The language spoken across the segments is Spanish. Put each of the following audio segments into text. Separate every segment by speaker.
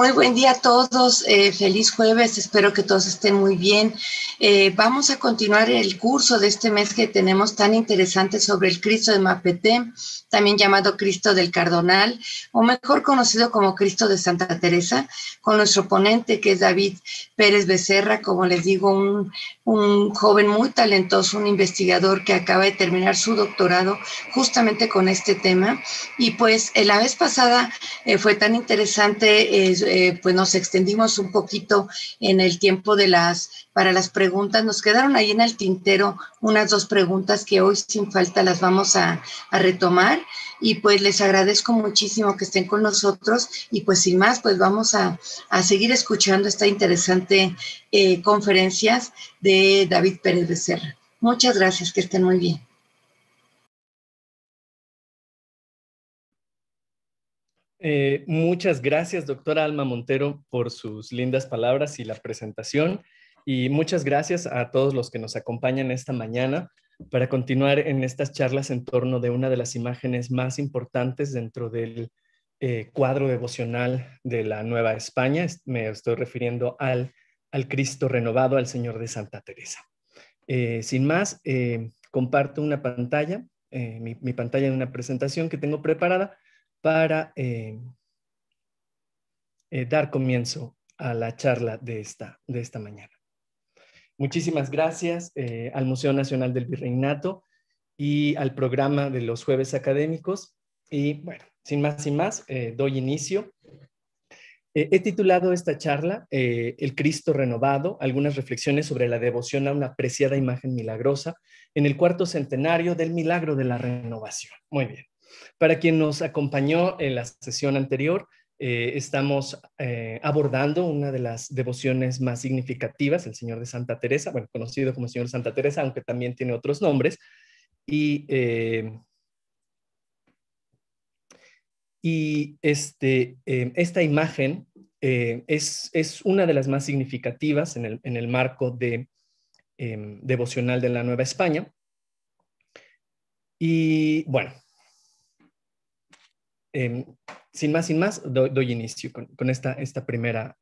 Speaker 1: Muy buen día a todos, eh, feliz jueves, espero que todos estén muy bien. Eh, vamos a continuar el curso de este mes que tenemos tan interesante sobre el Cristo de Mapeté, también llamado Cristo del Cardonal, o mejor conocido como Cristo de Santa Teresa, con nuestro ponente que es David Pérez Becerra, como les digo, un, joven muy talentoso, un investigador que acaba de terminar su doctorado justamente con este tema. Y pues eh, la vez pasada eh, fue tan interesante, pues nos extendimos un poquito en el tiempo de las, para las preguntas nos quedaron ahí en el tintero unas dos preguntas que hoy sin falta las vamos a, retomar. Y pues les agradezco muchísimo que estén con nosotros. Y pues sin más, pues vamos a, seguir escuchando esta interesante eh, conferencia de David Pérez Becerra. Muchas gracias, que estén muy bien.
Speaker 2: Eh, muchas
Speaker 3: gracias, doctora Alma Montero, por sus lindas palabras y la presentación y muchas gracias a todos los que nos acompañan esta mañana para continuar en estas charlas en torno de una de las imágenes más importantes dentro del eh, cuadro devocional de la Nueva España. Me estoy refiriendo al, al Cristo renovado, al Señor de Santa Teresa. Eh, sin más, eh, comparto una pantalla, mi, mi, pantalla de una presentación que tengo preparada para dar comienzo a la charla de esta, de esta mañana. Muchísimas gracias eh, al Museo Nacional del Virreinato y al programa de los jueves académicos. Y bueno, sin más, y más, eh, doy inicio. Eh, he titulado esta charla El Cristo renovado, algunas reflexiones sobre la devoción a una preciada imagen milagrosa en el cuarto centenario del milagro de la renovación. Muy bien. Para quien nos acompañó en la sesión anterior, eh, estamos eh, abordando una de las devociones más significativas, el Señor de Santa Teresa, bueno, conocido como Señor de Santa Teresa, aunque también tiene otros nombres. Y, eh, y este, esta imagen es, es, una de las más significativas en el, en el marco de, em, devocional de la Nueva España. Y bueno, Em, sin más, sin más, doy inicio con, esta, primera,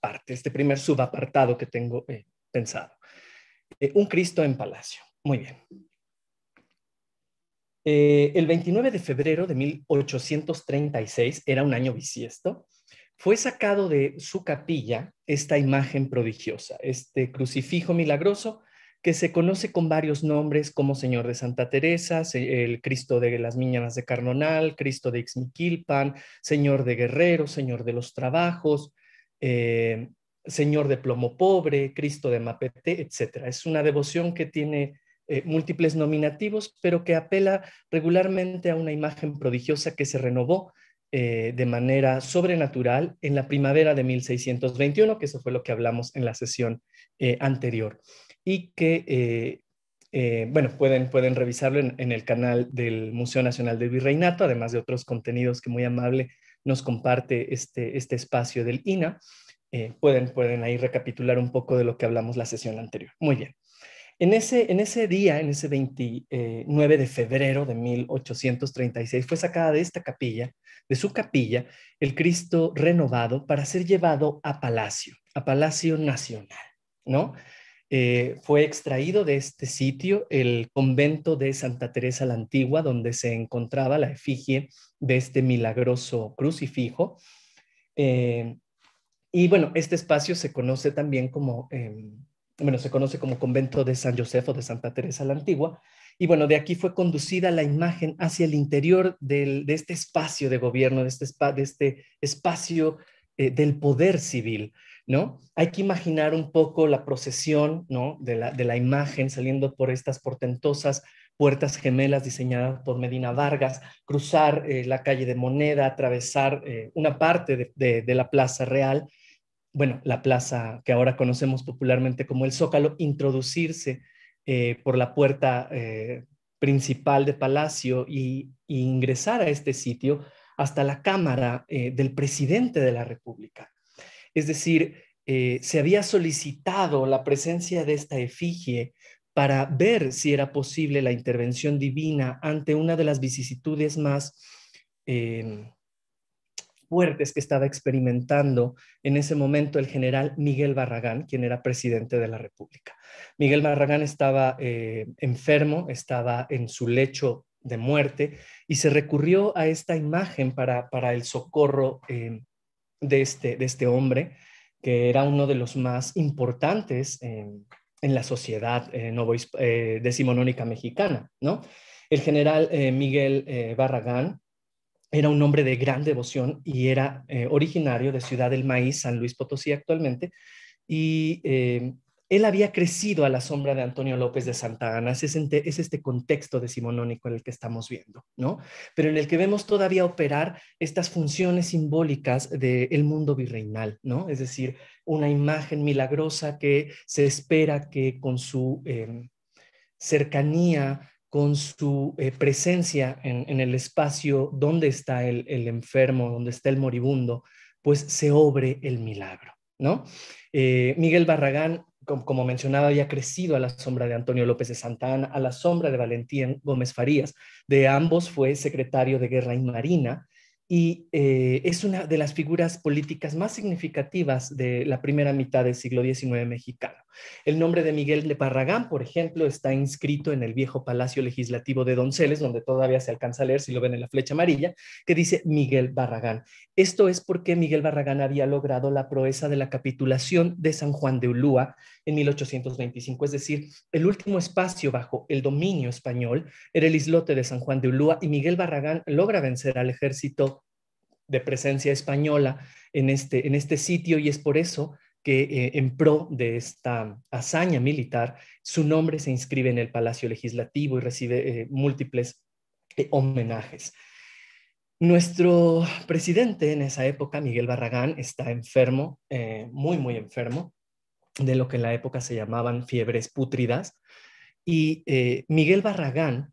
Speaker 3: parte, este primer subapartado que tengo eh, pensado. Eh, un Cristo en Palacio. Muy bien. Eh, el 29 de febrero de 1836, era un año bisiesto, fue sacado de su capilla esta imagen prodigiosa, este crucifijo milagroso que se conoce con varios nombres como Señor de Santa Teresa, el Cristo de las Miñanas de Carnonal, Cristo de Ixmiquilpan, Señor de Guerrero, Señor de los Trabajos, eh, Señor de Plomo Pobre, Cristo de Mapete, etc. Es una devoción que tiene eh, múltiples nominativos, pero que apela regularmente a una imagen prodigiosa que se renovó eh, de manera sobrenatural en la primavera de 1621, que eso fue lo que hablamos en la sesión anterior y que, eh, eh, bueno, pueden, pueden revisarlo en, el canal del Museo Nacional del Virreinato, además de otros contenidos que muy amable nos comparte este, este espacio del INA. Eh, pueden, pueden ahí recapitular un poco de lo que hablamos la sesión anterior. Muy bien. En ese, en ese día, en ese 29 de febrero de 1836, fue sacada de esta capilla, de su capilla, el Cristo renovado para ser llevado a Palacio, a Palacio Nacional, ¿no? Eh, fue extraído de este sitio el convento de Santa Teresa la Antigua, donde se encontraba la efigie de este milagroso crucifijo. Eh, y bueno, este espacio se conoce también como, eh, bueno, se conoce como convento de San o de Santa Teresa la Antigua. Y bueno, de aquí fue conducida la imagen hacia el interior de este espacio de gobierno, de este, este espacio del poder civil. ¿no? Hay que imaginar un poco la procesión, De la, imagen saliendo por estas portentosas puertas gemelas diseñadas por Medina Vargas, cruzar eh, la calle de Moneda, atravesar eh, una parte de, la Plaza Real, bueno, la plaza que ahora conocemos popularmente como el Zócalo, introducirse eh, por la puerta principal de Palacio e ingresar a este sitio hasta la Cámara del Presidente de la República. Es decir, eh, se había solicitado la presencia de esta efigie para ver si era posible la intervención divina ante una de las vicisitudes más em, fuertes que estaba experimentando en ese momento el general Miguel Barragán, quien era presidente de la República. Miguel Barragán estaba eh, enfermo, estaba en su lecho de muerte y se recurrió a esta imagen para, el socorro em, de este, de este hombre, que era uno de los más importantes en, la sociedad eh, simonónica eh, decimonónica mexicana, ¿no? El general eh, Miguel eh, Barragán era un hombre de gran devoción y era originario de Ciudad del Maíz, San Luis Potosí actualmente, y él había crecido a la sombra de Antonio López de Santa Ana, es, este, contexto decimonónico en el que estamos viendo, ¿no? Pero en el que vemos todavía operar estas funciones simbólicas del mundo virreinal, ¿no? Es decir, una imagen milagrosa que se espera que con su em, cercanía, con su eh, presencia en, el espacio donde está el, enfermo, donde está el moribundo, pues se obre el milagro. ¿No? Eh, Miguel Barragán como mencionaba, había crecido a la sombra de Antonio López de Santa a la sombra de Valentín Gómez Farías. De ambos fue secretario de Guerra y Marina y eh, es una de las figuras políticas más significativas de la primera mitad del siglo XIX mexicano. El nombre de Miguel de Barragán, por ejemplo, está inscrito en el viejo Palacio Legislativo de Donceles, donde todavía se alcanza a leer, si lo ven en la flecha amarilla, que dice Miguel Barragán. Esto es porque Miguel Barragán había logrado la proeza de la capitulación de San Juan de Ulúa en 1825, es decir, el último espacio bajo el dominio español era el islote de San Juan de Ulúa y Miguel Barragán logra vencer al ejército de presencia española en este, en este sitio y es por eso que eh, en pro de esta hazaña militar, su nombre se inscribe en el Palacio Legislativo y recibe eh, múltiples eh, homenajes. Nuestro presidente en esa época, Miguel Barragán, está enfermo, muy, muy enfermo, de lo que en la época se llamaban fiebres pútridas. Y Miguel Barragán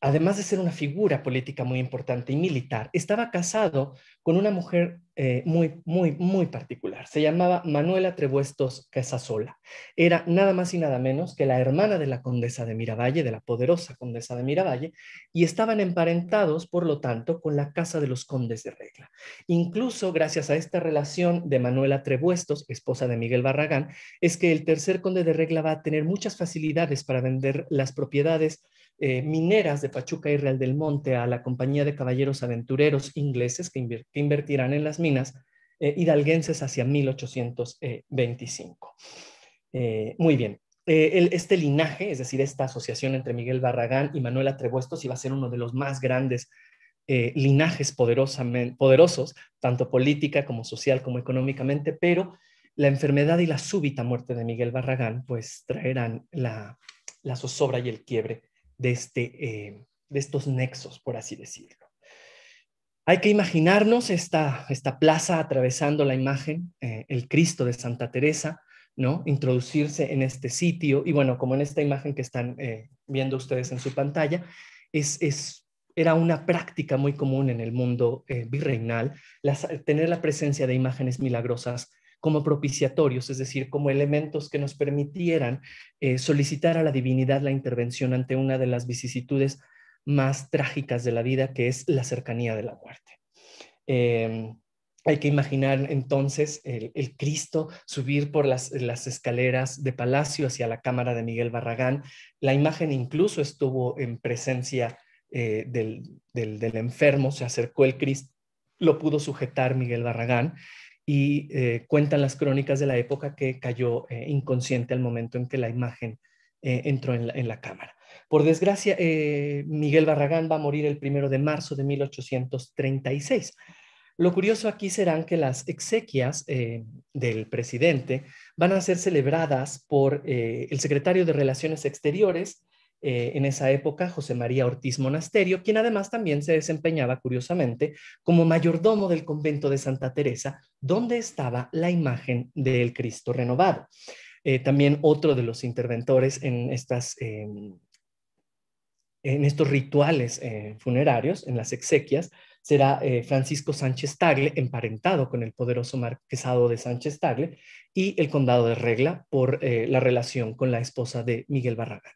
Speaker 3: además de ser una figura política muy importante y militar, estaba casado con una mujer eh, muy, muy, muy particular. Se llamaba Manuela Trebuestos Casasola. Era nada más y nada menos que la hermana de la condesa de Miravalle, de la poderosa condesa de Miravalle, y estaban emparentados, por lo tanto, con la casa de los condes de Regla. Incluso gracias a esta relación de Manuela Trebuestos, esposa de Miguel Barragán, es que el tercer conde de Regla va a tener muchas facilidades para vender las propiedades eh, mineras de Pachuca y Real del Monte a la compañía de caballeros aventureros ingleses que, invertirán en las minas eh, hidalguenses hacia 1825. Eh, muy bien. este linaje, es decir, esta asociación entre Miguel Barragán y Manuela Trebuestos iba a ser uno de los más grandes linajes poderosos, tanto política como social como económicamente, pero la enfermedad y la súbita muerte de Miguel Barragán pues traerán la zozobra y el quiebre de, este, eh, de estos nexos, por así decirlo. Hay que imaginarnos esta, esta plaza atravesando la imagen, eh, el Cristo de Santa Teresa, ¿no? Introducirse en este sitio y bueno, como en esta imagen que están eh, viendo ustedes en su pantalla, es, era una práctica muy común en el mundo virreinal, tener la presencia de imágenes milagrosas como propiciatorios, es decir, como elementos que nos permitieran eh, solicitar a la divinidad la intervención ante una de las vicisitudes más trágicas de la vida, que es la cercanía de la muerte. Em, hay que imaginar entonces el, Cristo subir por las, escaleras de Palacio hacia la cámara de Miguel Barragán. La imagen incluso estuvo en presencia eh, del enfermo, se acercó el Cristo, lo pudo sujetar Miguel Barragán y eh, cuentan las crónicas de la época que cayó eh, inconsciente al momento en que la imagen eh, entró en la, cámara. Por desgracia, Miguel Barragán va a morir el primero de marzo de 1836. Lo curioso aquí serán que las exequias del presidente van a ser celebradas por el secretario de Relaciones Exteriores, eh, en esa época José María Ortiz Monasterio, quien además también se desempeñaba curiosamente como mayordomo del convento de Santa Teresa, donde estaba la imagen del Cristo renovado. Eh, también otro de los interventores en estas... Em, en estos rituales eh, funerarios, en las exequias, será Francisco Sánchez Tagle, emparentado con el poderoso marquesado de Sánchez Tagle, y el condado de Regla por la relación con la esposa de Miguel Barragán.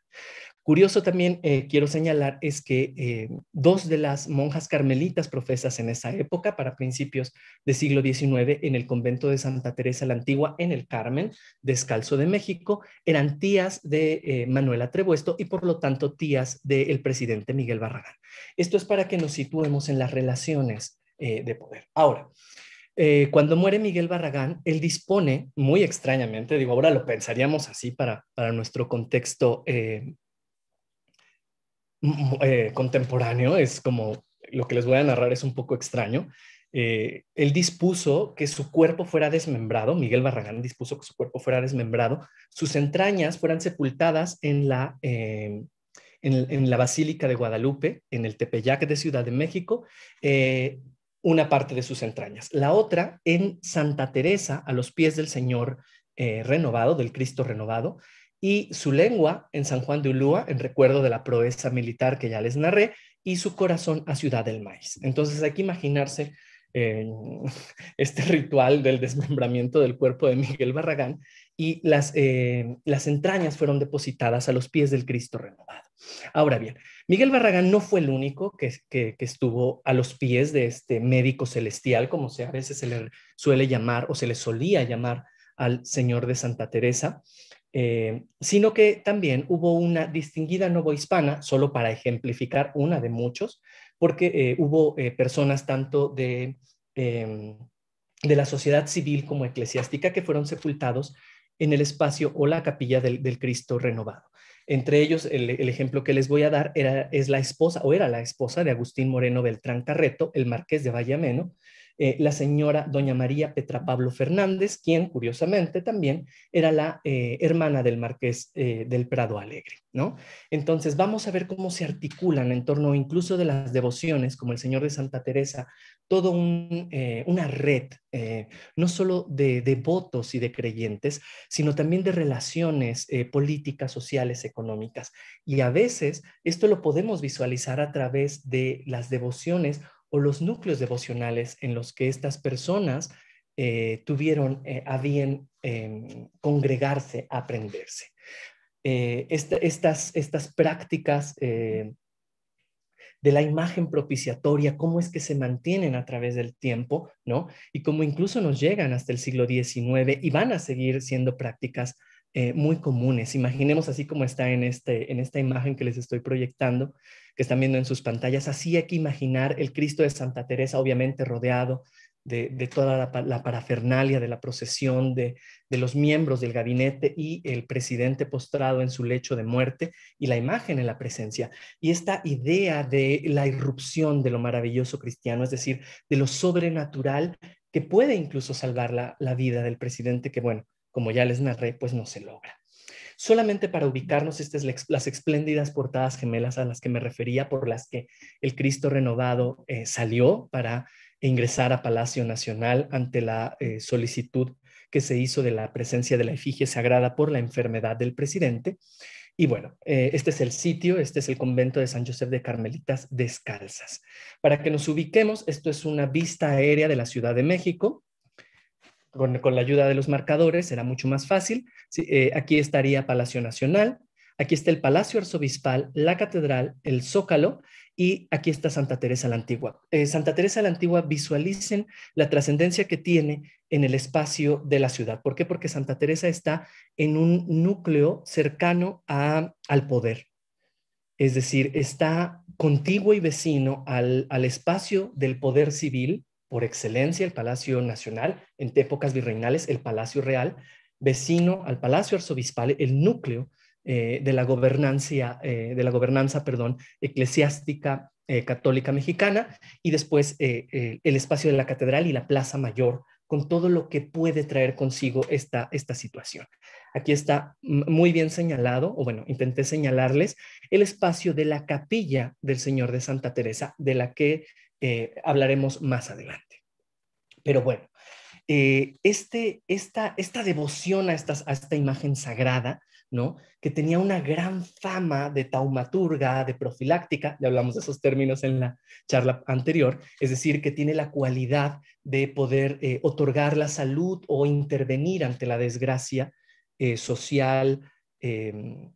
Speaker 3: Curioso también eh, quiero señalar es que eh, dos de las monjas carmelitas profesas en esa época, para principios del siglo XIX, en el convento de Santa Teresa la Antigua, en el Carmen, descalzo de México, eran tías de eh, Manuela Trebuesto y por lo tanto tías del presidente Miguel Barragán. Esto es para que nos situemos en las relaciones de poder. Ahora, cuando muere Miguel Barragán, él dispone, muy extrañamente, digo, ahora lo pensaríamos así para, nuestro contexto eh, contemporáneo, es como lo que les voy a narrar es un poco extraño. Eh, él dispuso que su cuerpo fuera desmembrado, Miguel Barragán dispuso que su cuerpo fuera desmembrado, sus entrañas fueran sepultadas en la, eh, en, la Basílica de Guadalupe, en el Tepeyac de Ciudad de México, una parte de sus entrañas, la otra en Santa Teresa, a los pies del Señor renovado, del Cristo renovado, y su lengua en San Juan de Ulúa, en recuerdo de la proeza militar que ya les narré, y su corazón a Ciudad del Maíz. Entonces hay que imaginarse este ritual del desmembramiento del cuerpo de Miguel Barragán y las, eh, las entrañas fueron depositadas a los pies del Cristo renovado. Ahora bien, Miguel Barragán no fue el único que, estuvo a los pies de este médico celestial, como se, a veces se le suele llamar o se le solía llamar al Señor de Santa Teresa. Eh, sino que también hubo una distinguida novohispana, solo para ejemplificar una de muchos, porque eh, hubo eh, personas tanto de, em, de la sociedad civil como eclesiástica que fueron sepultados en el espacio o la capilla del, Cristo renovado. Entre ellos, el, ejemplo que les voy a dar es la esposa o era la esposa de Agustín Moreno Beltrán Carreto, el marqués de Vallameno, eh, la señora doña María Petra Pablo Fernández, quien curiosamente también era la eh, hermana del marqués eh, del Prado Alegre. ¿no? Entonces vamos a ver cómo se articulan en torno incluso de las devociones, como el Señor de Santa Teresa, toda una red, no solo de devotos y de creyentes, sino también de relaciones políticas, sociales, económicas. Y a veces esto lo podemos visualizar a través de las devociones o los núcleos devocionales en los que estas personas eh, tuvieron eh, a bien em, congregarse, aprenderse. Eh, estas, prácticas de la imagen propiciatoria, cómo es que se mantienen a través del tiempo, Y cómo incluso nos llegan hasta el siglo XIX y van a seguir siendo prácticas muy comunes. Imaginemos así como está en este, esta imagen que les estoy proyectando, que están viendo en sus pantallas. Así hay que imaginar el Cristo de Santa Teresa, obviamente rodeado de, toda la, parafernalia, de la procesión, de, los miembros del gabinete y el presidente postrado en su lecho de muerte y la imagen en la presencia. Y esta idea de la irrupción de lo maravilloso cristiano, es decir, de lo sobrenatural que puede incluso salvar la, la vida del presidente, que bueno, como ya les narré, pues no se logra. Solamente para ubicarnos, estas las espléndidas portadas gemelas a las que me refería, por las que el Cristo renovado eh, salió para ingresar a Palacio Nacional ante la eh, solicitud que se hizo de la presencia de la efigie sagrada por la enfermedad del presidente. Y bueno, eh, este es el sitio, este es el convento de San José de Carmelitas Descalzas. Para que nos ubiquemos, esto es una vista aérea de la Ciudad de México con, la ayuda de los marcadores será mucho más fácil. Eh, aquí estaría Palacio Nacional, aquí está el Palacio Arzobispal, la Catedral, el Zócalo y aquí está Santa Teresa la Antigua. Eh, Santa Teresa la Antigua visualicen la trascendencia que tiene en el espacio de la ciudad. ¿Por qué? Porque Santa Teresa está en un núcleo cercano al poder. Es decir, está contiguo y vecino al, al espacio del poder civil, por excelencia el Palacio Nacional, en épocas virreinales el Palacio Real, vecino al Palacio Arzobispal, el núcleo eh, de la gobernanza, eh, de la gobernanza perdón, eclesiástica eh, católica mexicana, y después el espacio de la catedral y la Plaza Mayor, con todo lo que puede traer consigo esta, esta situación. Aquí está muy bien señalado, o bueno, intenté señalarles el espacio de la capilla del Señor de Santa Teresa, de la que eh, hablaremos más adelante. Pero bueno, eh, este, esta, esta devoción a, a esta imagen sagrada, ¿no? que tenía una gran fama de taumaturga, de profiláctica, ya hablamos de esos términos en la charla anterior, es decir, que tiene la cualidad de poder eh, otorgar la salud o intervenir ante la desgracia social que,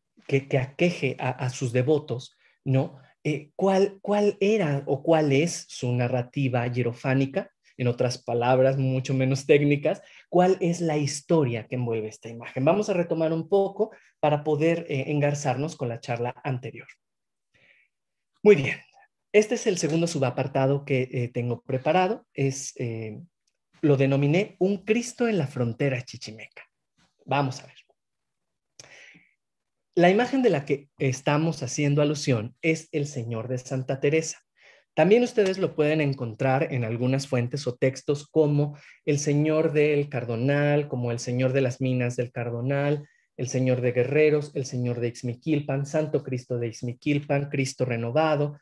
Speaker 3: que, aqueje a, a, sus devotos, ¿no? Eh, ¿cuál, ¿cuál era o cuál es su narrativa hierofánica? En otras palabras, mucho menos técnicas, ¿cuál es la historia que envuelve esta imagen? Vamos a retomar un poco para poder eh, engarzarnos con la charla anterior. Muy bien, este es el segundo subapartado que eh, tengo preparado. Es, lo denominé un Cristo en la frontera chichimeca. Vamos a ver. La imagen de la que estamos haciendo alusión es el Señor de Santa Teresa. También ustedes lo pueden encontrar en algunas fuentes o textos como el Señor del Cardonal, como el Señor de las Minas del Cardonal, el Señor de Guerreros, el Señor de Ixmiquilpan, Santo Cristo de Ixmiquilpan, Cristo renovado,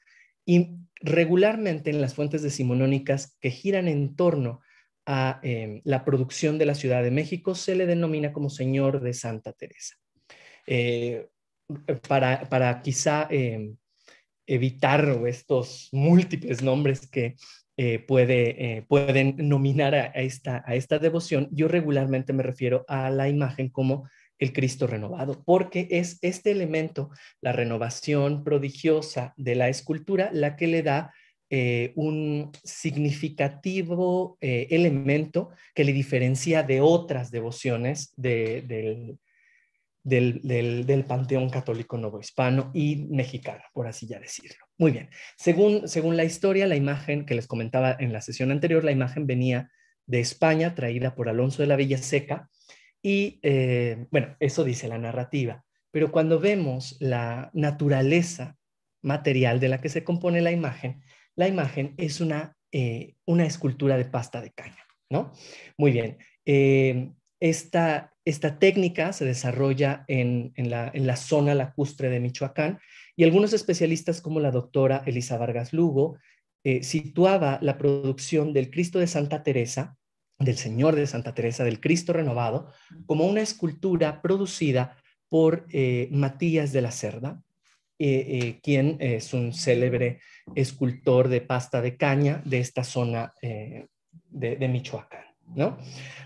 Speaker 3: y regularmente en las fuentes decimonónicas que giran en torno a eh, la producción de la Ciudad de México se le denomina como Señor de Santa Teresa. Eh, para, quizá eh, evitar estos múltiples nombres que eh, puede, pueden nominar a esta, a esta devoción, yo regularmente me refiero a la imagen como el Cristo renovado, porque es este elemento, la renovación prodigiosa de la escultura, la que le da un significativo elemento que le diferencia de otras devociones del del, panteón católico novohispano y mexicano, por así ya decirlo. Muy bien, según, según la historia, la imagen que les comentaba en la sesión anterior, la imagen venía de España, traída por Alonso de la Villa Seca, y eh, bueno, eso dice la narrativa, pero cuando vemos la naturaleza material de la que se compone la imagen, la imagen es una, eh, una escultura de pasta de caña, ¿no? Muy bien, eh, esta, esta técnica se desarrolla en, la, zona lacustre de Michoacán y algunos especialistas como la doctora Elisa Vargas Lugo eh, situaba la producción del Cristo de Santa Teresa, del Señor de Santa Teresa, del Cristo renovado, como una escultura producida por eh, Matías de la Cerda, eh, quien es un célebre escultor de pasta de caña de esta zona de Michoacán. ¿no?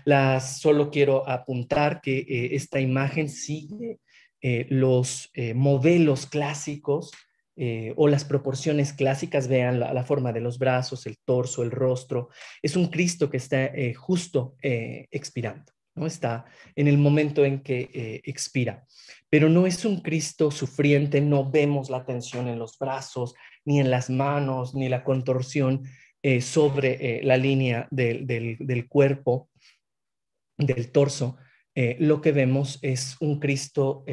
Speaker 3: Las, solo quiero apuntar que eh, esta imagen sigue eh, los eh, modelos clásicos o las proporciones clásicas, vean la, la, forma de los brazos, el torso, el rostro. Es un Cristo que está justo expirando, ¿no? está en el momento en que expira, pero no es un Cristo sufriente, no vemos la tensión en los brazos, ni en las manos, ni la contorsión eh, sobre eh, la línea del, cuerpo, del torso, eh, lo que vemos es un Cristo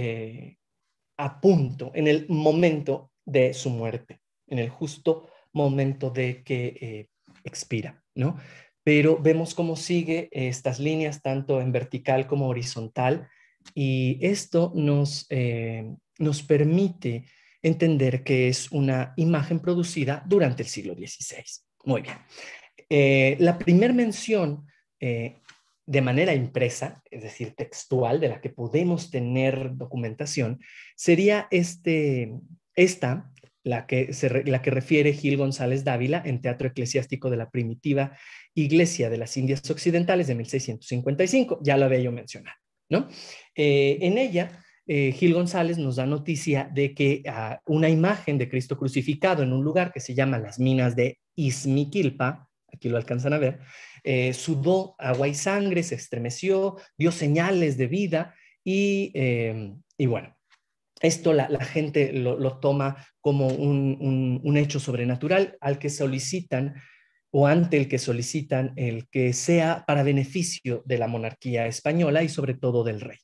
Speaker 3: a punto, en el momento de su muerte, en el justo momento de que expira, ¿no? Pero vemos cómo sigue estas líneas, tanto en vertical como horizontal, y esto nos, nos permite entender que es una imagen producida durante el siglo XVI. Muy bien. Eh, la primera mención eh, de manera impresa, es decir, textual, de la que podemos tener documentación, sería este, esta, la que, la que refiere Gil González Dávila en Teatro Eclesiástico de la Primitiva Iglesia de las Indias Occidentales de 1655, ya lo había yo mencionado, ¿no? Eh, en ella eh, Gil González nos da noticia de que ah, una imagen de Cristo crucificado en un lugar que se llama las minas de Izmiquilpa, aquí lo alcanzan a ver, eh, sudó agua y sangre, se estremeció, dio señales de vida y, em, bueno, esto la, gente lo, toma como un, hecho sobrenatural al que solicitan o ante el que solicitan el que sea para beneficio de la monarquía española y sobre todo del rey.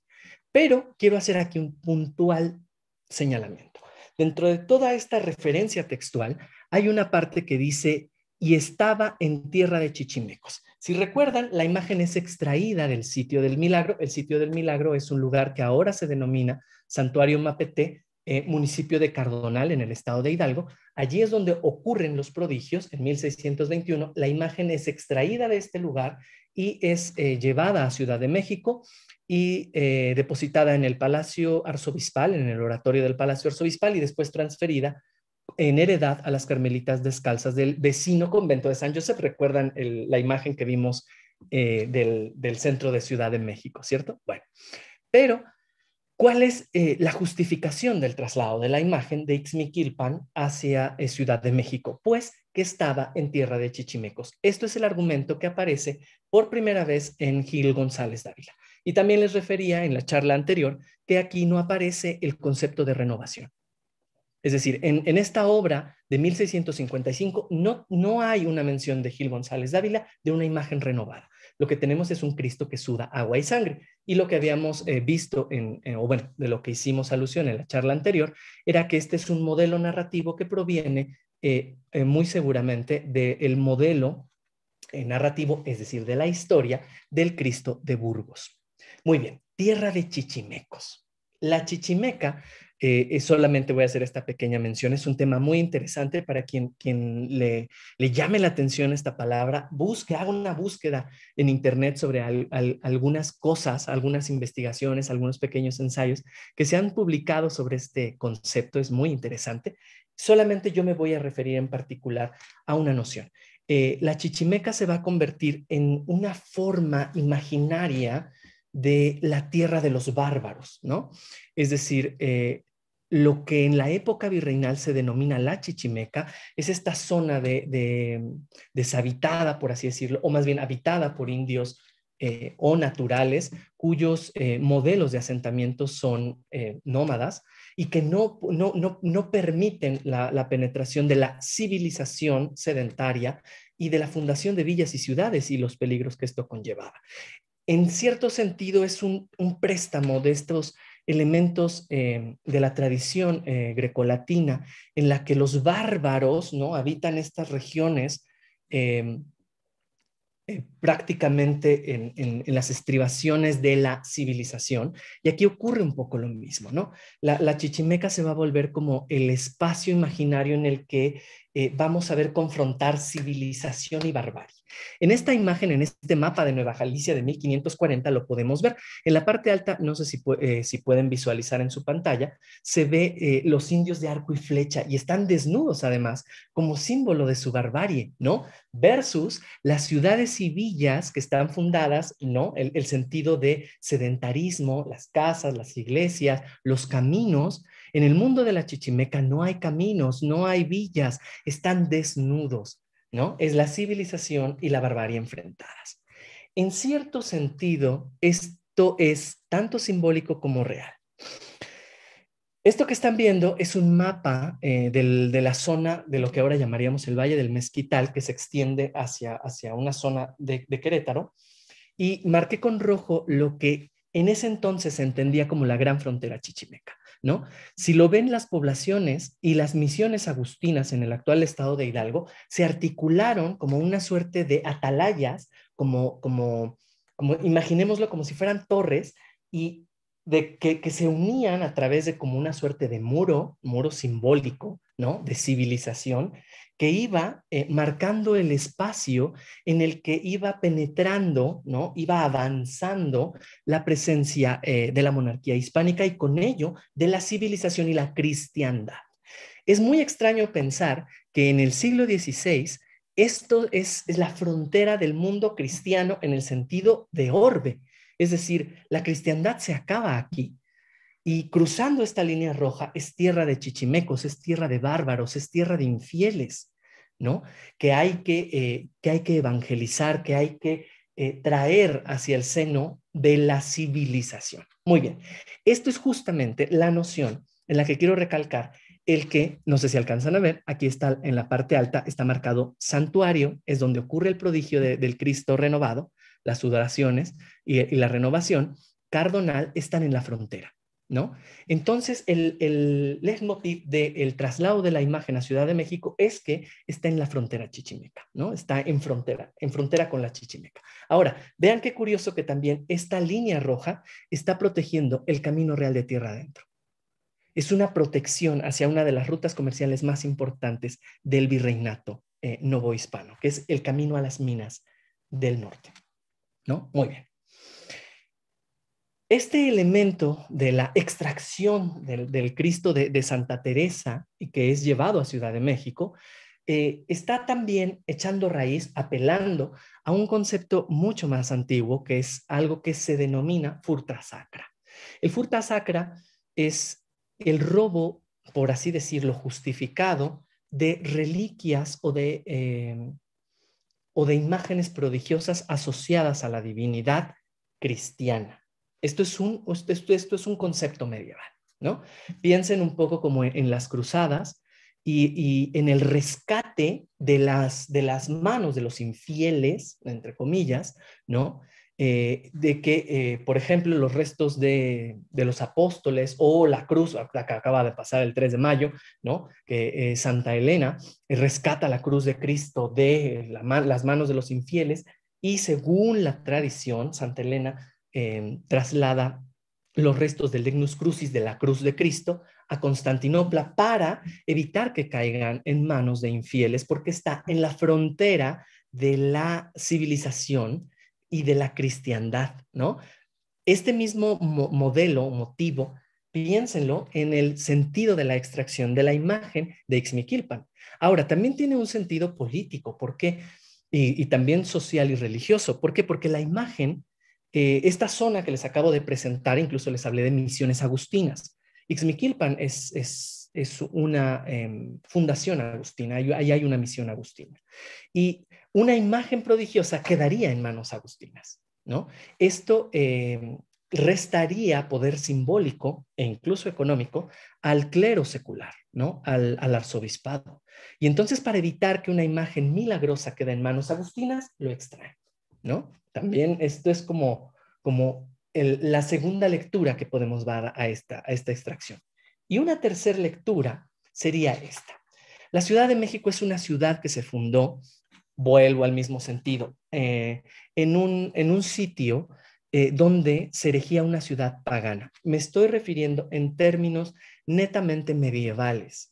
Speaker 3: Pero quiero hacer aquí un puntual señalamiento. Dentro de toda esta referencia textual hay una parte que dice, y estaba en tierra de chichimecos. Si recuerdan, la imagen es extraída del sitio del milagro. El sitio del milagro es un lugar que ahora se denomina Santuario Mapete, eh, municipio de Cardonal, en el estado de Hidalgo. Allí es donde ocurren los prodigios en 1621. La imagen es extraída de este lugar y es eh, llevada a Ciudad de México y eh, depositada en el Palacio Arzobispal, en el oratorio del Palacio Arzobispal y después transferida en heredad a las carmelitas descalzas del vecino convento de San Josep. Recuerdan la imagen que vimos eh, del, del, centro de Ciudad de México, ¿cierto? Bueno, pero ¿Cuál es eh, la justificación del traslado de la imagen de Ixmiquilpan hacia eh, Ciudad de México? Pues que estaba en tierra de chichimecos. Esto es el argumento que aparece por primera vez en Gil González Dávila. Y también les refería en la charla anterior que aquí no aparece el concepto de renovación. Es decir, en, en esta obra de 1655 no, no hay una mención de Gil González Dávila de una imagen renovada lo que tenemos es un Cristo que suda agua y sangre. Y lo que habíamos eh, visto, en, eh, o bueno, de lo que hicimos alusión en la charla anterior, era que este es un modelo narrativo que proviene eh, muy seguramente del modelo narrativo, es decir, de la historia del Cristo de Burgos. Muy bien, tierra de chichimecos. La chichimeca eh, solamente voy a hacer esta pequeña mención. Es un tema muy interesante para quien, quien le, le llame la atención esta palabra. Busque, haga una búsqueda en Internet sobre algunas cosas, algunas investigaciones, algunos pequeños ensayos que se han publicado sobre este concepto. Es muy interesante. Solamente yo me voy a referir en particular a una noción. Eh, la chichimeca se va a convertir en una forma imaginaria de la tierra de los bárbaros, ¿no? Es decir, eh, lo que en la época virreinal se denomina la Chichimeca, es esta zona de, mm, deshabitada, por así decirlo, o más bien habitada por indios eh, o naturales, cuyos eh, modelos de asentamiento son eh, nómadas y que no, permiten la, penetración de la civilización sedentaria y de la fundación de villas y ciudades y los peligros que esto conllevaba. En cierto sentido, es un préstamo de estos elementos eh, de la tradición eh, grecolatina, en la que los bárbaros ¿no? habitan estas regiones eh, prácticamente en, las estribaciones de la civilización. Y aquí ocurre un poco lo mismo, ¿no? la chichimeca se va a volver como el espacio imaginario en el que vamos a ver confrontar civilización y barbarie. En esta imagen, en este mapa de Nueva Galicia de 1540, lo podemos ver. En la parte alta, no sé si, eh, pueden visualizar en su pantalla, se ve eh, los indios de arco y flecha y están desnudos además como símbolo de su barbarie, ¿no? Versus las ciudades y villas que están fundadas, ¿no? el sentido de sedentarismo, las casas, las iglesias, los caminos. En el mundo de la chichimeca no hay caminos, no hay villas, están desnudos. ¿no? Es la civilización y la barbarie enfrentadas. En cierto sentido, esto es tanto simbólico como real. Esto que están viendo es un mapa eh, de la zona de lo que ahora llamaríamos el Valle del Mezquital, que se extiende hacia, hacia una zona de, de Querétaro, y marqué con rojo lo que en ese entonces se entendía como la gran frontera chichimeca. Si lo ven las poblaciones y las misiones agustinas en el actual estado de Hidalgo, se articularon como una suerte de atalayas, como, como, imaginémoslo como si fueran torres, y de que, que, se unían a través de como una suerte de muro, muro simbólico, de civilización que iba eh, marcando el espacio en el que iba penetrando, ¿no? iba avanzando la presencia eh, de la monarquía hispánica y con ello de la civilización y la cristiandad. Es muy extraño pensar que en el siglo XVI esto es, es la frontera del mundo cristiano en el sentido de orbe, es decir, la cristiandad se acaba aquí y cruzando esta línea roja es tierra de chichimecos, es tierra de bárbaros, es tierra de infieles, ¿no? Que hay que, eh, que, hay que evangelizar, que hay que eh, traer hacia el seno de la civilización. Muy bien, esto es justamente la noción en la que quiero recalcar el que, no sé si alcanzan a ver, aquí está en la parte alta, está marcado santuario, es donde ocurre el prodigio del Cristo renovado, las sudoraciones y la renovación, cardonal están en la frontera. Entonces, el, el leitmotiv del traslado de la imagen a Ciudad de México es que está en la frontera chichimeca, ¿no? Está en frontera, en frontera con la chichimeca. Ahora, vean qué curioso que también esta línea roja está protegiendo el Camino Real de Tierra Adentro. Es una protección hacia una de las rutas comerciales más importantes del virreinato eh, novohispano, que es el camino a las minas del norte, ¿no? Muy bien. Este elemento de la extracción del, Cristo de, Santa Teresa y que es llevado a Ciudad de México eh, está también echando raíz, apelando a un concepto mucho más antiguo que es algo que se denomina furta sacra. El furta sacra es el robo, por así decirlo, justificado de reliquias o eh, o de imágenes prodigiosas asociadas a la divinidad cristiana. Esto es un, es un concepto medieval, ¿no? Piensen un poco como en, las cruzadas y, en el rescate de las, de las manos de los infieles, entre comillas, ¿no? Eh, de que, eh, por ejemplo, los restos de, los apóstoles o la cruz, que acaba de pasar el 3 de mayo, ¿no? que eh, Santa Elena rescata la cruz de Cristo de las manos de los infieles y según la tradición, Santa Elena Em, traslada los restos del Dignus Crucis de la Cruz de Cristo a Constantinopla para evitar que caigan en manos de infieles, porque está en la frontera de la civilización y de la cristiandad, ¿no? Este mismo modelo, motivo, piénsenlo en el sentido de la extracción de la imagen de Ixmiquilpan. Ahora, también tiene un sentido político, ¿por qué? Y, y también social y religioso. ¿Por qué? Porque la imagen eh, esta zona que les acabo de presentar, incluso les hablé de misiones agustinas. Ixmiquilpan es, es, una em, fundación agustina, ahí hay una misión agustina. Y una imagen prodigiosa quedaría en manos agustinas, ¿no? Esto em, restaría poder simbólico e incluso económico al clero secular, ¿no? Al, al arzobispado. Y entonces para evitar que una imagen milagrosa quede en manos agustinas, lo extraen. También esto es como, como la segunda lectura que podemos dar a esta, extracción. Y una tercera lectura sería esta. La Ciudad de México es una ciudad que se fundó, vuelvo al mismo sentido, eh, en, un, sitio eh, donde se erigía una ciudad pagana. Me estoy refiriendo en términos netamente medievales,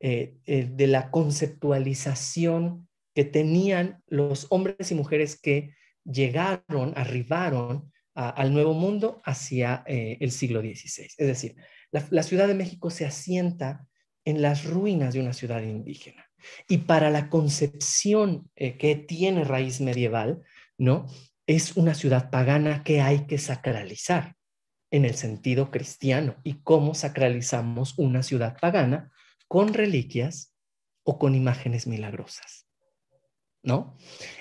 Speaker 3: eh, de la conceptualización que tenían los hombres y mujeres que llegaron, arribaron al Nuevo Mundo hacia eh, el siglo XVI. Es decir, la, Ciudad de México se asienta en las ruinas de una ciudad indígena. Y para la concepción eh, que tiene raíz medieval, ¿no? Es una ciudad pagana que hay que sacralizar en el sentido cristiano. ¿Y cómo sacralizamos una ciudad pagana? Con reliquias o con imágenes milagrosas, ¿no?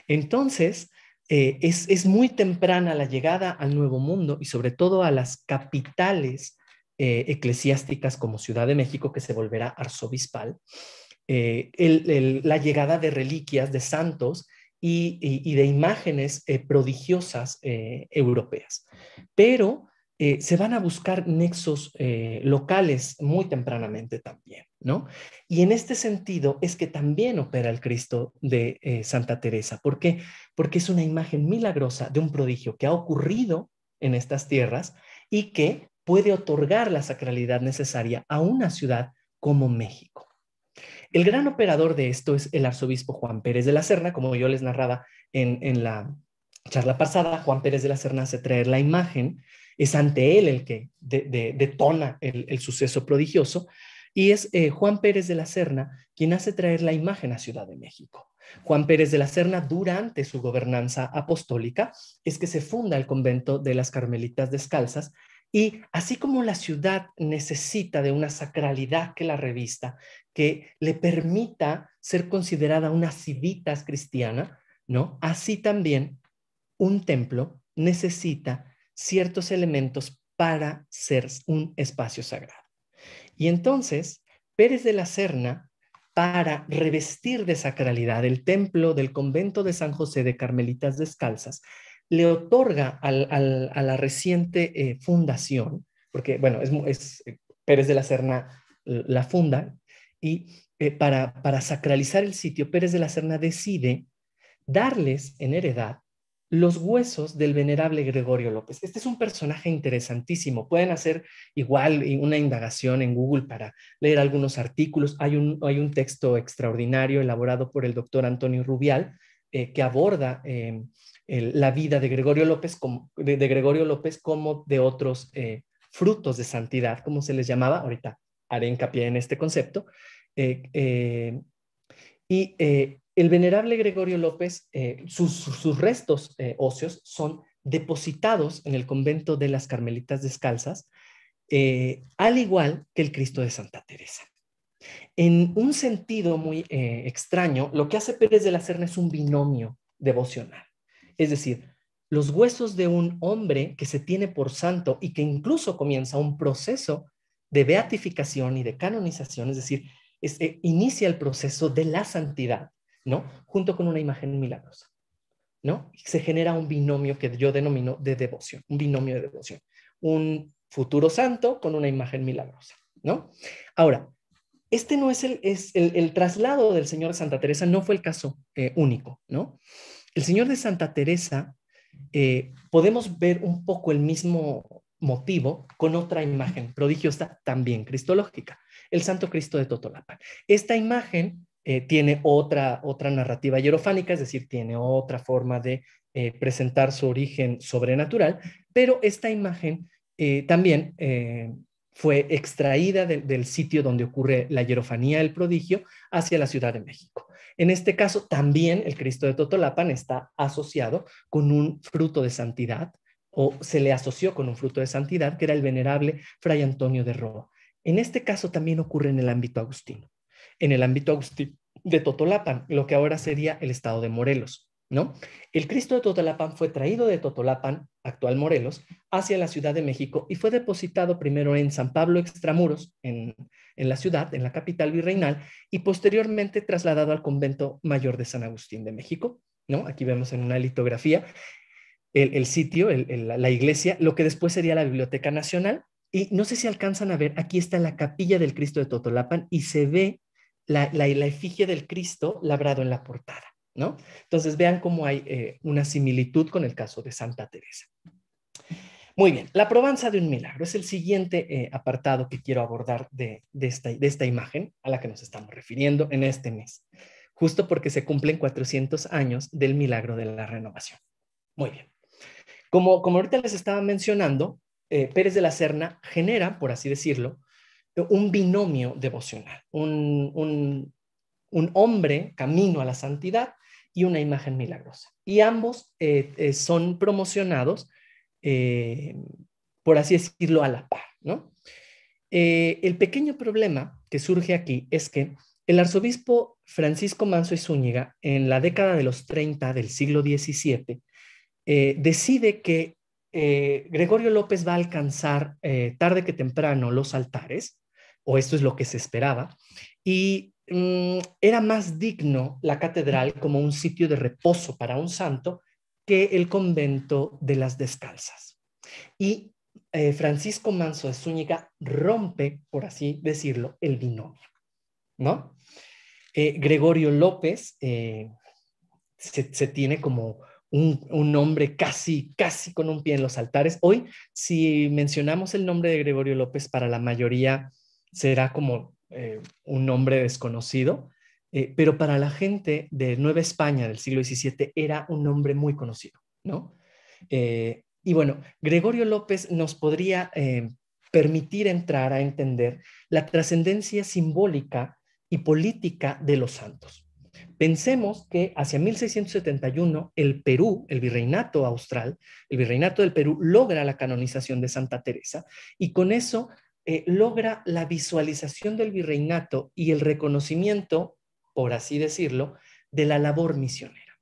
Speaker 3: Entonces, eh, es, muy temprana la llegada al Nuevo Mundo y sobre todo a las capitales eh, eclesiásticas como Ciudad de México, que se volverá arzobispal, eh, la llegada de reliquias, de santos y, y de imágenes prodigiosas europeas. Pero eh, se van a buscar nexos eh, locales muy tempranamente también, ¿no? Y en este sentido es que también opera el Cristo de eh, Santa Teresa. ¿Por qué? Porque es una imagen milagrosa de un prodigio que ha ocurrido en estas tierras y que puede otorgar la sacralidad necesaria a una ciudad como México. El gran operador de esto es el arzobispo Juan Pérez de la Serna, como yo les narraba en, en la charla pasada, Juan Pérez de la Serna hace trae la imagen es ante él el que detona el, suceso prodigioso, y es eh, Juan Pérez de la Serna quien hace traer la imagen a Ciudad de México. Juan Pérez de la Serna, durante su gobernanza apostólica, es que se funda el convento de las Carmelitas Descalzas, y así como la ciudad necesita de una sacralidad que la revista, que le permita ser considerada una civitas cristiana, ¿no? Así también un templo necesita ciertos elementos para ser un espacio sagrado. Y entonces, Pérez de la Serna, para revestir de sacralidad el templo del convento de San José de Carmelitas Descalzas, le otorga a la reciente eh, fundación, porque, bueno, es, eh, Pérez de la Serna eh, la funda, y para, para sacralizar el sitio, Pérez de la Serna decide darles en heredad los huesos del venerable Gregorio López. Este es un personaje interesantísimo. Pueden hacer igual una indagación en Google para leer algunos artículos. Hay un, hay un texto extraordinario elaborado por el doctor Antonio Rubial eh, que aborda eh, la vida de Gregorio López como de, Gregorio López como de otros eh, frutos de santidad, como se les llamaba. Ahorita haré hincapié en este concepto. y el venerable Gregorio López, eh, sus, restos óseos eh, son depositados en el convento de las Carmelitas Descalzas, eh, al igual que el Cristo de Santa Teresa. En un sentido muy extraño, lo que hace Pérez de la Serna es un binomio devocional. Es decir, los huesos de un hombre que se tiene por santo y que incluso comienza un proceso de beatificación y de canonización, es decir, inicia el proceso de la santidad, ¿no? Junto con una imagen milagrosa, ¿no? se genera un binomio que yo denomino de devoción, un binomio de devoción, un futuro santo con una imagen milagrosa, ¿no? Ahora, este no es el, es el, traslado del Señor de Santa Teresa, no fue el caso eh, único, ¿no? El Señor de Santa Teresa, eh, podemos ver un poco el mismo motivo con otra imagen prodigiosa también cristológica, el Santo Cristo de Totolapan. Esta imagen eh, tiene otra, otra narrativa hierofánica, es decir, tiene otra forma de eh, presentar su origen sobrenatural, pero esta imagen eh, también fue extraída del sitio donde ocurre la hierofanía del prodigio hacia la Ciudad de México. En este caso, también el Cristo de Totolapan está asociado con un fruto de santidad, o se le asoció con un fruto de santidad, que era el venerable Fray Antonio de Roa. En este caso también ocurre en el ámbito agustino en el ámbito de Totolapan, lo que ahora sería el estado de Morelos. ¿no? El Cristo de Totolapan fue traído de Totolapan, actual Morelos, hacia la Ciudad de México y fue depositado primero en San Pablo Extramuros, en, en la ciudad, en la capital virreinal, y posteriormente trasladado al convento mayor de San Agustín de México. ¿no? Aquí vemos en una litografía el, sitio, la iglesia, lo que después sería la Biblioteca Nacional. Y no sé si alcanzan a ver, aquí está la capilla del Cristo de Totolapan y se ve la, efigie del Cristo labrado en la portada, ¿no? Entonces vean cómo hay eh, una similitud con el caso de Santa Teresa. Muy bien, la probanza de un milagro es el siguiente eh, apartado que quiero abordar de, esta, de esta imagen a la que nos estamos refiriendo en este mes, justo porque se cumplen 400 años del milagro de la renovación. Muy bien. Como, como ahorita les estaba mencionando, eh, Pérez de la Serna genera, por así decirlo, un binomio devocional, un, un, hombre camino a la santidad y una imagen milagrosa. Y ambos eh, eh, son promocionados, eh, por así decirlo, a la par. el pequeño problema que surge aquí es que el arzobispo Francisco Manso y Zúñiga, en la década de los 30 del siglo XVII, decide que Gregorio López va a alcanzar tarde que temprano los altares o esto es lo que se esperaba, y mm, era más digno la catedral como un sitio de reposo para un santo que el convento de las descalzas. Y eh, Francisco Manso de Zúñiga rompe, por así decirlo, el binomio, ¿no? Eh, Gregorio López eh, se, tiene como un, un, casi, casi con un pie en los altares. Hoy, si mencionamos el nombre de Gregorio López, para la mayoría será como eh, un nombre desconocido, eh, pero para la gente de Nueva España del siglo XVII era un nombre muy conocido, ¿no? Eh, y bueno, Gregorio López nos podría permitir entrar a entender la trascendencia simbólica y política de los santos. Pensemos que hacia 1671 el Perú, el virreinato austral, el virreinato del Perú logra la canonización de Santa Teresa y con eso eh, logra la visualización del virreinato y el reconocimiento, por así decirlo, de la labor misionera.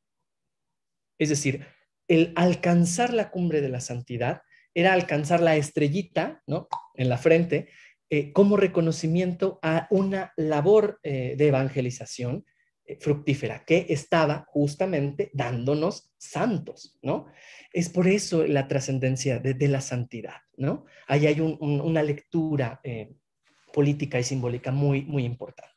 Speaker 3: Es decir, el alcanzar la cumbre de la santidad era alcanzar la estrellita ¿no? en la frente eh, como reconocimiento a una labor eh, de evangelización fructífera que estaba justamente dándonos santos, ¿no? Es por eso la trascendencia de, la santidad, ¿no? Ahí hay una lectura eh, política y simbólica muy, muy importante.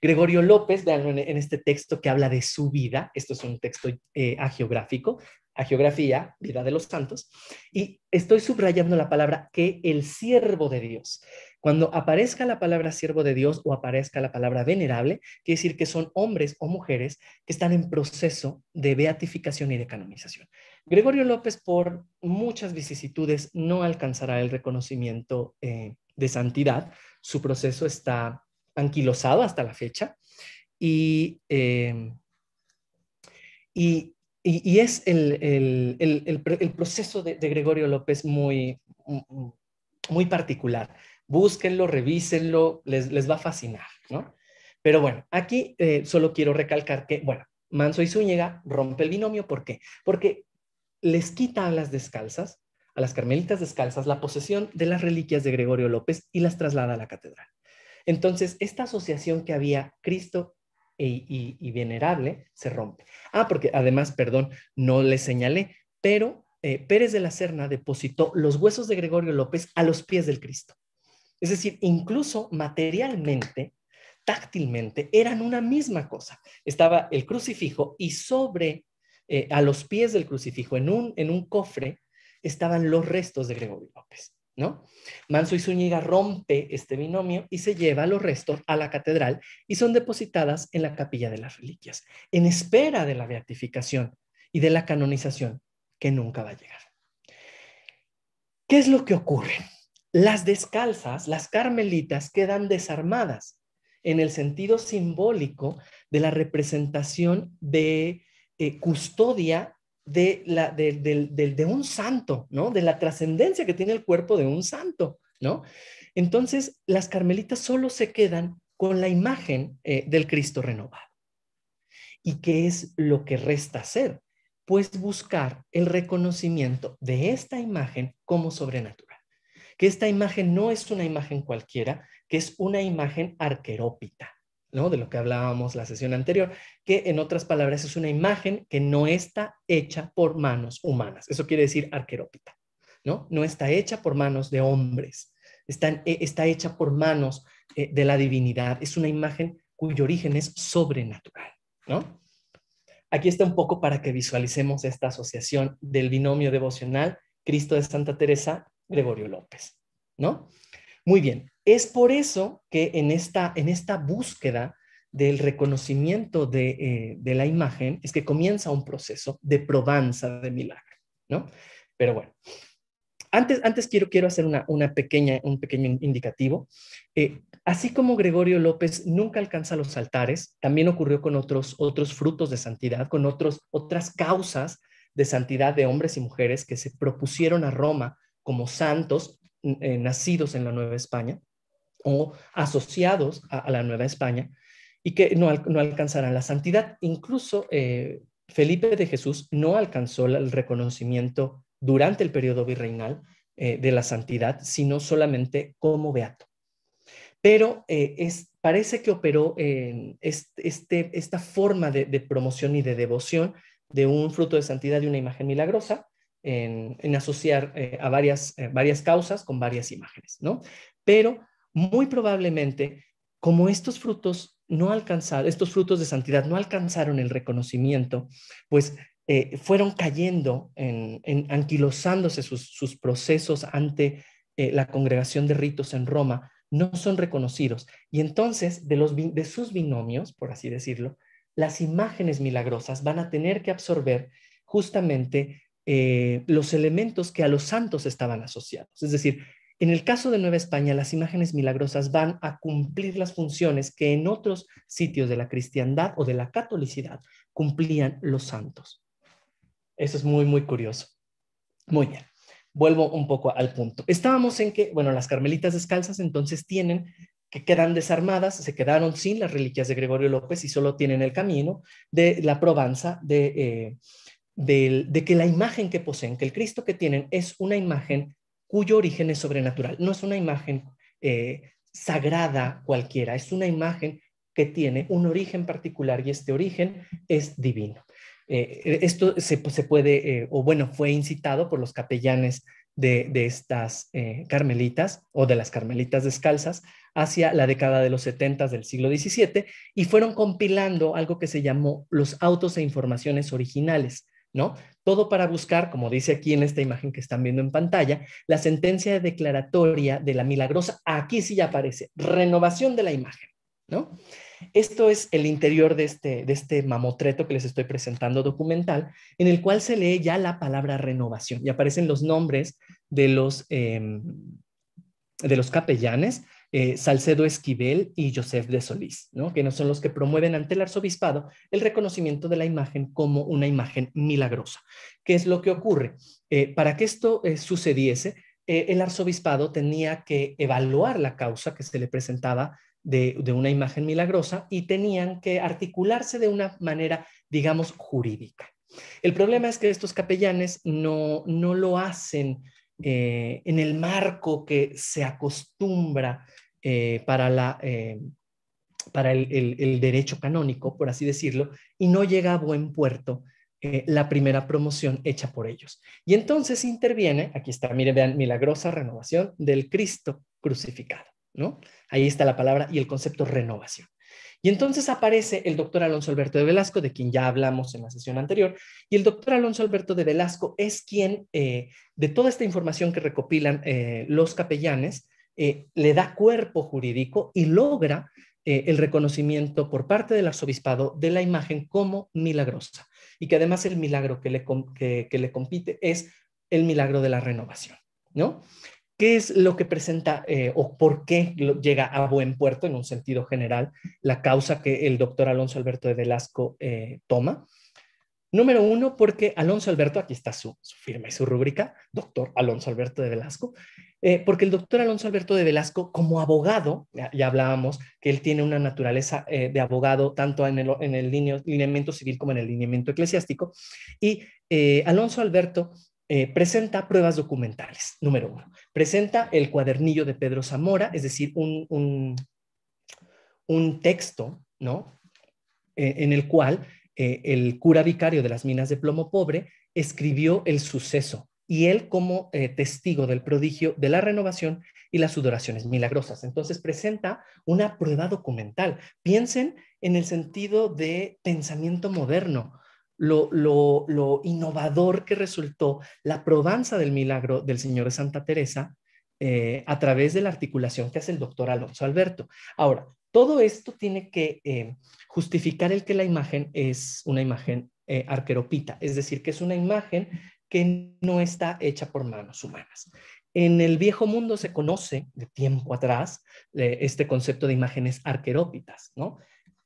Speaker 3: Gregorio López, en, este texto que habla de su vida, esto es un texto eh, agiográfico, agiografía, vida de los santos, y estoy subrayando la palabra que el siervo de Dios, cuando aparezca la palabra siervo de Dios o aparezca la palabra venerable, quiere decir que son hombres o mujeres que están en proceso de beatificación y de canonización. Gregorio López, por muchas vicisitudes, no alcanzará el reconocimiento eh, de santidad. Su proceso está anquilosado hasta la fecha y, em, es el, el, el, proceso de, Gregorio López muy, muy particular búsquenlo, revísenlo, les, va a fascinar, ¿no? Pero bueno, aquí eh, solo quiero recalcar que, bueno, Manso y Zúñiga rompe el binomio, ¿por qué? Porque les quita a las descalzas, a las carmelitas descalzas, la posesión de las reliquias de Gregorio López y las traslada a la catedral. Entonces, esta asociación que había Cristo e, y, venerable se rompe. Ah, porque además, perdón, no les señalé, pero eh, Pérez de la Serna depositó los huesos de Gregorio López a los pies del Cristo. Es decir, incluso materialmente, táctilmente, eran una misma cosa. Estaba el crucifijo y sobre, eh, a los pies del crucifijo, en un, en un cofre, estaban los restos de Gregorio López. ¿no? Manso y Zúñiga rompe este binomio y se lleva los restos a la catedral y son depositadas en la capilla de las reliquias, en espera de la beatificación y de la canonización que nunca va a llegar. ¿Qué es lo que ocurre? Las descalzas, las carmelitas, quedan desarmadas en el sentido simbólico de la representación de eh, custodia de, un santo, ¿no? De la trascendencia que tiene el cuerpo de un santo, ¿no? Entonces, las carmelitas solo se quedan con la imagen eh, del Cristo renovado. ¿Y qué es lo que resta hacer? Pues buscar el reconocimiento de esta imagen como sobrenatural que esta imagen no es una imagen cualquiera, que es una imagen arquerópita, ¿no? De lo que hablábamos la sesión anterior, que en otras palabras es una imagen que no está hecha por manos humanas. Eso quiere decir arquerópita, ¿no? No está hecha por manos de hombres, está, eh, está hecha por manos eh, de la divinidad. Es una imagen cuyo origen es sobrenatural, ¿no? Aquí está un poco para que visualicemos esta asociación del binomio devocional Cristo de Santa Teresa Gregorio López, ¿no? Muy bien, es por eso que en esta, en esta búsqueda del reconocimiento eh, de, la imagen es que comienza un proceso de probanza de milagro, ¿no? Pero bueno, antes, antes quiero, quiero hacer una, pequeña, un pequeño indicativo. Eh, así como Gregorio López nunca alcanza los altares, también ocurrió con otros, otros frutos de santidad, con otros, otras causas de santidad de hombres y mujeres que se propusieron a Roma como santos eh, nacidos en la Nueva España o asociados a, la Nueva España y que no, no alcanzarán la santidad. Incluso eh, Felipe de Jesús no alcanzó el reconocimiento durante el periodo virreinal eh, de la santidad, sino solamente como beato. Pero es, parece que operó este, esta forma de, de promoción y de devoción de un fruto de santidad y una imagen milagrosa, en, asociar eh, a varias, eh, varias causas con varias imágenes, ¿no? Pero muy probablemente, como estos frutos no alcanzaron, estos frutos de santidad no alcanzaron el reconocimiento, pues eh, fueron cayendo, en, anquilosándose sus, sus, procesos ante la congregación de ritos en Roma, no son reconocidos. Y entonces, de, los, de sus binomios, por así decirlo, las imágenes milagrosas van a tener que absorber justamente eh, los elementos que a los santos estaban asociados. Es decir, en el caso de Nueva España, las imágenes milagrosas van a cumplir las funciones que en otros sitios de la cristiandad o de la catolicidad cumplían los santos. Eso es muy, muy curioso. Muy bien. Vuelvo un poco al punto. Estábamos en que, bueno, las carmelitas descalzas entonces tienen que quedan desarmadas, se quedaron sin las reliquias de Gregorio López y solo tienen el camino de la Provenza de, eh, de que la imagen que poseen, que el Cristo que tienen es una imagen cuyo origen es sobrenatural, no es una imagen eh, sagrada cualquiera, es una imagen que tiene un origen particular y este origen es divino. Eh, eh, esto se, puede, o bueno, fue incitado por los capellanes de, estas carmelitas o de las carmelitas descalzas hacia la década de los setentas del siglo XVII y fueron compilando algo que se llamó los autos e informaciones originales, ¿no? Todo para buscar, como dice aquí en esta imagen que están viendo en pantalla, la sentencia declaratoria de la milagrosa, aquí sí ya aparece, renovación de la imagen, ¿no? Esto es el interior de este, de este mamotreto que les estoy presentando documental, en el cual se lee ya la palabra renovación y aparecen los nombres de los, em, de los capellanes, eh, Salcedo Esquivel y Joseph de Solís, que no son los que promueven ante el arzobispado el reconocimiento de la imagen como una imagen milagrosa. ¿Qué es lo que ocurre? Eh, para que esto eh, sucediese, el arzobispado tenía que evaluar la causa que se le presentaba de, una imagen milagrosa y tenían que articularse de una manera, digamos, jurídica. El problema es que estos capellanes no, no lo hacen en el marco que se acostumbra eh, para, eh, el, derecho canónico, por así decirlo, y no llega a buen puerto eh, la primera promoción hecha por ellos. Y entonces interviene, aquí está, miren, vean, milagrosa renovación del Cristo crucificado, ¿no? Ahí está la palabra y el concepto renovación. Y entonces aparece el doctor Alonso Alberto de Velasco, de quien ya hablamos en la sesión anterior, y el doctor Alonso Alberto de Velasco es quien, de toda esta información que recopilan los capellanes, eh, le da cuerpo jurídico y logra eh, el reconocimiento por parte del arzobispado de la imagen como milagrosa y que además el milagro que le, que, le compite es el milagro de la renovación, ¿no? ¿Qué es lo que presenta eh, o por qué llega a buen puerto en un sentido general la causa que el doctor Alonso Alberto de Velasco toma? Número uno, porque Alonso Alberto, aquí está su, su firma y su rúbrica, doctor Alonso Alberto de Velasco, eh, porque el doctor Alonso Alberto de Velasco, como abogado, ya, hablábamos que él tiene una naturaleza eh, de abogado tanto en el, lineamiento civil como en el lineamiento eclesiástico, y eh, Alonso Alberto presenta pruebas documentales, número uno. Presenta el cuadernillo de Pedro Zamora, es decir, un, un texto, ¿no? en el cual el cura vicario de las minas de plomo pobre escribió el suceso y él como eh, testigo del prodigio de la renovación y las sudoraciones milagrosas. Entonces presenta una prueba documental. Piensen en el sentido de pensamiento moderno, lo, innovador que resultó la probanza del milagro del Señor de Santa Teresa eh, a través de la articulación que hace el doctor Alonso Alberto. Ahora, todo esto tiene que eh, justificar el que la imagen es una imagen arqueropita, es decir, que es una imagen que no está hecha por manos humanas. En el viejo mundo se conoce, de tiempo atrás, eh, este concepto de imágenes arquerópitas, ¿no?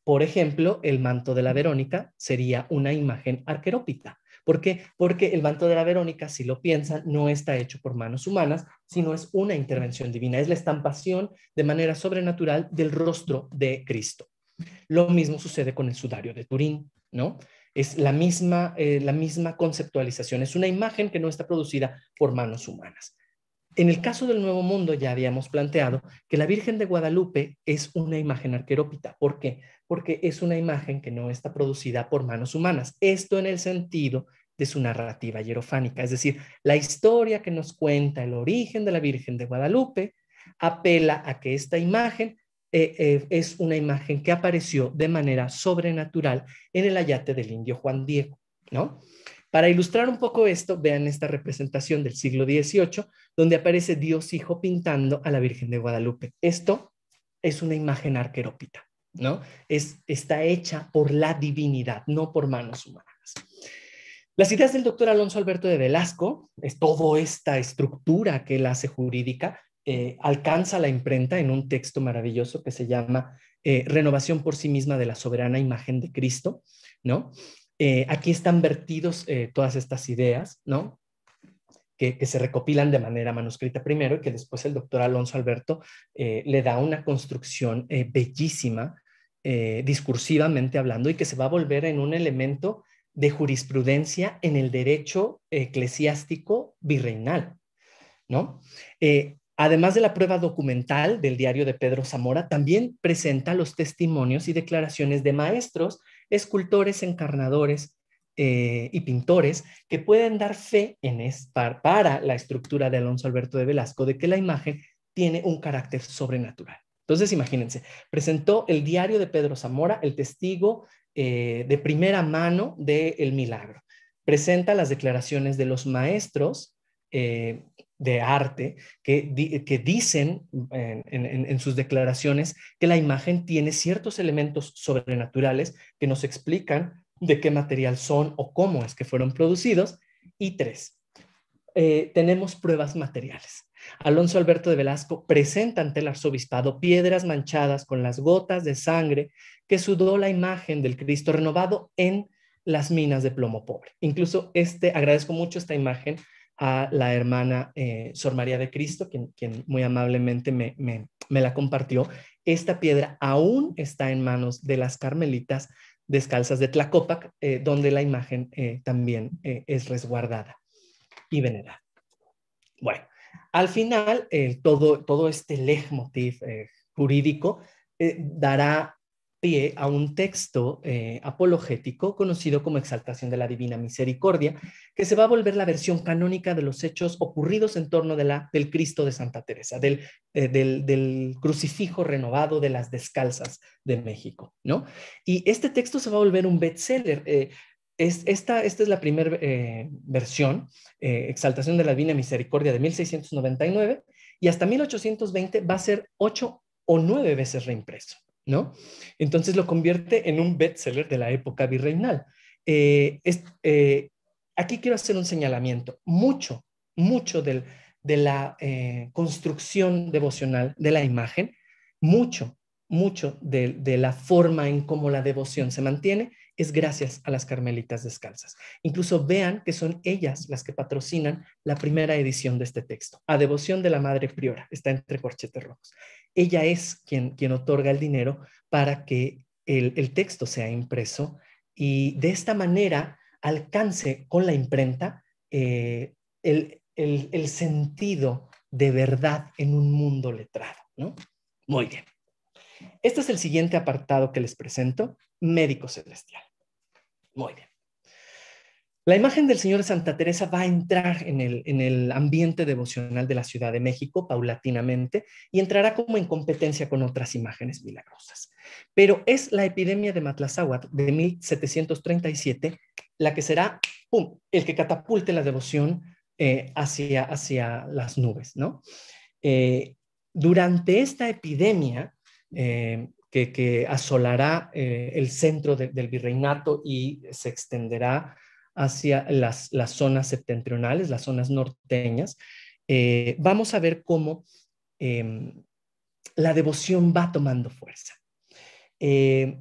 Speaker 3: Por ejemplo, el manto de la Verónica sería una imagen arquerópita. ¿Por qué? Porque el manto de la Verónica, si lo piensan, no está hecho por manos humanas, sino es una intervención divina, es la estampación de manera sobrenatural del rostro de Cristo. Lo mismo sucede con el sudario de Turín, ¿no? es la misma, eh, la misma conceptualización, es una imagen que no está producida por manos humanas. En el caso del Nuevo Mundo ya habíamos planteado que la Virgen de Guadalupe es una imagen arquerópita. ¿Por qué? Porque es una imagen que no está producida por manos humanas. Esto en el sentido de su narrativa hierofánica, es decir, la historia que nos cuenta el origen de la Virgen de Guadalupe apela a que esta imagen eh, eh, es una imagen que apareció de manera sobrenatural en el ayate del indio Juan Diego, ¿no? Para ilustrar un poco esto, vean esta representación del siglo XVIII, donde aparece Dios Hijo pintando a la Virgen de Guadalupe. Esto es una imagen arquerópita, ¿no? Es, está hecha por la divinidad, no por manos humanas. Las ideas del doctor Alonso Alberto de Velasco, es toda esta estructura que él hace jurídica, eh, alcanza la imprenta en un texto maravilloso que se llama eh, Renovación por sí misma de la soberana imagen de Cristo, ¿no? Eh, aquí están vertidos todas estas ideas, ¿no? Que, se recopilan de manera manuscrita primero y que después el doctor Alonso Alberto le da una construcción bellísima, discursivamente hablando, y que se va a volver en un elemento de jurisprudencia en el derecho eclesiástico virreinal, ¿no? Además de la prueba documental del diario de Pedro Zamora, también presenta los testimonios y declaraciones de maestros, escultores, encarnadores eh, y pintores que pueden dar fe para, la estructura de Alonso Alberto de Velasco de que la imagen tiene un carácter sobrenatural. Entonces, imagínense, presentó el diario de Pedro Zamora, el testigo eh, de primera mano del milagro. Presenta las declaraciones de los maestros eh, de arte que, dicen en, sus declaraciones que la imagen tiene ciertos elementos sobrenaturales que nos explican de qué material son o cómo es que fueron producidos. Y tres, eh, tenemos pruebas materiales. Alonso Alberto de Velasco presenta ante el arzobispado piedras manchadas con las gotas de sangre que sudó la imagen del Cristo renovado en las minas de plomo pobre. Incluso este, agradezco mucho esta imagen a la hermana eh, Sor María de Cristo, quien, muy amablemente me, la compartió. Esta piedra aún está en manos de las carmelitas descalzas de Tlacopac, eh, donde la imagen eh, también es resguardada y venerada. Bueno, al final, todo, todo este leitmotiv jurídico dará pie a un texto eh, apologético conocido como Exaltación de la Divina Misericordia, que se va a volver la versión canónica de los hechos ocurridos en torno de la, del Cristo de Santa Teresa, del, eh, del, crucifijo renovado de las descalzas de México. ¿no? Y este texto se va a volver un bestseller. Eh, seller esta, esta, es la primera versión, Exaltación de la Divina Misericordia de 1699, y hasta 1820 va a ser ocho o nueve veces reimpreso. Entonces lo convierte en un bestseller de la época virreinal. Eh, eh, aquí quiero hacer un señalamiento. Mucho, mucho de la eh, construcción devocional de la imagen, mucho, mucho de, de la forma en cómo la devoción se mantiene es gracias a las carmelitas descalzas. Incluso vean que son ellas las que patrocinan la primera edición de este texto, A Devoción de la Madre Priora, está entre corchetes rojos ella es quien, quien otorga el dinero para que el, texto sea impreso y de esta manera alcance con la imprenta eh, el, el, sentido de verdad en un mundo letrado. ¿no? Muy bien. Este es el siguiente apartado que les presento, médico celestial. Muy bien. La imagen del Señor de Santa Teresa va a entrar en el, ambiente devocional de la Ciudad de México paulatinamente y entrará como en competencia con otras imágenes milagrosas. Pero es la epidemia de Matlazáhuatl de 1737 la que será el que catapulte la devoción eh, hacia, hacia las nubes. ¿no? Eh, durante esta epidemia eh, que, asolará el centro del virreinato y se extenderá hacia las, zonas septentrionales, las zonas norteñas, eh, vamos a ver cómo em, la devoción va tomando fuerza. Eh,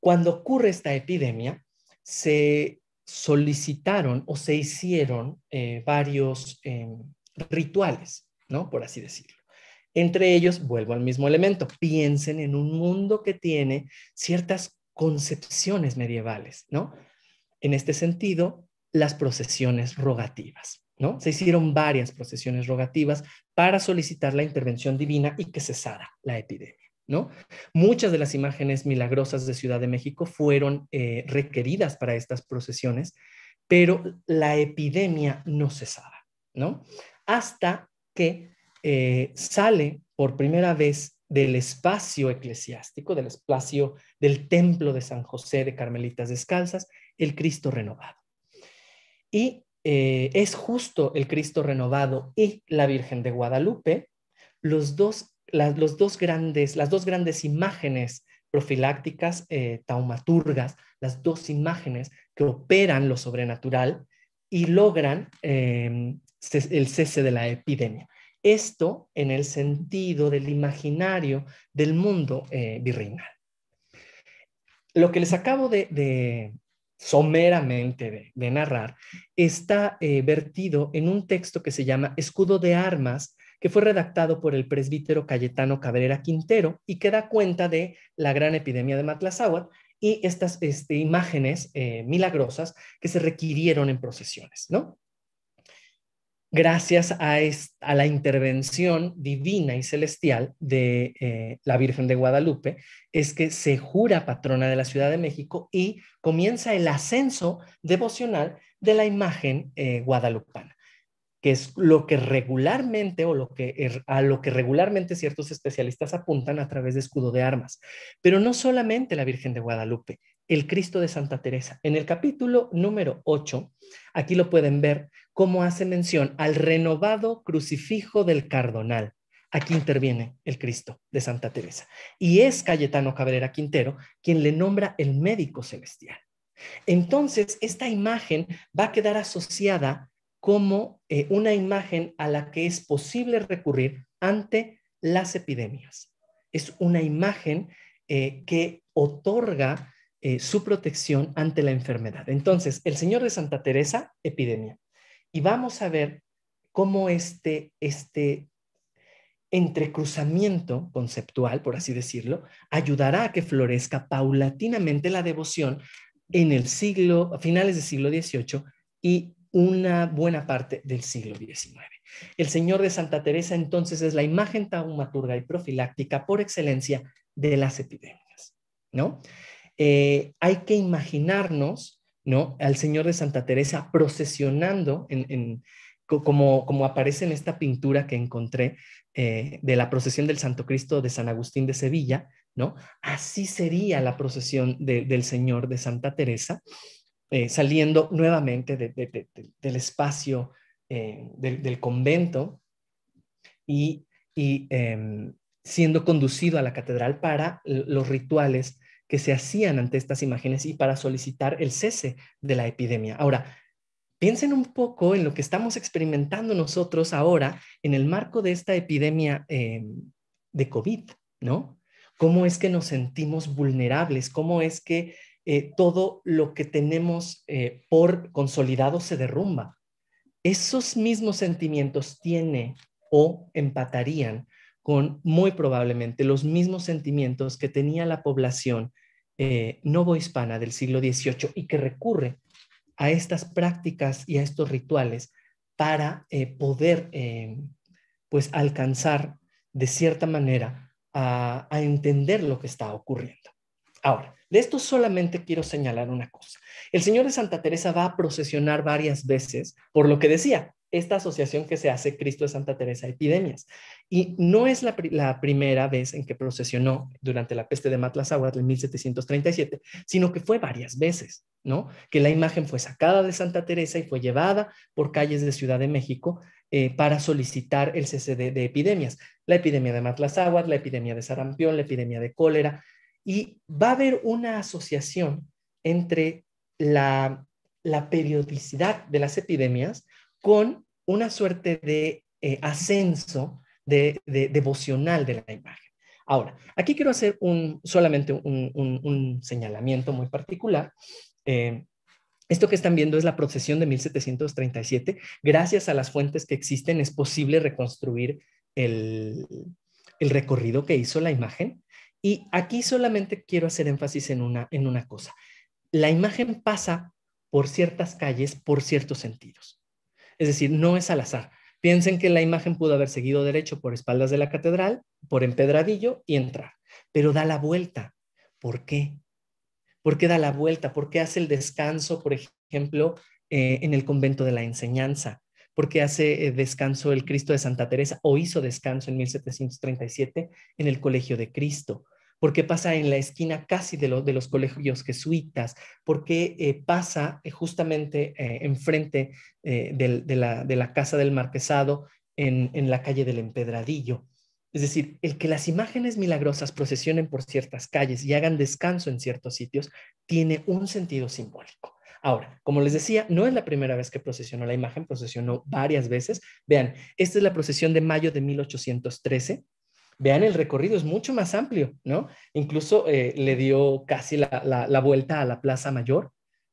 Speaker 3: cuando ocurre esta epidemia, se solicitaron o se hicieron eh, varios em, rituales, ¿no? Por así decirlo. Entre ellos, vuelvo al mismo elemento, piensen en un mundo que tiene ciertas concepciones medievales, ¿no? en este sentido las procesiones rogativas. ¿no? Se hicieron varias procesiones rogativas para solicitar la intervención divina y que cesara la epidemia. ¿no? Muchas de las imágenes milagrosas de Ciudad de México fueron eh, requeridas para estas procesiones, pero la epidemia no cesaba, ¿no? Hasta que eh, sale por primera vez del espacio eclesiástico, del espacio del templo de San José de Carmelitas Descalzas, el Cristo renovado. Y eh, es justo el Cristo renovado y la Virgen de Guadalupe, los dos, los dos grandes, las dos grandes imágenes profilácticas eh, taumaturgas, las dos imágenes que operan lo sobrenatural y logran em, el cese de la epidemia. Esto en el sentido del imaginario del mundo eh, virreinal. Lo que les acabo de, someramente de, narrar, está eh, vertido en un texto que se llama Escudo de Armas, que fue redactado por el presbítero Cayetano Cabrera Quintero y que da cuenta de la gran epidemia de Matlazáhuatl y estas este, imágenes eh, milagrosas que se requirieron en procesiones, ¿no? gracias a, la intervención divina y celestial de eh, la Virgen de Guadalupe, es que se jura patrona de la Ciudad de México y comienza el ascenso devocional de la imagen eh, guadalupana que es lo que regularmente o er, a lo que regularmente ciertos especialistas apuntan a través de escudo de armas. Pero no solamente la Virgen de Guadalupe, el Cristo de Santa Teresa. En el capítulo número 8, aquí lo pueden ver, como hace mención al renovado crucifijo del cardonal. Aquí interviene el Cristo de Santa Teresa. Y es Cayetano Cabrera Quintero quien le nombra el médico celestial. Entonces, esta imagen va a quedar asociada como eh, una imagen a la que es posible recurrir ante las epidemias. Es una imagen eh, que otorga eh, su protección ante la enfermedad. Entonces, el Señor de Santa Teresa, epidemia y vamos a ver cómo este, este entrecruzamiento conceptual, por así decirlo, ayudará a que florezca paulatinamente la devoción en el siglo, a finales del siglo XVIII y una buena parte del siglo XIX. El Señor de Santa Teresa entonces es la imagen taumaturga y profiláctica por excelencia de las epidemias, ¿no? Eh, hay que imaginarnos al Señor de Santa Teresa procesionando como, aparece en esta pintura que encontré eh, de la procesión del Santo Cristo de San Agustín de Sevilla, ¿no? Así sería la procesión del Señor de Santa Teresa, eh, saliendo nuevamente del espacio eh, del, convento y em, siendo conducido a la catedral para los rituales que se hacían ante estas imágenes y para solicitar el cese de la epidemia. Ahora, piensen un poco en lo que estamos experimentando nosotros ahora en el marco de esta epidemia em, de COVID, ¿no? ¿Cómo es que nos sentimos vulnerables? ¿Cómo es que eh, todo lo que tenemos eh, por consolidado se derrumba? Esos mismos sentimientos tiene o empatarían con muy probablemente los mismos sentimientos que tenía la población eh, hispana del siglo XVIII y que recurre a estas prácticas y a estos rituales para eh, poder eh, pues alcanzar de cierta manera a, a entender lo que está ocurriendo. Ahora, de esto solamente quiero señalar una cosa. El Señor de Santa Teresa va a procesionar varias veces, por lo que decía, esta asociación que se hace Cristo de Santa Teresa Epidemias. Y no es la, primera vez en que procesionó durante la peste de Matlazáhuatl en 1737, sino que fue varias veces, ¿no? Que la imagen fue sacada de Santa Teresa y fue llevada por calles de Ciudad de México eh, para solicitar el cese de, epidemias. La epidemia de Matlazáhuatl, la epidemia de sarampión, la epidemia de cólera. Y va a haber una asociación entre la, periodicidad de las epidemias con una suerte de eh, ascenso de, devocional de la imagen. Ahora, aquí quiero hacer un, solamente un, señalamiento muy particular. Eh, esto que están viendo es la procesión de 1737. Gracias a las fuentes que existen es posible reconstruir el, el recorrido que hizo la imagen. Y aquí solamente quiero hacer énfasis en una, en una cosa. La imagen pasa por ciertas calles, por ciertos sentidos. Es decir, no es al azar. Piensen que la imagen pudo haber seguido derecho por espaldas de la catedral, por empedradillo y entra, pero da la vuelta. ¿Por qué? ¿Por qué da la vuelta? ¿Por qué hace el descanso, por ejemplo, eh, en el convento de la enseñanza? ¿Por qué hace eh, descanso el Cristo de Santa Teresa o hizo descanso en 1737 en el Colegio de Cristo? porque pasa en la esquina casi de, los colegios jesuitas, porque eh, pasa eh, justamente eh, enfrente de, la, casa del marquesado en, en la calle del Empedradillo. Es decir, el que las imágenes milagrosas procesionen por ciertas calles y hagan descanso en ciertos sitios tiene un sentido simbólico. Ahora, como les decía, no es la primera vez que procesionó la imagen, procesionó varias veces. Vean, esta es la procesión de mayo de 1813 vean, el recorrido es mucho más amplio, ¿no? Incluso eh, le dio casi la, vuelta a la Plaza Mayor,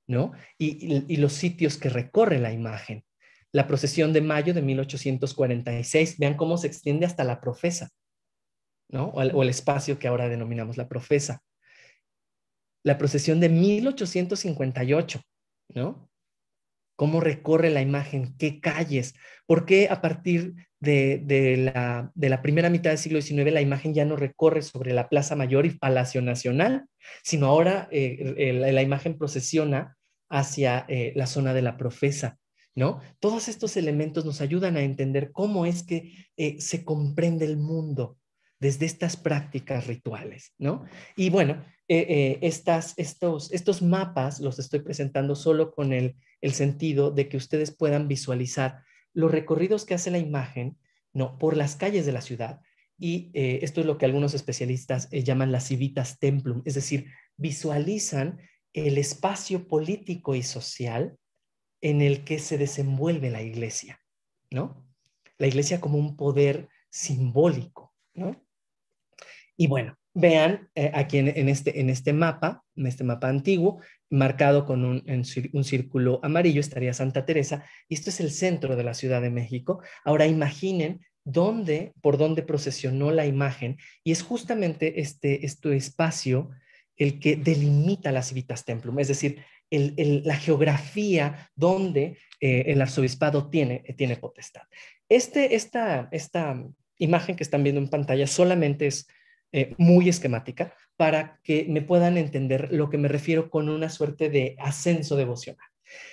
Speaker 3: ¿no? Y, los sitios que recorre la imagen. La procesión de mayo de 1846, vean cómo se extiende hasta la profesa, ¿no? o el espacio que ahora denominamos la profesa. La procesión de 1858, ¿no? cómo recorre la imagen, qué calles, por qué a partir de, la, primera mitad del siglo XIX, la imagen ya no recorre sobre la Plaza Mayor y Palacio Nacional, sino ahora eh, eh, la, imagen procesiona hacia eh, la zona de la profesa. ¿No? Todos estos elementos nos ayudan a entender cómo es que se comprende el mundo desde estas prácticas rituales, ¿no? Y bueno, estas, estos, estos mapas los estoy presentando solo con el, el sentido de que ustedes puedan visualizar los recorridos que hace la imagen, no, por las calles de la ciudad. Y eh, esto es lo que algunos especialistas eh, llaman las civitas templum, es decir, visualizan el espacio político y social en el que se desenvuelve la iglesia, ¿no? La iglesia como un poder simbólico, ¿no? Y bueno, vean eh, aquí en, este, en este mapa, en este mapa antiguo, marcado con un, círculo amarillo estaría Santa Teresa, y esto es el centro de la Ciudad de México. Ahora imaginen dónde, por dónde procesionó la imagen, y es justamente este, este espacio el que delimita las civitas Templum, es decir, el, la geografía donde eh, el arzobispado tiene, potestad. Este, esta, esta imagen que están viendo en pantalla solamente es eh, muy esquemática, para que me puedan entender lo que me refiero con una suerte de ascenso devocional.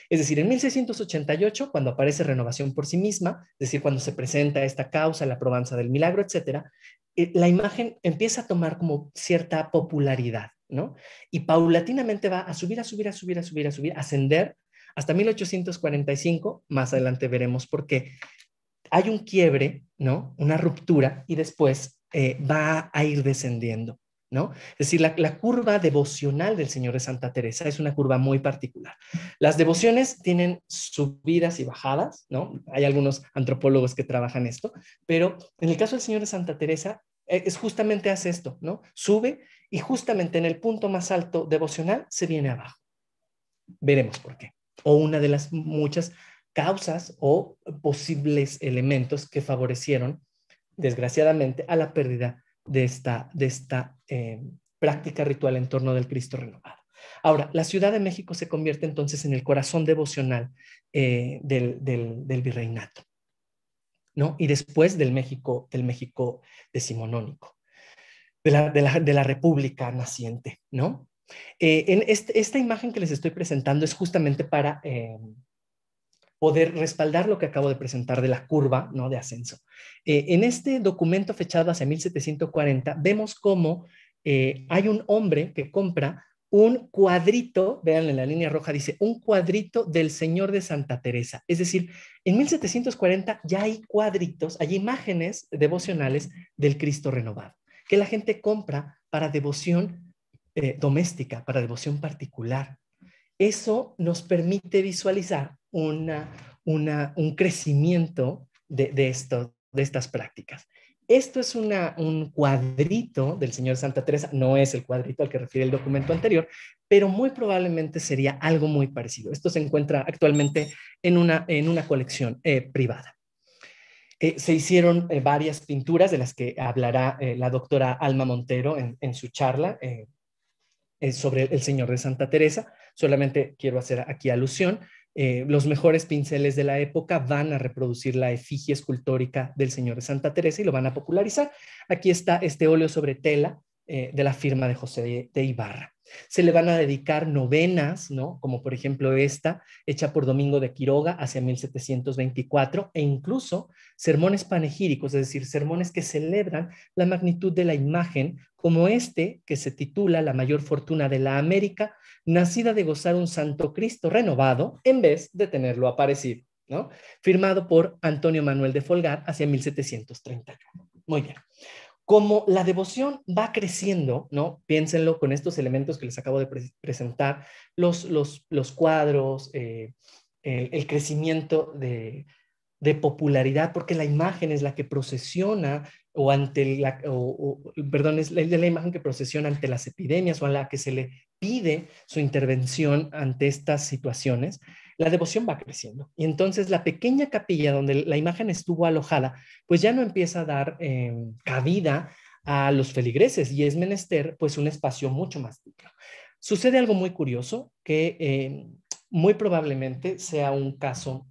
Speaker 3: Es decir, en 1688, cuando aparece renovación por sí misma, es decir, cuando se presenta esta causa, la probanza del milagro, etcétera, eh, la imagen empieza a tomar como cierta popularidad, ¿no? Y paulatinamente va a subir, a subir, a subir, a subir, a subir, ascender hasta 1845. Más adelante veremos por qué. Hay un quiebre, ¿no? Una ruptura y después eh, va a ir descendiendo. Es decir, la, curva devocional del Señor de Santa Teresa es una curva muy particular. Las devociones tienen subidas y bajadas, ¿no? Hay algunos antropólogos que trabajan esto, pero en el caso del Señor de Santa Teresa eh, es justamente hace esto, ¿no? Sube y justamente en el punto más alto devocional se viene abajo. Veremos por qué. O una de las muchas causas o posibles elementos que favorecieron, desgraciadamente, a la pérdida de esta, de esta eh, práctica ritual en torno del Cristo renovado. Ahora, la Ciudad de México se convierte entonces en el corazón devocional eh, del, virreinato, ¿no? Y después del México, del México decimonónico, de la, de la, de la República naciente, ¿no? Eh, en este, esta imagen que les estoy presentando es justamente para, poder respaldar lo que acabo de presentar de la curva ¿no? de ascenso. Eh, en este documento fechado hacia 1740, vemos cómo eh, hay un hombre que compra un cuadrito, vean en la línea roja, dice un cuadrito del Señor de Santa Teresa. Es decir, en 1740 ya hay cuadritos, hay imágenes devocionales del Cristo renovado, que la gente compra para devoción eh, doméstica, para devoción particular. Eso nos permite visualizar un crecimiento de, esto, de estas prácticas. Esto es un cuadrito del señor Santa Teresa, no es el cuadrito al que refiere el documento anterior, pero muy probablemente sería algo muy parecido. Esto se encuentra actualmente en una, en una colección eh, privada. Eh, se hicieron eh, varias pinturas de las que hablará la doctora Alma Montero en su charla sobre el Señor de Santa Teresa. Solamente quiero hacer aquí alusión. Eh, los mejores pinceles de la época van a reproducir la efigie escultórica del Señor de Santa Teresa y lo van a popularizar. Aquí está este óleo sobre tela eh, de la firma de José de Ibarra se le van a dedicar novenas, ¿no? Como por ejemplo esta, hecha por Domingo de Quiroga hacia 1724, e incluso sermones panegíricos, es decir, sermones que celebran la magnitud de la imagen, como este que se titula La mayor fortuna de la América, nacida de gozar un Santo Cristo renovado en vez de tenerlo aparecido, ¿no? Firmado por Antonio Manuel de Folgar hacia 1730 Muy bien como la devoción va creciendo, ¿no? Piénsenlo con estos elementos que les acabo de presentar, los, cuadros, eh, el, crecimiento de, popularidad, porque la imagen es la que procesiona o ante la, la, imagen que procesiona ante las epidemias o a la que se le pide su intervención ante estas situaciones la devoción va creciendo. Y entonces la pequeña capilla donde la imagen estuvo alojada, pues ya no empieza a dar em, cabida a los feligreses y es menester pues un espacio mucho más digno. Sucede algo muy curioso que em, muy probablemente sea un caso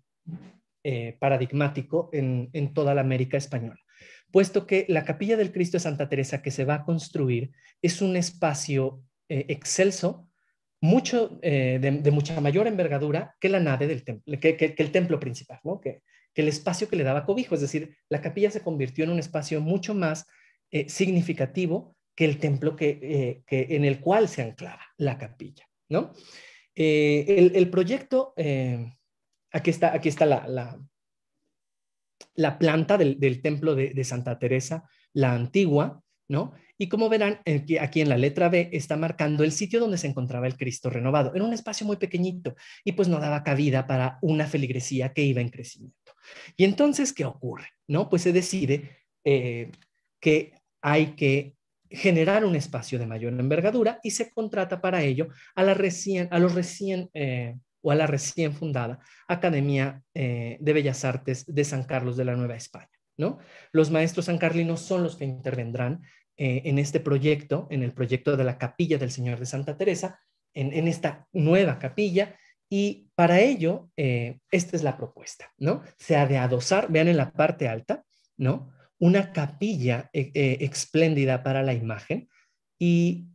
Speaker 3: eh, paradigmático en, toda la América española puesto que la capilla del Cristo de Santa Teresa que se va a construir es un espacio eh, excelso mucho, eh, de, mucha mayor envergadura que la nave del templo, que, el templo principal, ¿no? que, el espacio que le daba cobijo. Es decir, la capilla se convirtió en un espacio mucho más eh, significativo que el templo eh, que, en el cual se anclaba la capilla. ¿no? El, proyecto, aquí está, aquí está la, la, planta del, templo de, de, Santa Teresa, la antigua, ¿no? Y como verán, aquí en la letra B está marcando el sitio donde se encontraba el Cristo renovado. en un espacio muy pequeñito y pues no daba cabida para una feligresía que iba en crecimiento. Y entonces, ¿qué ocurre? ¿No? Pues se decide eh, que hay que generar un espacio de mayor envergadura y se contrata para ello a, la recién, a los recién... Eh, la recién fundada Academia eh, de Bellas Artes de San Carlos de la Nueva España. ¿no? Los maestros sancarlinos son los que intervendrán eh, en este proyecto, en el proyecto de la capilla del Señor de Santa Teresa, en, esta nueva capilla, y para ello, eh, esta es la propuesta, ¿no? Se ha de adosar, vean en la parte alta, ¿no? Una capilla eh, espléndida para la imagen y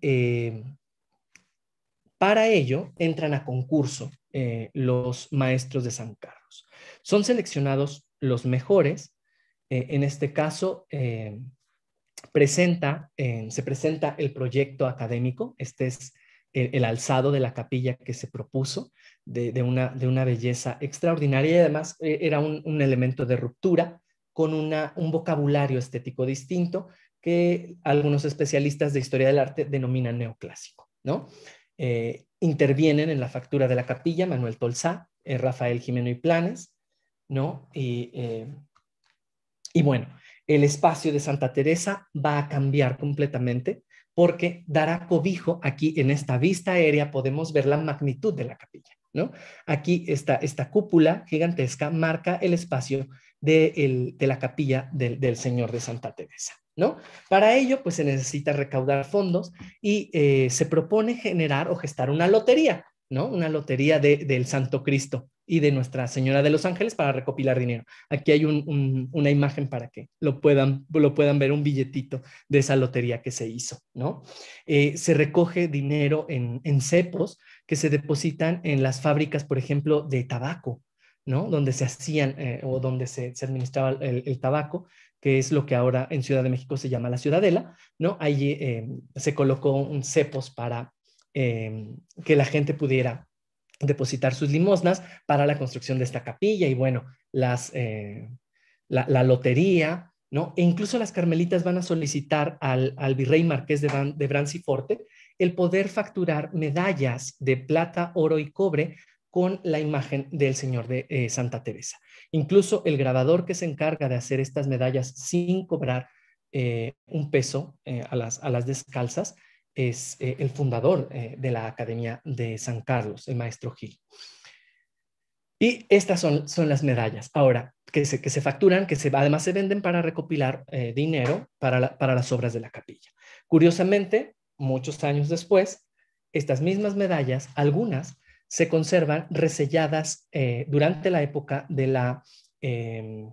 Speaker 3: para ello entran a concurso los maestros de San Carlos. Son seleccionados los mejores, en este caso, presenta, em, se presenta el proyecto académico, este es el, alzado de la capilla que se propuso, de, una, de una, belleza extraordinaria y además eh, era un, elemento de ruptura con un vocabulario estético distinto que algunos especialistas de historia del arte denominan neoclásico, ¿no? Eh, intervienen en la factura de la capilla Manuel Tolsá, eh, Rafael Jimeno y Planes, ¿no? y bueno, el espacio de Santa Teresa va a cambiar completamente porque dará cobijo aquí en esta vista aérea, podemos ver la magnitud de la capilla, ¿no? Aquí está esta cúpula gigantesca marca el espacio de, la capilla del, Señor de Santa Teresa, ¿no? Para ello, pues se necesita recaudar fondos y eh, se propone generar o gestar una lotería, ¿no? Una lotería del Santo Cristo, y de Nuestra Señora de los Ángeles para recopilar dinero. Aquí hay una imagen para que lo puedan, lo puedan ver, un billetito de esa lotería que se hizo, ¿no? Eh, se recoge dinero en, cepos que se depositan en las fábricas, por ejemplo, de tabaco, ¿no? Donde se hacían eh, o donde se, administraba el, tabaco, que es lo que ahora en Ciudad de México se llama la Ciudadela, ¿no? Allí eh, se colocó un cepos para que la gente pudiera depositar sus limosnas para la construcción de esta capilla y bueno, eh, la, lotería, ¿no? E incluso las carmelitas van a solicitar al, virrey marqués de, Branciforte el poder facturar medallas de plata, oro y cobre con la imagen del Señor de eh, Santa Teresa. Incluso el grabador que se encarga de hacer estas medallas sin cobrar eh, un peso a, las, a las descalzas es eh, el fundador eh, de la Academia de San Carlos, el maestro Gil. Y estas son, son las medallas. Ahora, que se, que se facturan, que se, además se venden para recopilar eh, dinero para, para las obras de la capilla. Curiosamente, muchos años después, estas mismas medallas, algunas, se conservan reselladas durante la época de la, de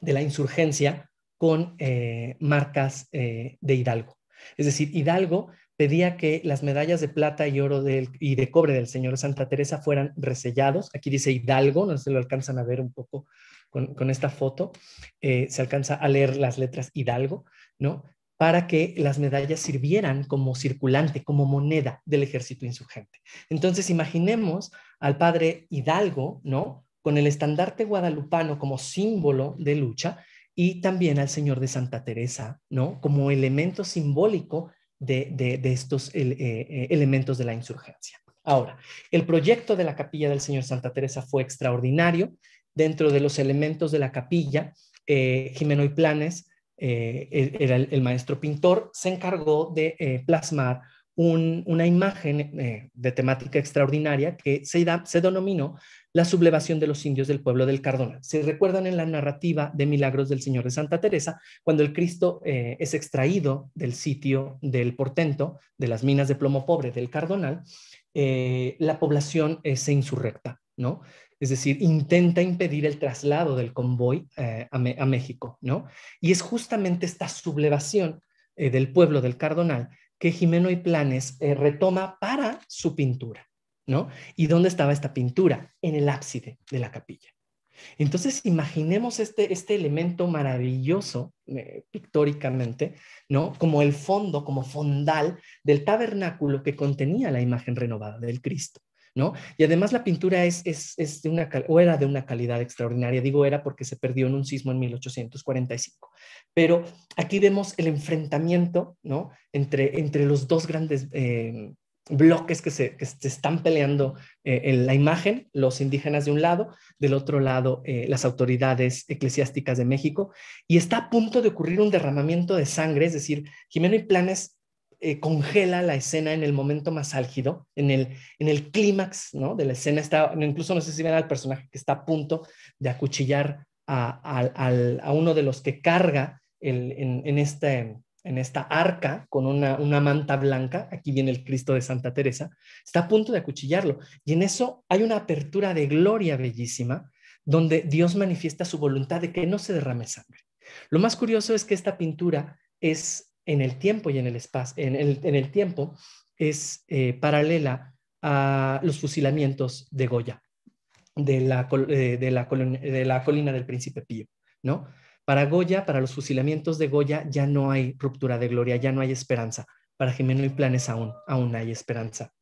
Speaker 3: la insurgencia con marcas de Hidalgo. Es decir, Hidalgo pedía que las medallas de plata y oro y de cobre del señor Santa Teresa fueran resellados. Aquí dice Hidalgo, no se lo alcanzan a ver un poco con, esta foto, eh, se alcanza a leer las letras Hidalgo, ¿no? Para que las medallas sirvieran como circulante, como moneda del ejército insurgente. Entonces, imaginemos al padre Hidalgo, ¿no? Con el estandarte guadalupano como símbolo de lucha, y también al Señor de Santa Teresa, ¿no? Como elemento simbólico de, estos eh, eh, elementos de la insurgencia. Ahora, el proyecto de la capilla del Señor Santa Teresa fue extraordinario. Dentro de los elementos de la capilla, eh, Jimeno y Planes, e, era el, maestro pintor, se encargó de plasmar una imagen eh, de temática extraordinaria que se, se denominó la sublevación de los indios del pueblo del Cardonal. Se recuerdan en la narrativa de Milagros del Señor de Santa Teresa, cuando el Cristo eh, es extraído del sitio del portento, de las minas de plomo pobre del Cardonal, eh, la población se insurrecta, ¿no? Es decir, intenta impedir el traslado del convoy a, a, México, ¿no? Y es justamente esta sublevación del pueblo del Cardonal que Jimeno y Planes eh, retoma para su pintura, ¿no? ¿Y dónde estaba esta pintura? En el ábside de la capilla. Entonces, imaginemos este, este elemento maravilloso eh, pictóricamente, ¿no? Como el fondo, como fondal del tabernáculo que contenía la imagen renovada del Cristo. Y además la pintura es, de una, era de una calidad extraordinaria, digo era porque se perdió en un sismo en 1845, pero aquí vemos el enfrentamiento, Entre, los dos grandes... Eh, bloques que se, están peleando eh, en la imagen, los indígenas de un lado, del otro lado eh, las autoridades eclesiásticas de México, y está a punto de ocurrir un derramamiento de sangre, es decir, Jimeno y Planes eh, congela la escena en el momento más álgido, en el, en el clímax ¿no? de la escena. Está, incluso no sé si ven al personaje que está a punto de acuchillar a, uno de los que carga el, en, este, en esta arca con una, una manta blanca. Aquí viene el Cristo de Santa Teresa. Está a punto de acuchillarlo. Y en eso hay una apertura de gloria bellísima donde Dios manifiesta su voluntad de que no se derrame sangre. Lo más curioso es que esta pintura es en el tiempo y en el espacio, en el, en el tiempo, es eh, paralela a los fusilamientos de Goya, de la, eh, de, la de la colina del Príncipe Pío, ¿no? Para Goya, para los fusilamientos de Goya, ya no hay ruptura de gloria, ya no hay esperanza. Para Jimeno y Planes aún, aún hay esperanza.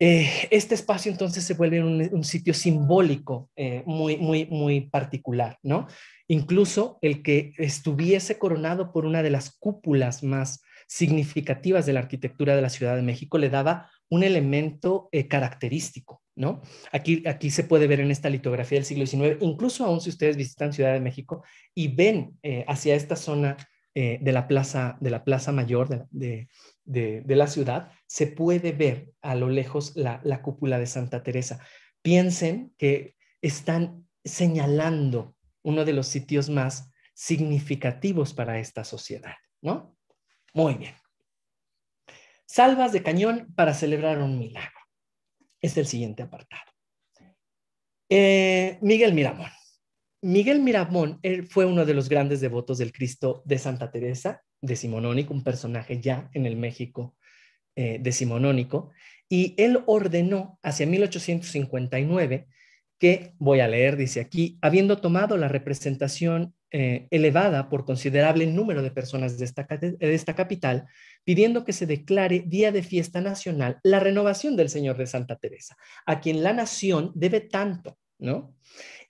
Speaker 3: Eh, este espacio entonces se vuelve un, sitio simbólico eh, muy, muy, muy particular, ¿no? Incluso el que estuviese coronado por una de las cúpulas más significativas de la arquitectura de la Ciudad de México le daba un elemento eh, característico, ¿no? Aquí, aquí se puede ver en esta litografía del siglo XIX, incluso aún si ustedes visitan Ciudad de México y ven hacia esta zona de, la plaza, de la Plaza Mayor de de, la ciudad, se puede ver a lo lejos la, cúpula de Santa Teresa. Piensen que están señalando uno de los sitios más significativos para esta sociedad, ¿no? Muy bien. Salvas de cañón para celebrar un milagro. Es el siguiente apartado. Eh, Miguel Miramón. Miguel Miramón él fue uno de los grandes devotos del Cristo de Santa Teresa decimonónico, un personaje ya en el México eh, decimonónico, y él ordenó hacia 1859 que, voy a leer, dice aquí, habiendo tomado la representación eh, elevada por considerable número de personas de esta capital, pidiendo que se declare día de fiesta nacional la renovación del Señor de Santa Teresa, a quien la nación debe tanto ¿no?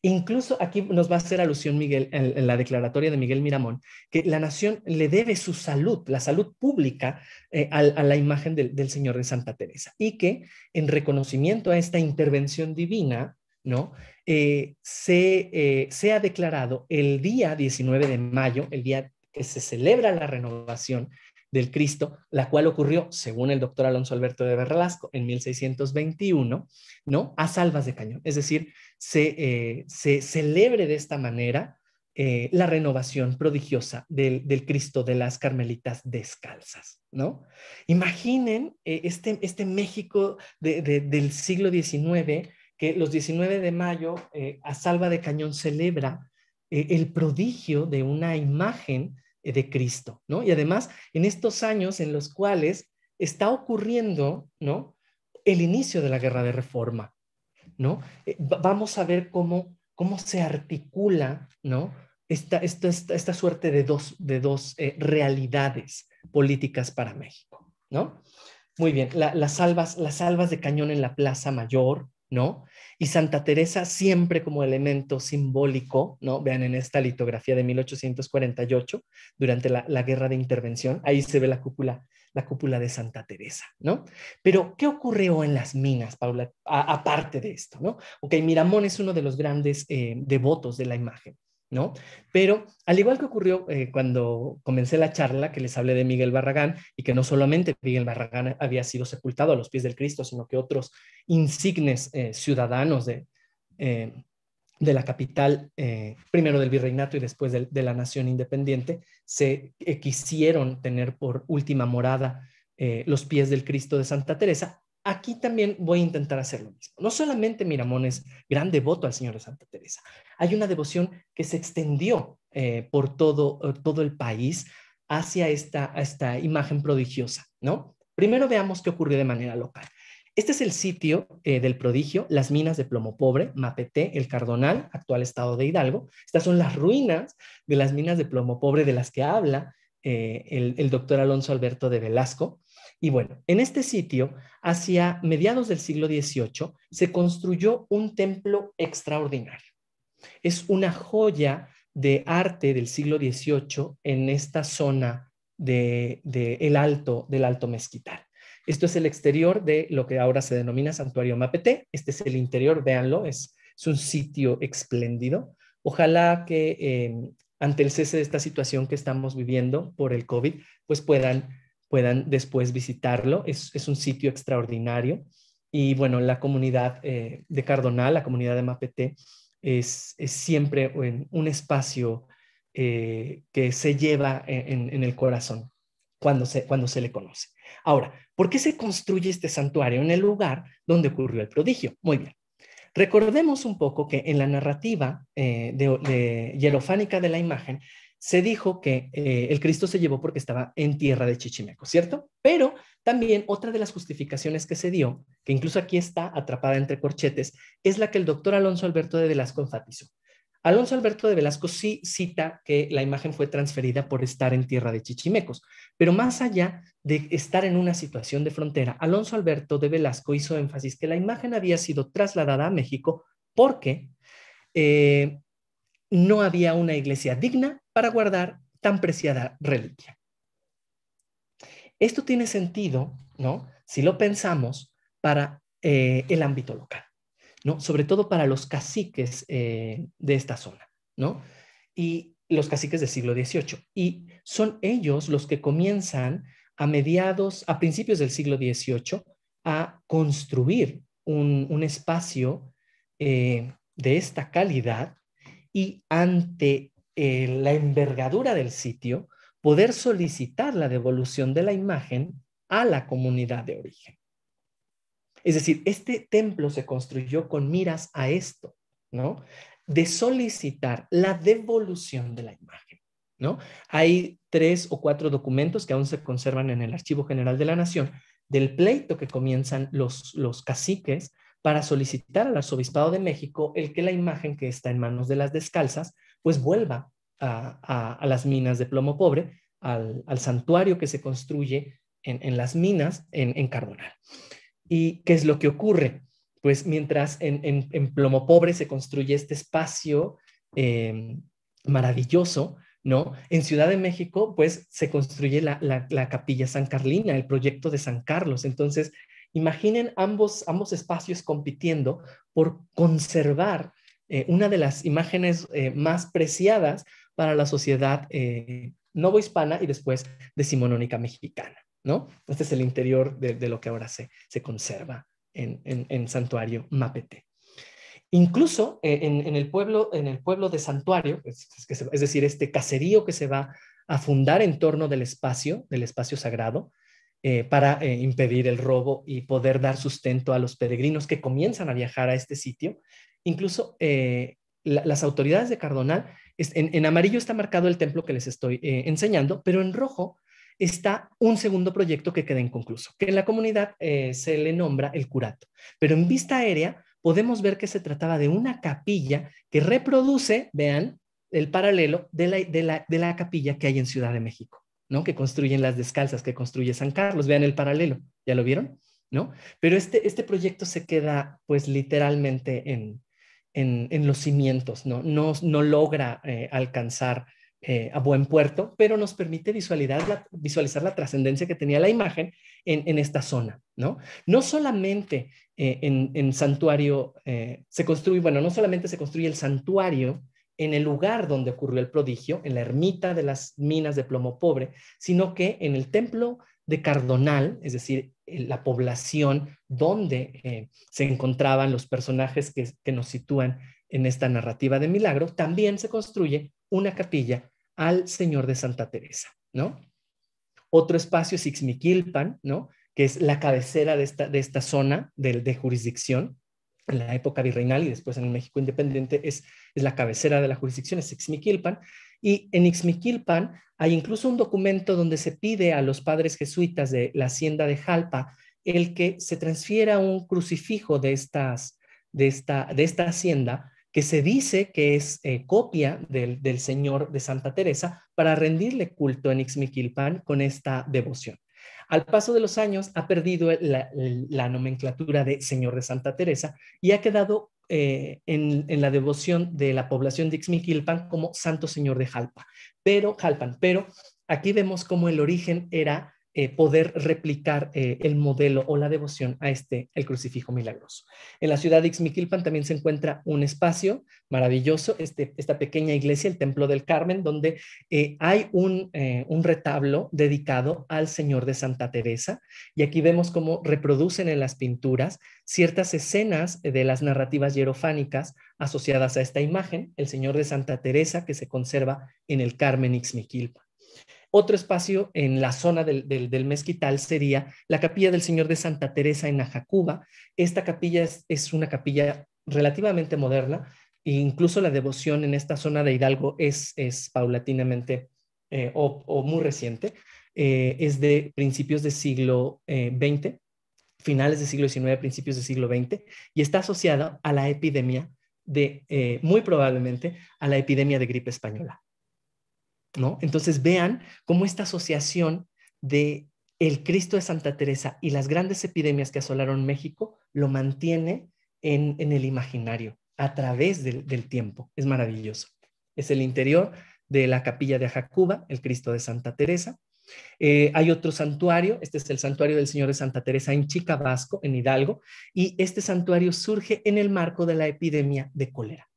Speaker 3: Incluso aquí nos va a hacer alusión Miguel en, la declaratoria de Miguel Miramón, que la nación le debe su salud, la salud pública, eh, a, la imagen del, Señor de Santa Teresa y que en reconocimiento a esta intervención divina, ¿no? Eh, se, eh, se ha declarado el día 19 de mayo, el día que se celebra la renovación del Cristo, la cual ocurrió, según el doctor Alonso Alberto de Berrelasco en 1621, ¿no? A salvas de cañón. Es decir, se, eh, celebre de esta manera eh, la renovación prodigiosa del, Cristo de las Carmelitas descalzas, ¿no? Imaginen eh, este, este México del siglo XIX, que los 19 de mayo a salva de cañón celebra el prodigio de una imagen eh, de Cristo, ¿no? Y además, en estos años en los cuales está ocurriendo, ¿no? El inicio de la guerra de reforma, ¿no? Eh, vamos a ver cómo, cómo se articula, ¿no? Esta, esta, suerte de dos, de dos eh, realidades políticas para México, ¿no? Muy bien, las, salvas, las salvas de cañón en la Plaza Mayor, ¿no? y Santa Teresa siempre como elemento simbólico, ¿no? Vean en esta litografía de 1848, durante la, guerra de intervención, ahí se ve la cúpula, la cúpula de Santa Teresa, ¿no? Pero, ¿qué ocurrió en las minas, Paula, aparte de esto, ¿no? Ok, Miramón es uno de los grandes eh, devotos de la imagen. Pero al igual que ocurrió eh, cuando comencé la charla que les hablé de Miguel Barragán y que no solamente Miguel Barragán había sido sepultado a los pies del Cristo, sino que otros insignes eh, ciudadanos eh, de, la capital, primero del virreinato y después de, de la nación independiente, se quisieron tener por última morada los pies del Cristo de Santa Teresa aquí también voy a intentar hacer lo mismo. No solamente Miramón es gran devoto al Señor de Santa Teresa, hay una devoción que se extendió eh, por todo, eh, todo el país hacia esta, esta imagen prodigiosa, ¿no? Primero veamos qué ocurrió de manera local. Este es el sitio eh, del prodigio, las minas de plomo pobre, Mapete, el Cardonal, actual estado de Hidalgo. Estas son las ruinas de las minas de plomo pobre de las que habla el doctor Alonso Alberto de Velasco. Y bueno, en este sitio, hacia mediados del siglo XVIII, se construyó un templo extraordinario. Es una joya de arte del siglo XVIII en esta zona de, el alto, del Alto Mezquital. Esto es el exterior de lo que ahora se denomina Santuario Mapete. Este es el interior, véanlo, es, es un sitio espléndido. Ojalá que eh, ante el cese de esta situación que estamos viviendo por el COVID, pues puedan puedan después visitarlo. Es, un sitio extraordinario. Y bueno, la comunidad eh, de Cardonal, la comunidad de Mapete, es, siempre un, espacio eh, que se lleva en, el corazón cuando se, le conoce. Ahora, ¿por qué se construye este santuario en el lugar donde ocurrió el prodigio? Muy bien. Recordemos un poco que en la narrativa eh, de, de la imagen se dijo que eh, el Cristo se llevó porque estaba en tierra de Chichimeco, ¿cierto? Pero también otra de las justificaciones que se dio, que incluso aquí está atrapada entre corchetes, es la que el doctor Alonso Alberto de Velasco enfatizó. Alonso Alberto de Velasco sí cita que la imagen fue transferida por estar en tierra de Chichimecos, pero más allá de estar en una situación de frontera, Alonso Alberto de Velasco hizo énfasis que la imagen había sido trasladada a México porque eh, no había una iglesia digna para guardar tan preciada reliquia. Esto tiene sentido, ¿no? Si lo pensamos para eh, el ámbito local, ¿no? Sobre todo para los caciques eh, de esta zona, ¿no? Y los caciques del siglo XVIII. Y son ellos los que comienzan a mediados, a principios del siglo XVIII, a construir un, espacio eh, de esta calidad y ante eh, la envergadura del sitio, poder solicitar la devolución de la imagen a la comunidad de origen. Es decir, este templo se construyó con miras a esto, ¿no? De solicitar la devolución de la imagen, ¿no? Hay tres o cuatro documentos que aún se conservan en el Archivo General de la Nación del pleito que comienzan los caciques para solicitar al Arzobispado de México el que la imagen que está en manos de las descalzas pues vuelva a, las minas de plomo pobre, al, santuario que se construye en, las minas en, en, Carbonal. ¿Y qué es lo que ocurre? Pues mientras en, plomo pobre se construye este espacio em, maravilloso, ¿no? En Ciudad de México, pues se construye la, capilla San Carlina, el proyecto de San Carlos. Entonces, Imaginen ambos, espacios compitiendo por conservar eh, una de las imágenes eh, más preciadas para la sociedad eh, novohispana y después decimonónica mexicana, ¿no? Este es el interior de, lo que ahora se, conserva en, Santuario Mapete. Incluso eh, en, en, el pueblo, en el pueblo de Santuario, es, es, decir, este caserío que se va a fundar en torno del espacio, del espacio sagrado, eh, para eh, impedir el robo y poder dar sustento a los peregrinos que comienzan a viajar a este sitio. Incluso eh, las autoridades de Cardonal, en, amarillo está marcado el templo que les estoy enseñando, pero en rojo está un segundo proyecto que queda inconcluso, que en la comunidad se le nombra el curato. Pero en vista aérea podemos ver que se trataba de una capilla que reproduce, vean, el paralelo de la, de la capilla que hay en Ciudad de México. Que construyen las descalzas, que construye San Carlos. Vean el paralelo, ¿ya lo vieron? ¿No? Pero este, este proyecto se queda pues literalmente en, en, los cimientos, ¿no? No, no logra eh, alcanzar eh, a buen puerto, pero nos permite visualizar la, visualizar la trascendencia que tenía la imagen en, en, esta zona, ¿no? No solamente eh, en, en, santuario se construye, bueno, no solamente se construye el santuario en el lugar donde ocurrió el prodigio, en la ermita de las minas de plomo pobre, sino que en el templo de Cardonal, es decir, la población donde eh, se encontraban los personajes que, nos sitúan en esta narrativa de milagro, también se construye una capilla al Señor de Santa Teresa, ¿no? Otro espacio es Ixmiquilpan, ¿no? Que es la cabecera de esta, zona de jurisdicción, en la época virreinal y después en el México independiente, es, la cabecera de la jurisdicción, es Ixmiquilpan. Y en Ixmiquilpan hay incluso un documento donde se pide a los padres jesuitas de la hacienda de Jalpa el que se transfiera un crucifijo de, de, esta, de esta hacienda que se dice que es eh, copia del, del, Señor de Santa Teresa para rendirle culto en Ixmiquilpan con esta devoción. Al paso de los años ha perdido la, nomenclatura de Señor de Santa Teresa y ha quedado eh, en, la devoción de la población de Ixmiquilpan como Santo Señor de Jalpa, pero, Jalpan, pero aquí vemos cómo el origen era eh, poder replicar eh, el modelo o la devoción a este, el crucifijo milagroso. En la ciudad de Ixmiquilpan también se encuentra un espacio maravilloso, este, esta pequeña iglesia, el Templo del Carmen, donde eh, hay un, un, retablo dedicado al Señor de Santa Teresa. Y aquí vemos cómo reproducen en las pinturas ciertas escenas de las narrativas hierofánicas asociadas a esta imagen, el Señor de Santa Teresa, que se conserva en el Carmen Ixmiquilpan. Otro espacio en la zona del, mezquital sería la capilla del Señor de Santa Teresa en Ajacuba. Esta capilla es, una capilla relativamente moderna e incluso la devoción en esta zona de Hidalgo es, paulatinamente eh, o, muy reciente. Eh, es de principios del siglo XX, eh, finales del siglo XIX, principios del siglo XX, y está asociada a la epidemia de, muy probablemente, a la epidemia de gripe española. Entonces vean cómo esta asociación de el Cristo de Santa Teresa y las grandes epidemias que asolaron México lo mantiene en, el imaginario a través del, tiempo. Es maravilloso. Es el interior de la capilla de Ajacuba, el Cristo de Santa Teresa. Eh, hay otro santuario, este es el santuario del Señor de Santa Teresa en Chicabasco, en Hidalgo, y este santuario surge en el marco de la epidemia de cólera,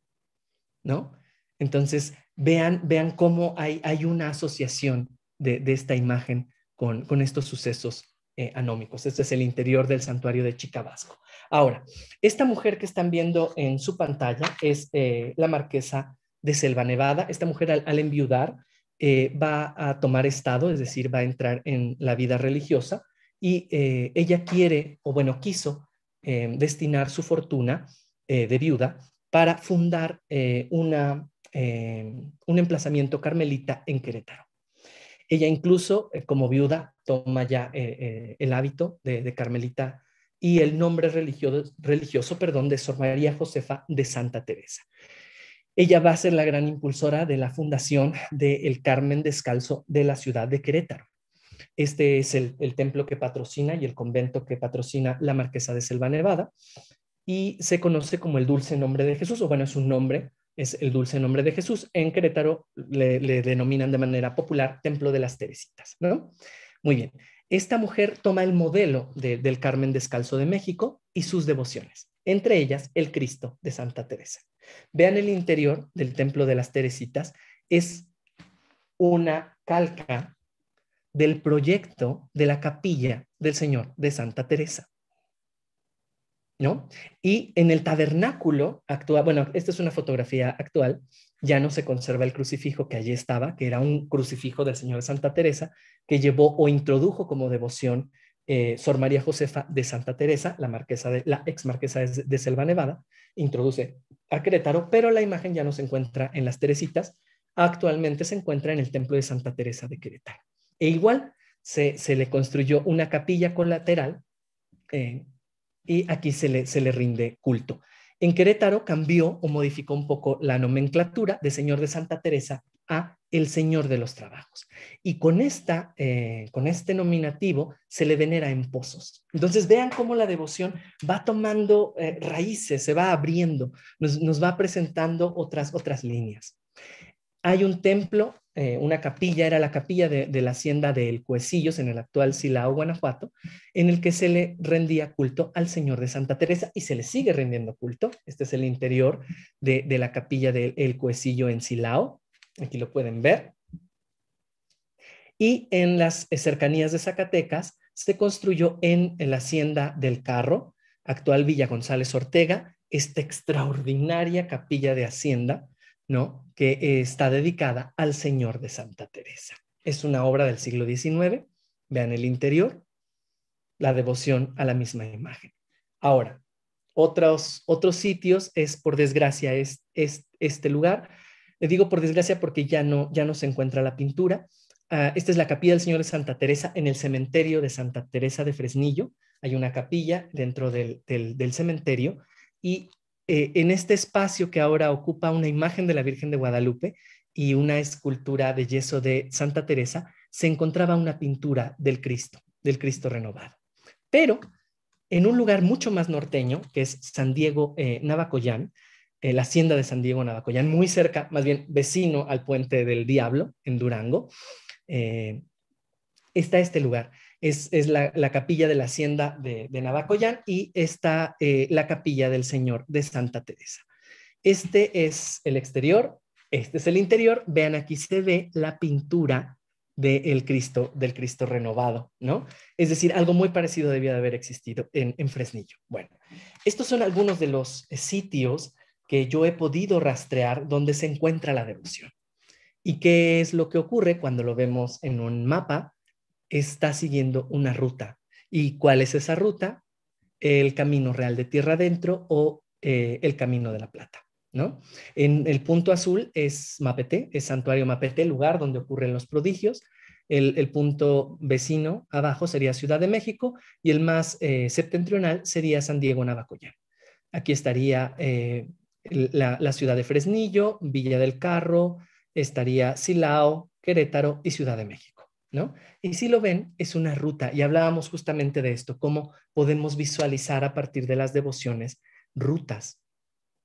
Speaker 3: ¿no? Entonces, vean, vean cómo hay, hay una asociación de, esta imagen con, estos sucesos eh, anómicos. Este es el interior del santuario de Chicabasco. Ahora, esta mujer que están viendo en su pantalla es eh, la marquesa de Selva Nevada. Esta mujer al, al enviudar eh, va a tomar estado, es decir, va a entrar en la vida religiosa y ella quiere, o bueno, quiso destinar su fortuna de viuda para fundar una eh, un emplazamiento carmelita en Querétaro. Ella incluso, eh, como viuda, toma ya eh, el hábito de, carmelita y el nombre religioso, religioso perdón, de Sor María Josefa de Santa Teresa. Ella va a ser la gran impulsora de la fundación del Carmen Descalzo de la ciudad de Querétaro. Este es el, el templo que patrocina y el convento que patrocina la marquesa de Selva Nevada y se conoce como el dulce nombre de Jesús, o bueno, es un nombre es el dulce nombre de Jesús. En Querétaro le, denominan de manera popular Templo de las Teresitas, ¿no? Muy bien. Esta mujer toma el modelo del Carmen Descalzo de México y sus devociones, entre ellas el Cristo de Santa Teresa. Vean el interior del Templo de las Teresitas, es una calca del proyecto de la capilla del Señor de Santa Teresa. ¿no? Y en el tabernáculo actual, bueno, esta es una fotografía actual, ya no se conserva el crucifijo que allí estaba, que era un crucifijo del Señor de Santa Teresa, que llevó o introdujo como devoción eh, Sor María Josefa de Santa Teresa, la, marquesa de, la ex marquesa de, Selva Nevada, introduce a Querétaro, pero la imagen ya no se encuentra en las Teresitas, actualmente se encuentra en el Templo de Santa Teresa de Querétaro. E igual se, le construyó una capilla colateral eh, y aquí se le, se le rinde culto. En Querétaro cambió o modificó un poco la nomenclatura de Señor de Santa Teresa a el Señor de los Trabajos. Y con, esta, eh, con este nominativo se le venera en pozos. Entonces vean cómo la devoción va tomando eh, raíces, se va abriendo, nos, nos, va presentando otras, otras líneas. Hay un templo eh, una capilla, era la capilla de, la hacienda de El Cuecillos, en el actual Silao, Guanajuato, en el que se le rendía culto al Señor de Santa Teresa y se le sigue rindiendo culto. Este es el interior de, la capilla de El Cuecillo en Silao. Aquí lo pueden ver. Y en las eh, cercanías de Zacatecas se construyó en la hacienda del Carro, actual Villa González Ortega, esta extraordinaria capilla de hacienda ¿no? que eh, está dedicada al Señor de Santa Teresa. Es una obra del siglo XIX, vean el interior, la devoción a la misma imagen. Ahora, otros, otros sitios es, por desgracia, es, este lugar. Le digo por desgracia porque ya no, ya no se encuentra la pintura. Ah, esta es la capilla del Señor de Santa Teresa en el cementerio de Santa Teresa de Fresnillo. Hay una capilla dentro del cementerio y eh, en este espacio que ahora ocupa una imagen de la Virgen de Guadalupe y una escultura de yeso de Santa Teresa, se encontraba una pintura del Cristo, del Cristo renovado. Pero en un lugar mucho más norteño, que es San Diego eh, Navacoyán, eh, la hacienda de San Diego Navacoyán, muy cerca, más bien vecino al puente del Diablo en Durango, eh, está este lugar es, la, capilla de la hacienda de, de Navacoyán y está eh, la capilla del Señor de Santa Teresa. Este es el exterior, este es el interior. Vean, aquí se ve la pintura del Cristo, del Cristo renovado, ¿no? Es decir, algo muy parecido debía de haber existido en, en Fresnillo. Bueno, estos son algunos de los sitios que yo he podido rastrear donde se encuentra la devoción. ¿Y qué es lo que ocurre cuando lo vemos en un mapa? está siguiendo una ruta. ¿Y cuál es esa ruta? El camino real de tierra adentro o eh, el camino de la plata. ¿No? En el punto azul es Mapete, es santuario Mapete, el lugar donde ocurren los prodigios. El, punto vecino abajo sería Ciudad de México y el más eh, septentrional sería San Diego Navacoyán. Aquí estaría eh, la, ciudad de Fresnillo, Villa del Carro, estaría Silao, Querétaro y Ciudad de México. ¿no? Y si lo ven, es una ruta. Y hablábamos justamente de esto, cómo podemos visualizar a partir de las devociones rutas,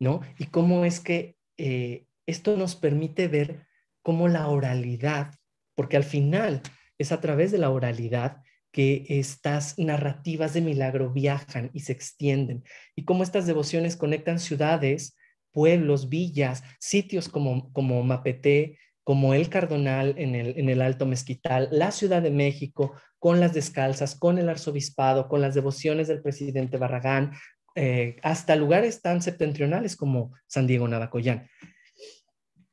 Speaker 3: ¿no? Y cómo es que eh, esto nos permite ver cómo la oralidad, porque al final es a través de la oralidad que estas narrativas de milagro viajan y se extienden, y cómo estas devociones conectan ciudades, pueblos, villas, sitios como, como Mapete, como el Cardonal en el, Alto Mezquital, la Ciudad de México, con las descalzas, con el arzobispado, con las devociones del presidente Barragán, eh, hasta lugares tan septentrionales como San Diego Navacoyán.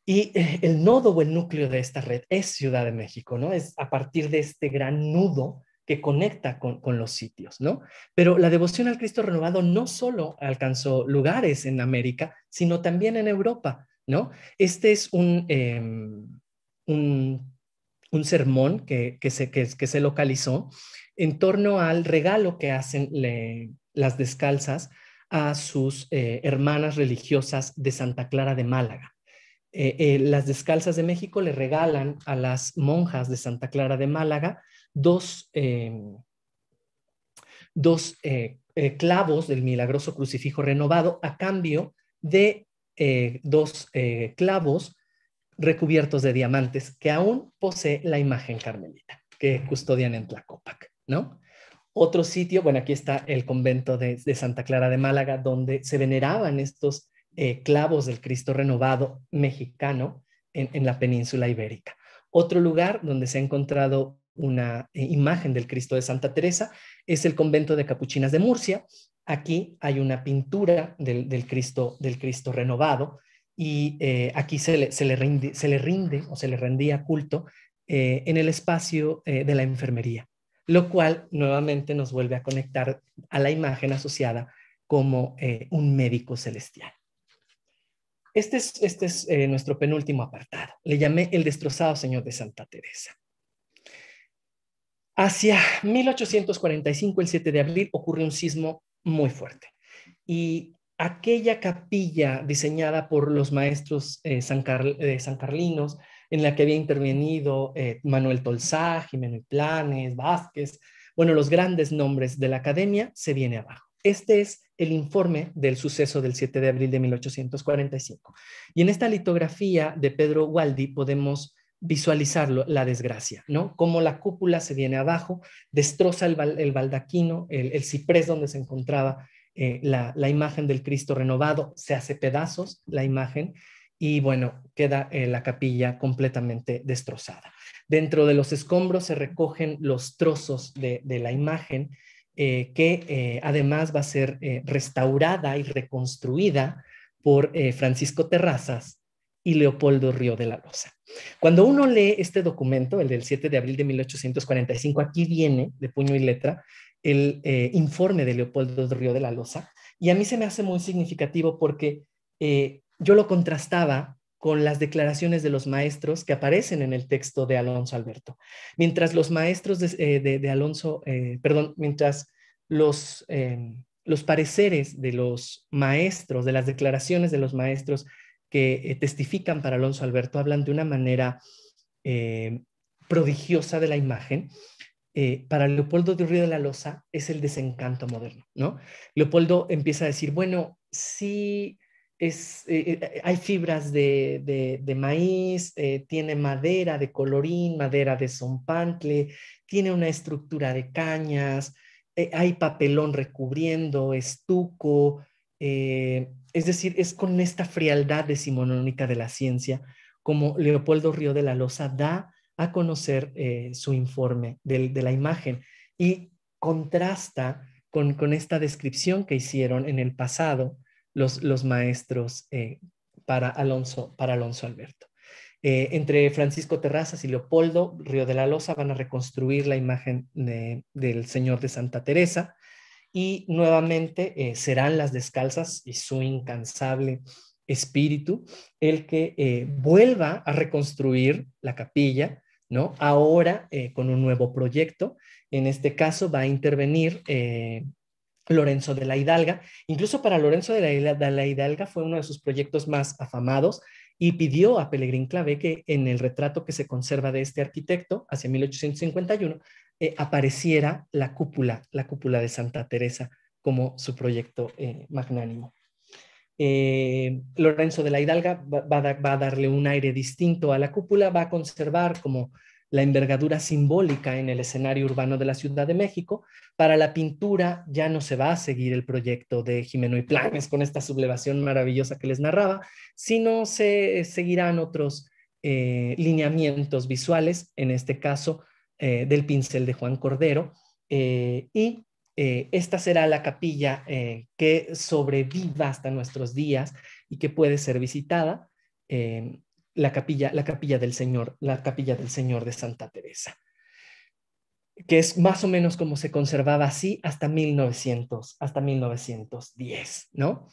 Speaker 3: Y eh, el nodo o el núcleo de esta red es Ciudad de México, ¿no? Es a partir de este gran nudo que conecta con, con, los sitios, ¿no? Pero la devoción al Cristo renovado no solo alcanzó lugares en América, sino también en Europa. Este es em, un, un, sermón que, se, que, se localizó en torno al regalo que hacen las descalzas a sus eh, hermanas religiosas de Santa Clara de Málaga. Eh, eh, las descalzas de México le regalan a las monjas de Santa Clara de Málaga dos, em, dos clavos del milagroso crucifijo renovado a cambio de eh, dos eh, clavos recubiertos de diamantes que aún posee la imagen carmelita que custodian en Tlacopac, ¿no? Otro sitio, bueno, aquí está el convento de, Santa Clara de Málaga, donde se veneraban estos eh, clavos del Cristo renovado mexicano en, en, la península ibérica. Otro lugar donde se ha encontrado una imagen del Cristo de Santa Teresa es el convento de Capuchinas de Murcia, Aquí hay una pintura del, Cristo, renovado y eh, aquí se le, rinde, o se le rendía culto eh, en el espacio eh, de la enfermería, lo cual nuevamente nos vuelve a conectar a la imagen asociada como un médico celestial. Este es, este es nuestro penúltimo apartado. Le llamé el destrozado Señor de Santa Teresa. Hacia 1845, el 7 de abril, ocurre un sismo muy fuerte. Y aquella capilla diseñada por los maestros eh, san Carl, eh, en la que había intervenido eh, Manuel Tolzá, Jiménez Planes, Vázquez, bueno, los grandes nombres de la academia, se viene abajo. Este es el informe del suceso del 7 de abril de 1845. Y en esta litografía de Pedro Waldi podemos visualizarlo, la desgracia, ¿no? Como la cúpula se viene abajo, destroza el, baldaquino, el, ciprés donde se encontraba eh, la, imagen del Cristo renovado, se hace pedazos la imagen y bueno, queda eh, la capilla completamente destrozada. Dentro de los escombros se recogen los trozos de, la imagen eh, que además va a ser restaurada y reconstruida por Francisco Terrazas y Leopoldo Río de la Loza. Cuando uno lee este documento, el del 7 de abril de 1845, aquí viene de puño y letra el eh, informe de Leopoldo Río de la Loza, y a mí se me hace muy significativo porque eh, yo lo contrastaba con las declaraciones de los maestros que aparecen en el texto de Alonso Alberto. Mientras los maestros de, eh, Alonso, perdón, mientras los, los pareceres de los maestros, de las declaraciones de los maestros que eh, testifican para Alonso Alberto hablan de una manera eh, prodigiosa de la imagen. Eh, para Leopoldo de Río de la Loza es el desencanto moderno, ¿no? Leopoldo empieza a decir, bueno, sí es, hay fibras de, maíz, tiene madera de colorín, madera de zompantle, tiene una estructura de cañas, hay papelón recubriendo, estuco, es decir, es con esta frialdad decimonónica de la ciencia como Leopoldo Río de la Loza da a conocer eh, su informe de, la imagen y contrasta con, esta descripción que hicieron en el pasado los, maestros eh, para, Alonso, para Alonso Alberto. Eh, entre Francisco Terrazas y Leopoldo Río de la Loza van a reconstruir la imagen del Señor de Santa Teresa y nuevamente eh, serán las descalzas y su incansable espíritu el que eh, vuelva a reconstruir la capilla, ¿no? Ahora eh, con un nuevo proyecto, en este caso va a intervenir Lorenzo de la Hidalga. Incluso para Lorenzo de la, Hidalga fue uno de sus proyectos más afamados y pidió a Pelegrín Clave que en el retrato que se conserva de este arquitecto hacia 1851 eh, apareciera la cúpula, la cúpula de Santa Teresa como su proyecto eh, magnánimo. Eh, Lorenzo de la Hidalga va, a darle un aire distinto a la cúpula, va a conservar como la envergadura simbólica en el escenario urbano de la Ciudad de México. Para la pintura ya no se va a seguir el proyecto de Jimeno y Planes con esta sublevación maravillosa que les narraba, sino se seguirán otros lineamientos visuales, en este caso eh, del pincel de Juan Cordero. Eh, y eh, esta será la capilla que sobreviva hasta nuestros días y que puede ser visitada, la, capilla, la capilla del Señor, la capilla del Señor de Santa Teresa, que es más o menos como se conservaba así hasta 1900, hasta 1910, ¿no?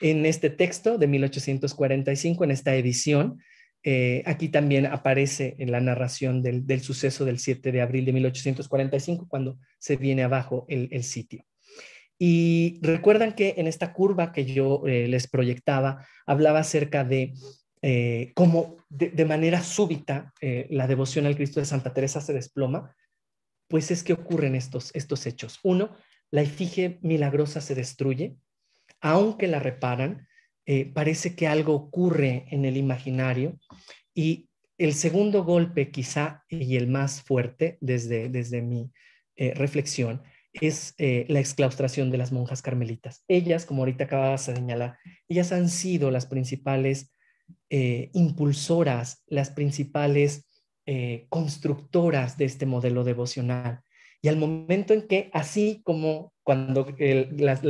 Speaker 3: En este texto de 1845, en esta edición, eh, aquí también aparece en la narración del, suceso del 7 de abril de 1845, cuando se viene abajo el, sitio. Y recuerdan que en esta curva que yo eh, les proyectaba, hablaba acerca de eh, cómo de, manera súbita la devoción al Cristo de Santa Teresa se desploma. Pues es que ocurren estos, estos hechos. Uno, la efigie milagrosa se destruye, aunque la reparan, eh, parece que algo ocurre en el imaginario y el segundo golpe quizá y el más fuerte desde, mi eh, reflexión es eh, la exclaustración de las monjas carmelitas. Ellas, como ahorita acababas de señalar, ellas han sido las principales impulsoras, las principales constructoras de este modelo devocional. Y al momento en que, así como cuando las,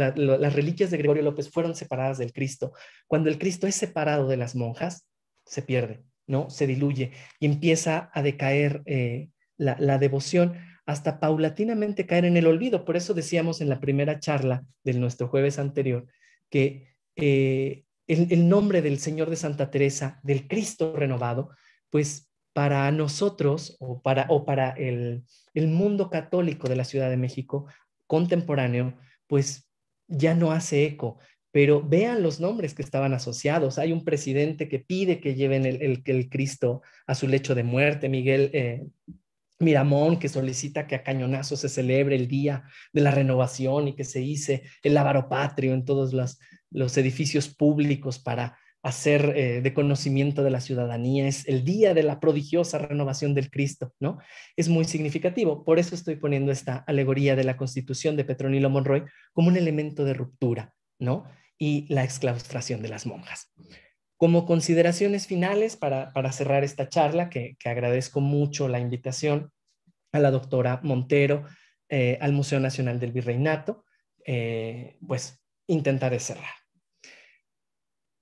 Speaker 3: reliquias de Gregorio López fueron separadas del Cristo, cuando el Cristo es separado de las monjas, se pierde, ¿no? Se diluye y empieza a decaer eh, la, devoción hasta paulatinamente caer en el olvido. Por eso decíamos en la primera charla de nuestro jueves anterior que eh, el, nombre del Señor de Santa Teresa, del Cristo renovado, pues para nosotros o para, o para el, mundo católico de la Ciudad de México contemporáneo, pues ya no hace eco pero vean los nombres que estaban asociados. Hay un presidente que pide que lleven el, Cristo a su lecho de muerte, Miguel eh, Miramón, que solicita que a cañonazo se celebre el día de la renovación y que se hice el Lavaropatrio patrio en todos los, los edificios públicos para hacer eh, de conocimiento de la ciudadanía, es el día de la prodigiosa renovación del Cristo, ¿no? Es muy significativo. Por eso estoy poniendo esta alegoría de la constitución de Petronilo Monroy como un elemento de ruptura, ¿no? Y la exclaustración de las monjas. Como consideraciones finales para, cerrar esta charla, que, agradezco mucho la invitación a la doctora Montero eh, al Museo Nacional del Virreinato, eh, pues intentaré cerrar.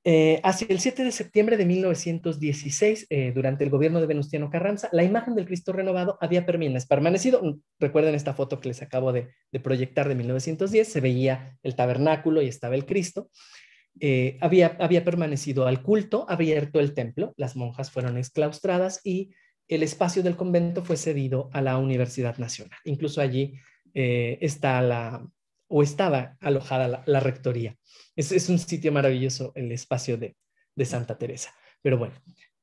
Speaker 3: Eh, hacia el 7 de septiembre de 1916, eh, durante el gobierno de Venustiano Carranza, la imagen del Cristo renovado había permanecido. Recuerden esta foto que les acabo de, proyectar de 1910, se veía el tabernáculo y estaba el Cristo. Eh, había, había permanecido al culto, abierto el templo, las monjas fueron exclaustradas y el espacio del convento fue cedido a la Universidad Nacional. Incluso allí está la, o estaba alojada la, rectoría. Es, un sitio maravilloso el espacio de, Santa Teresa. Pero bueno,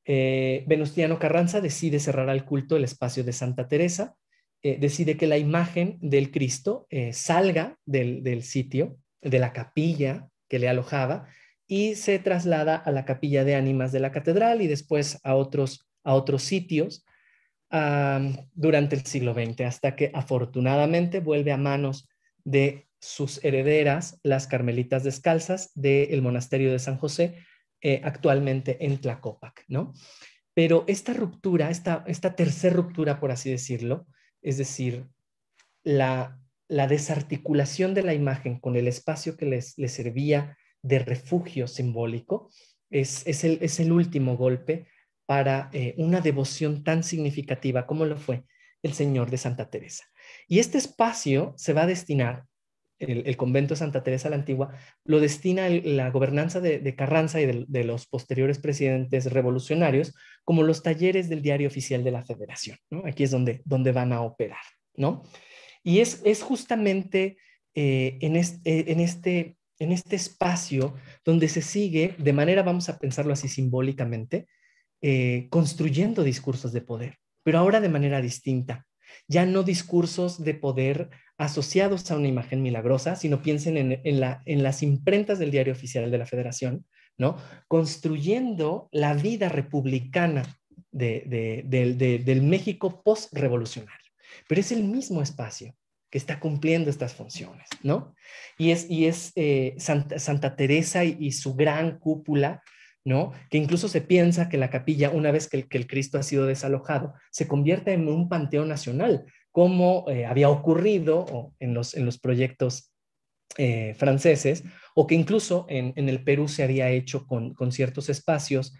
Speaker 3: eh, Venustiano Carranza decide cerrar al culto el espacio de Santa Teresa, eh, decide que la imagen del Cristo eh, salga del, sitio, de la capilla que le alojaba, y se traslada a la capilla de ánimas de la catedral y después a otros, a otros sitios durante el siglo XX, hasta que afortunadamente vuelve a manos de sus herederas, las carmelitas descalzas del monasterio de San José, eh, actualmente en Tlacopac, ¿no? Pero esta ruptura, esta, esta tercera ruptura, por así decirlo, es decir, la, desarticulación de la imagen con el espacio que les, les servía de refugio simbólico, es, es, el, es el, último golpe para eh, una devoción tan significativa como lo fue el Señor de Santa Teresa. Y este espacio se va a destinar el, convento de Santa Teresa la Antigua, lo destina la gobernanza de, Carranza y de, los posteriores presidentes revolucionarios como los talleres del diario oficial de la federación. ¿no? Aquí es donde, donde van a operar. ¿no? Y es, justamente eh, eh, este, en, este, espacio donde se sigue, de manera, vamos a pensarlo así simbólicamente, eh, construyendo discursos de poder, pero ahora de manera distinta ya no discursos de poder asociados a una imagen milagrosa, sino piensen en, las imprentas del diario oficial de la federación, ¿no? Construyendo la vida republicana del México postrevolucionario. Pero es el mismo espacio que está cumpliendo estas funciones, ¿no? Y es, eh, Santa, Teresa y su gran cúpula que incluso se piensa que la capilla, una vez que el, Cristo ha sido desalojado, se convierte en un panteón nacional, como eh, había ocurrido en los, en los proyectos eh, franceses, o que incluso en, el Perú se había hecho con, ciertos espacios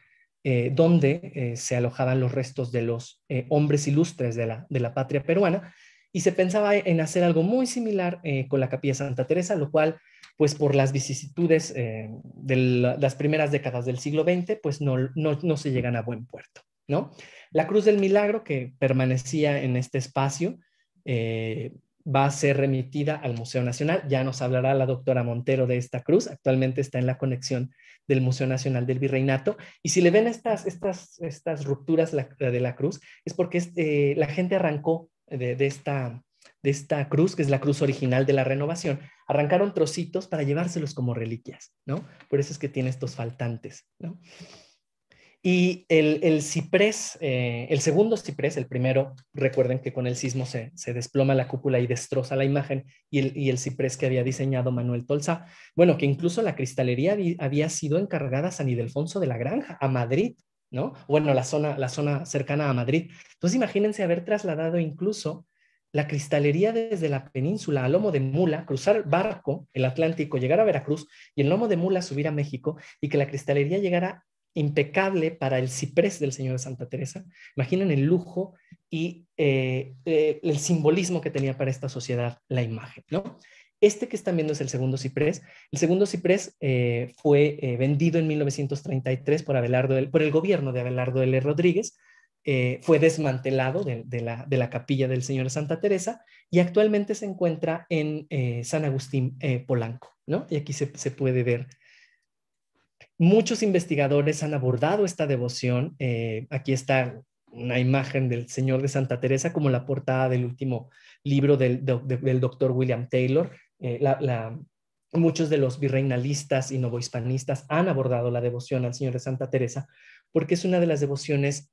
Speaker 3: eh, donde se alojaban los restos de los hombres ilustres de la, de la patria peruana, y se pensaba en hacer algo muy similar con la Capilla Santa Teresa, lo cual pues por las vicisitudes eh, de las primeras décadas del siglo XX, pues no, no, se llegan a buen puerto, ¿no? La Cruz del Milagro, que permanecía en este espacio, eh, va a ser remitida al Museo Nacional. Ya nos hablará la doctora Montero de esta cruz. Actualmente está en la conexión del Museo Nacional del Virreinato. Y si le ven estas, estas, estas rupturas de la cruz, es porque este, la gente arrancó de, esta, de esta cruz, que es la cruz original de la renovación, arrancaron trocitos para llevárselos como reliquias, ¿no? Por eso es que tiene estos faltantes, ¿no? Y el, ciprés, eh, el segundo ciprés, el primero, recuerden que con el sismo se, desploma la cúpula y destroza la imagen, y el, ciprés que había diseñado Manuel Tolsa, bueno, que incluso la cristalería había, sido encargada a San Ildefonso de la Granja, a Madrid, ¿no? Bueno, la zona, la zona cercana a Madrid. Entonces imagínense haber trasladado incluso la cristalería desde la península a lomo de mula, cruzar barco el Atlántico, llegar a Veracruz y el lomo de mula subir a México y que la cristalería llegara impecable para el ciprés del Señor de Santa Teresa. Imaginen el lujo y eh, eh, el simbolismo que tenía para esta sociedad la imagen, ¿no? Este que están viendo es el segundo ciprés. El segundo ciprés eh, fue vendido en 1933 por, Abelardo, por el gobierno de Abelardo L. Rodríguez eh, fue desmantelado de, la, capilla del Señor Santa Teresa y actualmente se encuentra en eh, San Agustín eh, Polanco, ¿no? Y aquí se, puede ver. Muchos investigadores han abordado esta devoción. aquí está una imagen del Señor de Santa Teresa como la portada del último libro del, doctor William Taylor. La, muchos de los virreinalistas y novohispanistas han abordado la devoción al Señor de Santa Teresa porque es una de las devociones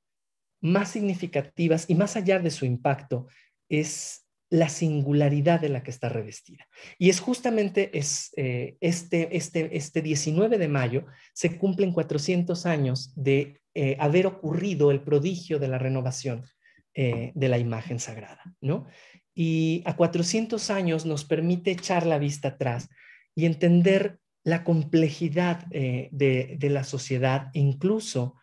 Speaker 3: más significativas y más allá de su impacto es la singularidad de la que está revestida. Y es justamente es, eh, este, este, este 19 de mayo se cumplen 400 años de eh, haber ocurrido el prodigio de la renovación eh, de la imagen sagrada, ¿no? Y a 400 años nos permite echar la vista atrás y entender la complejidad de, de, la sociedad, incluso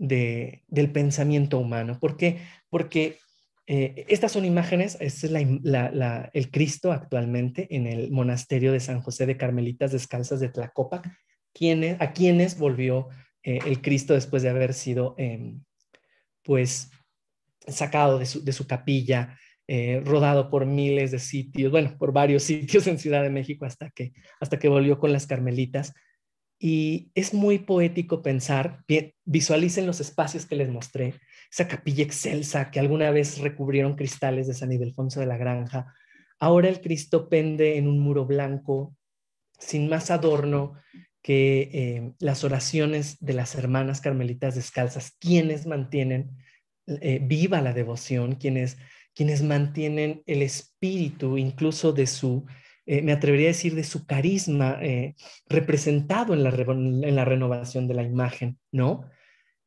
Speaker 3: del pensamiento humano. ¿Por qué? Porque eh, estas son imágenes, este es la, el Cristo actualmente en el monasterio de San José de Carmelitas Descalzas de Tlacopac, e, a quienes volvió eh, el Cristo después de haber sido em, pues sacado de su, de su capilla, eh, rodado por miles de sitios, bueno, por varios sitios en Ciudad de México hasta que, hasta que volvió con las Carmelitas y es muy poético pensar, visualicen los espacios que les mostré, esa capilla excelsa que alguna vez recubrieron cristales de San Ildefonso de la Granja. Ahora el Cristo pende en un muro blanco, sin más adorno que eh, las oraciones de las hermanas carmelitas descalzas, quienes mantienen eh, viva la devoción, quienes, quienes mantienen el espíritu incluso de su eh, me atrevería a decir, de su carisma eh, representado en la, renovación de la imagen, ¿no?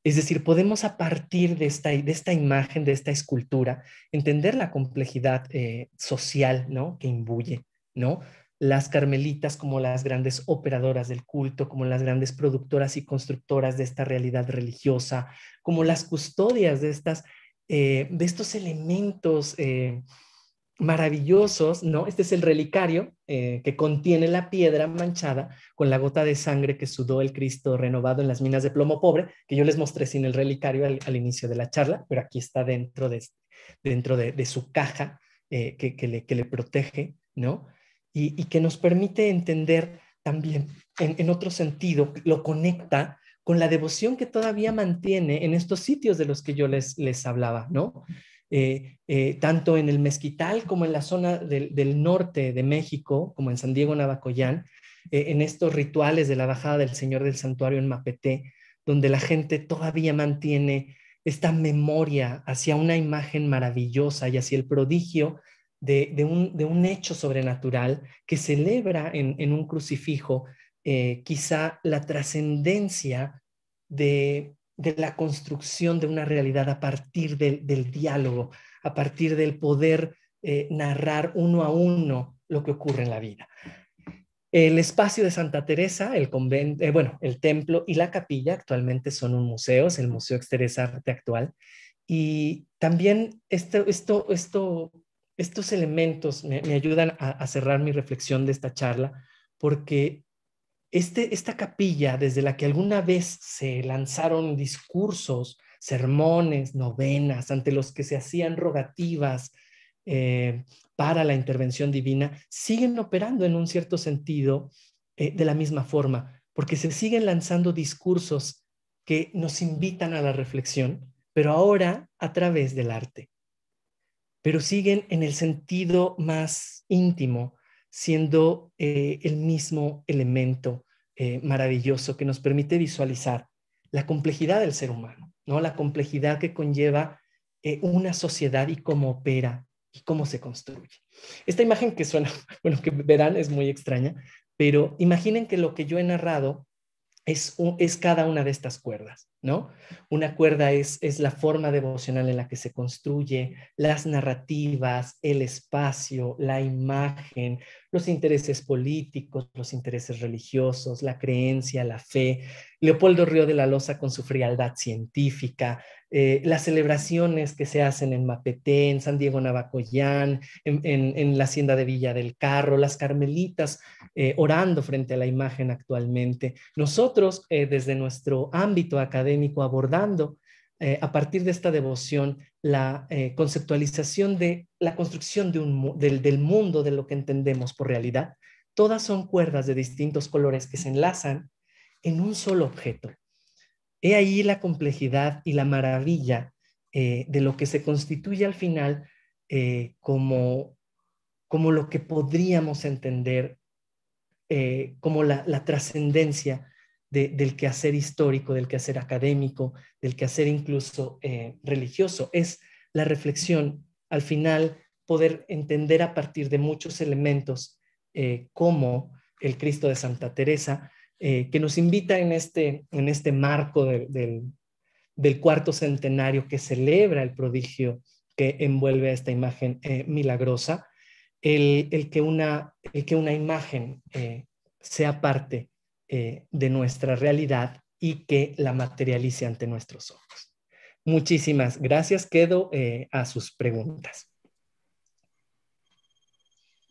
Speaker 3: Es decir, podemos a partir de esta, de esta imagen, de esta escultura, entender la complejidad eh, social, ¿no? Que imbuye, ¿no? Las carmelitas como las grandes operadoras del culto, como las grandes productoras y constructoras de esta realidad religiosa, como las custodias de, estas, de estos elementos maravillosos, ¿no? Este es el relicario eh, que contiene la piedra manchada con la gota de sangre que sudó el Cristo renovado en las minas de plomo pobre, que yo les mostré sin el relicario al, inicio de la charla, pero aquí está dentro de, dentro de, su caja eh, que, le, protege, ¿no? Y, que nos permite entender también, en, en otro sentido, lo conecta con la devoción que todavía mantiene en estos sitios de los que yo les, les hablaba, ¿no? Eh, eh, tanto en el Mezquital como en la zona del, norte de México, como en San Diego, Navacoyán, eh, en estos rituales de la bajada del Señor del Santuario en Mapeté, donde la gente todavía mantiene esta memoria hacia una imagen maravillosa y hacia el prodigio de, un, hecho sobrenatural que celebra en un crucifijo quizá la trascendencia de, de la construcción de una realidad a partir del diálogo, a partir del poder eh, narrar uno a uno lo que ocurre en la vida. El espacio de Santa Teresa, el convento, eh, bueno, el templo y la capilla actualmente son un museo, es el Museo Exteres Arte actual. Y también esto, esto, esto, estos elementos me, ayudan a cerrar mi reflexión de esta charla, porque este, esta capilla desde la que alguna vez se lanzaron discursos, sermones, novenas, ante los que se hacían rogativas eh, para la intervención divina, siguen operando en un cierto sentido eh, de la misma forma, porque se siguen lanzando discursos que nos invitan a la reflexión, pero ahora a través del arte. Pero siguen en el sentido más íntimo, siendo eh, el mismo elemento eh, maravilloso que nos permite visualizar la complejidad del ser humano, ¿no? La complejidad que conlleva eh, una sociedad y cómo opera y cómo se construye. Esta imagen que suena, bueno, que verán es muy extraña, pero imaginen que lo que yo he narrado es, cada una de estas cuerdas, ¿no? Una cuerda es, es la forma devocional en la que se construye, las narrativas, el espacio, la imagen, los intereses políticos, los intereses religiosos, la creencia, la fe. Leopoldo Río de la Loza con su frialdad científica, eh, las celebraciones que se hacen en Mapeté, en San Diego Navacoyán, en, la hacienda de Villa del Carro, las carmelitas eh, orando frente a la imagen actualmente. Nosotros, eh, desde nuestro ámbito académico, abordando a partir de esta devoción la conceptualización de la construcción del mundo, de lo que entendemos por realidad, todas son cuerdas de distintos colores que se enlazan en un solo objeto, He ahí la complejidad y la maravilla eh, de lo que se constituye al final eh, como, como lo que podríamos entender eh, como la, trascendencia del quehacer histórico, del quehacer académico, del quehacer incluso religioso. Es la reflexión, al final, poder entender a partir de muchos elementos como el Cristo de Santa Teresa eh, que nos invita en este, este marco del cuarto centenario que celebra el prodigio que envuelve a esta imagen eh, milagrosa, el, que una, imagen eh, sea parte de nuestra realidad y que la materialice ante nuestros ojos. Muchísimas gracias. Quedo a sus preguntas.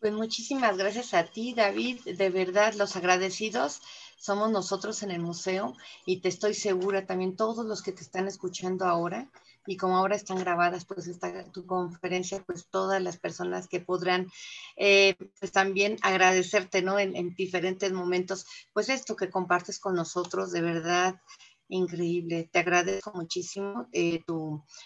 Speaker 1: Pues muchísimas gracias a ti, David. De verdad, los agradecidos somos nosotros en el museo y te estoy segura también todos los que te están escuchando ahora y como ahora están grabadas pues está tu conferencia pues todas las personas que podrán eh, pues, también agradecerte no en, diferentes momentos pues esto que compartes con nosotros de verdad increíble te agradezco muchísimo eh,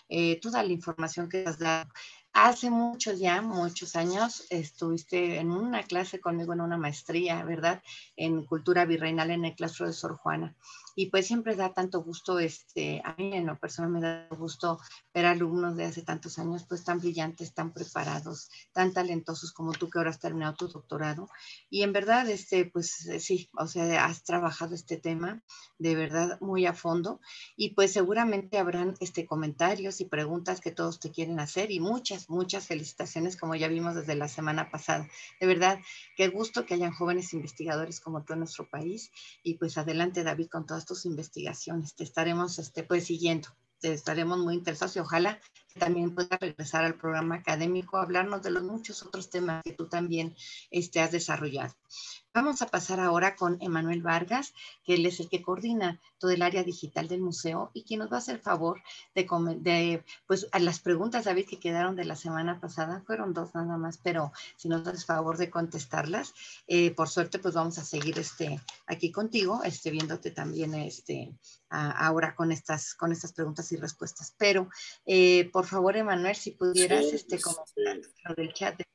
Speaker 1: eh, toda la información que has dado Hace muchos ya, muchos años, estuviste en una clase conmigo, en una maestría, ¿verdad? En cultura virreinal en el claustro de Sor Juana y pues siempre da tanto gusto, este, a mí en lo personal me da gusto ver alumnos de hace tantos años, pues tan brillantes, tan preparados, tan talentosos como tú que ahora has terminado tu doctorado. Y en verdad, este, pues eh, sí, o sea, has trabajado este tema de verdad muy a fondo y pues seguramente habrán este, comentarios y preguntas que todos te quieren hacer y muchas, muchas felicitaciones como ya vimos desde la semana pasada. De verdad, qué gusto que hayan jóvenes investigadores como tú en nuestro país y pues adelante David con todas tus investigaciones. Te estaremos este, pues siguiendo. Te estaremos muy interesados y ojalá también puedas regresar al programa académico hablarnos de los muchos otros temas que tú también este, has desarrollado. Vamos a pasar ahora con Emanuel Vargas, que él es el que coordina todo el área digital del museo y quien nos va a hacer favor de, pues a las preguntas, David, que quedaron de la semana pasada, fueron dos nada más, pero si nos das favor de contestarlas, eh, por suerte, pues vamos a seguir este, aquí contigo, este, viéndote también este, ahora con estas, con estas preguntas y respuestas. Pero, eh, por favor, Emanuel, si pudieras este, este, comentar chat de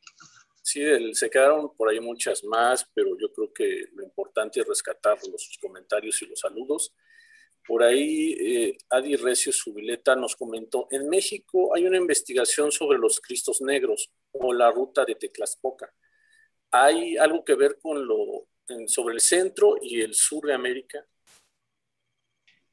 Speaker 1: Sí,
Speaker 2: se quedaron por ahí muchas más, pero yo creo que lo importante es rescatar los comentarios y los saludos. Por ahí eh, Adi Recio Subileta nos comentó, en México hay una investigación sobre los Cristos Negros o la ruta de Teclaspoca. ¿Hay algo que ver con lo sobre el centro y el sur de América?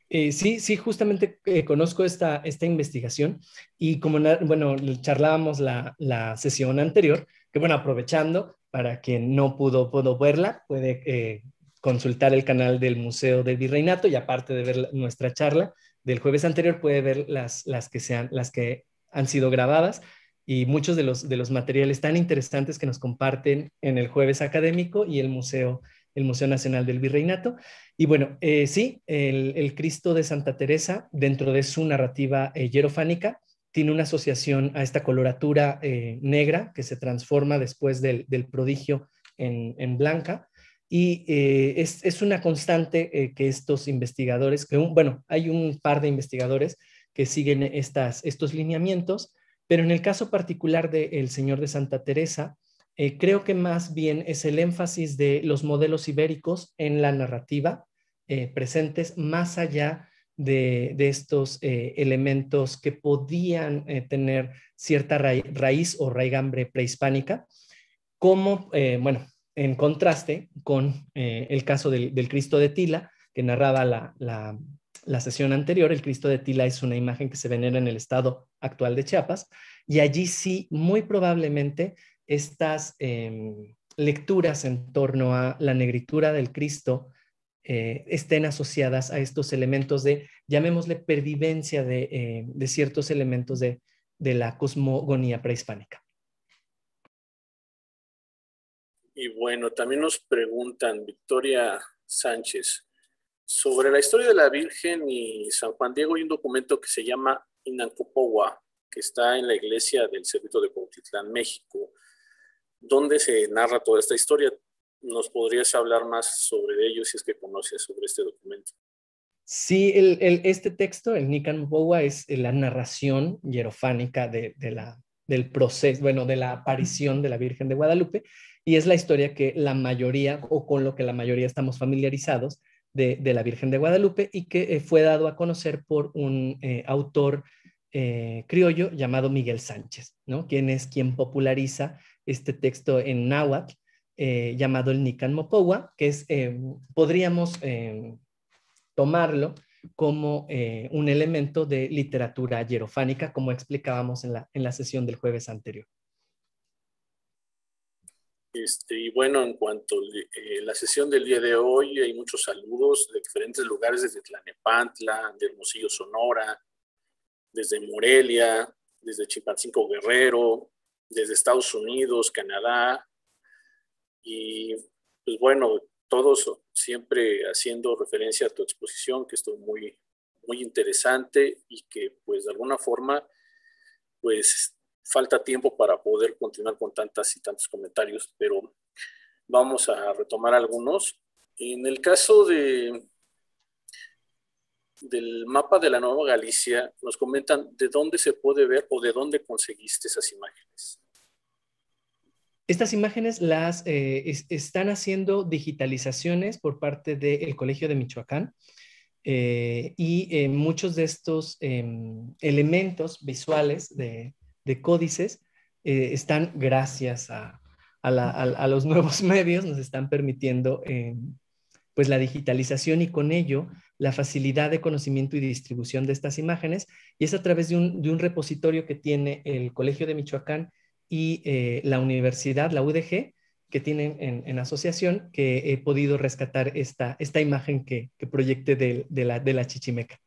Speaker 3: Eh, sí, sí, justamente eh, conozco esta, esta investigación y como, bueno, charlábamos la, la sesión anterior, que bueno, aprovechando para quien no pudo, pudo verla, puede eh, consultar el canal del Museo del Virreinato y aparte de ver nuestra charla del jueves anterior, puede ver las, las, que, sean, las que han sido grabadas y muchos de los, de los materiales tan interesantes que nos comparten en el jueves académico y el Museo, el Museo Nacional del Virreinato. Y bueno, eh, sí, el, Cristo de Santa Teresa, dentro de su narrativa jerofánica eh, hierofánica, tiene una asociación a esta coloratura eh, negra que se transforma después del, prodigio en, blanca. Y eh, es, una constante eh, que estos investigadores, que bueno, hay un par de investigadores que siguen estas, estos lineamientos, pero en el caso particular del Señor de Santa Teresa, creo que más bien es el énfasis de los modelos ibéricos en la narrativa presentes más allá de, estos eh, elementos que podían eh, tener cierta raíz o raigambre prehispánica, como, eh, bueno, en contraste con el caso del, Cristo de Tila, que narraba la, sesión anterior, el Cristo de Tila es una imagen que se venera en el estado actual de Chiapas, y allí sí, muy probablemente, estas em, lecturas en torno a la negritura del Cristo eh, estén asociadas a estos elementos de, llamémosle, pervivencia de, eh, ciertos elementos de, la cosmogonía prehispánica.
Speaker 2: Y bueno, también nos preguntan, Victoria Sánchez, sobre la historia de la Virgen y San Juan Diego, hay un documento que se llama Inancopowa, que está en la iglesia del Cerrito de Cuautitlán, México, donde se narra toda esta historia. ¿Nos podrías hablar más sobre ello si es que conoces sobre este documento?
Speaker 3: Sí, este texto, el Nican Bowa, es eh, la narración hierofánica de, la, del proceso, bueno, de la aparición de la Virgen de Guadalupe, y es la historia que la mayoría, o con lo que la mayoría estamos familiarizados, de, la Virgen de Guadalupe, y que eh, fue dado a conocer por un eh, autor criollo llamado Miguel Sánchez, ¿no? Quien es quien populariza este texto en náhuatl, eh, llamado el Nikan Mopowa, que es, eh, podríamos eh, tomarlo como un elemento de literatura hierofánica, como explicábamos en la, en la sesión del jueves anterior.
Speaker 2: Este, y bueno, en cuanto a la sesión del día de hoy, hay muchos saludos de diferentes lugares, desde Tlanepantla, de Hermosillo, Sonora, desde Morelia, desde Chimpancingo Guerrero, desde Estados Unidos, Canadá, y pues bueno, todos siempre haciendo referencia a tu exposición, que estuvo muy, muy interesante y que pues de alguna forma pues falta tiempo para poder continuar con tantas y tantos comentarios, pero vamos a retomar algunos. En el caso de, del mapa de la Nueva Galicia, nos comentan de dónde se puede ver o de dónde conseguiste esas imágenes.
Speaker 3: Estas imágenes las eh, están haciendo digitalizaciones por parte del Colegio de Michoacán eh, y eh, muchos de estos em, elementos visuales de, códices están gracias a, los nuevos medios, nos están permitiendo em, pues la digitalización y con ello la facilidad de conocimiento y distribución de estas imágenes y es a través de un repositorio que tiene el Colegio de Michoacán y eh, la universidad, la UDG, que tienen en, asociación, que he podido rescatar esta, esta imagen que, que proyecté de, la, de la chichimeca.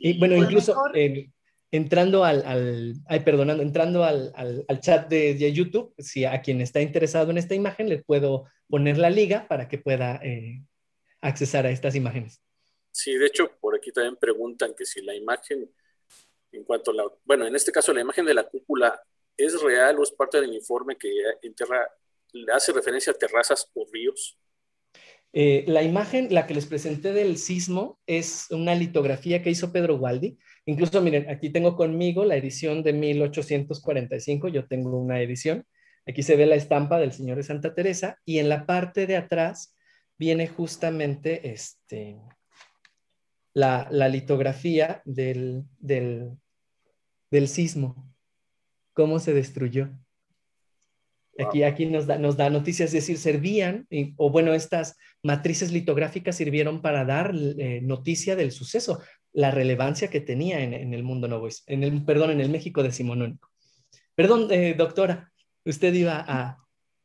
Speaker 3: Y bueno, incluso entrando al, al perdonando, entrando al, al, chat de, de, YouTube, si a quien está interesado en esta imagen, le puedo poner la liga para que pueda eh, accesar a estas imágenes.
Speaker 2: Sí, de hecho, por aquí también preguntan que si la imagen, en cuanto a la, bueno, en este caso la imagen de la cúpula ¿Es real o es parte del informe que enterra, hace referencia a terrazas o ríos?
Speaker 3: Eh, la imagen, la que les presenté del sismo, es una litografía que hizo Pedro Gualdi Incluso, miren, aquí tengo conmigo la edición de 1845, yo tengo una edición. Aquí se ve la estampa del Señor de Santa Teresa y en la parte de atrás viene justamente este, la, litografía del, del, del sismo cómo se destruyó. Aquí, aquí nos, da, nos da noticias, es decir, servían, o bueno, estas matrices litográficas sirvieron para dar eh, noticia del suceso, la relevancia que tenía en, el mundo nuevo, en el, perdón, en el México decimonónico. Perdón, eh, doctora, usted iba a,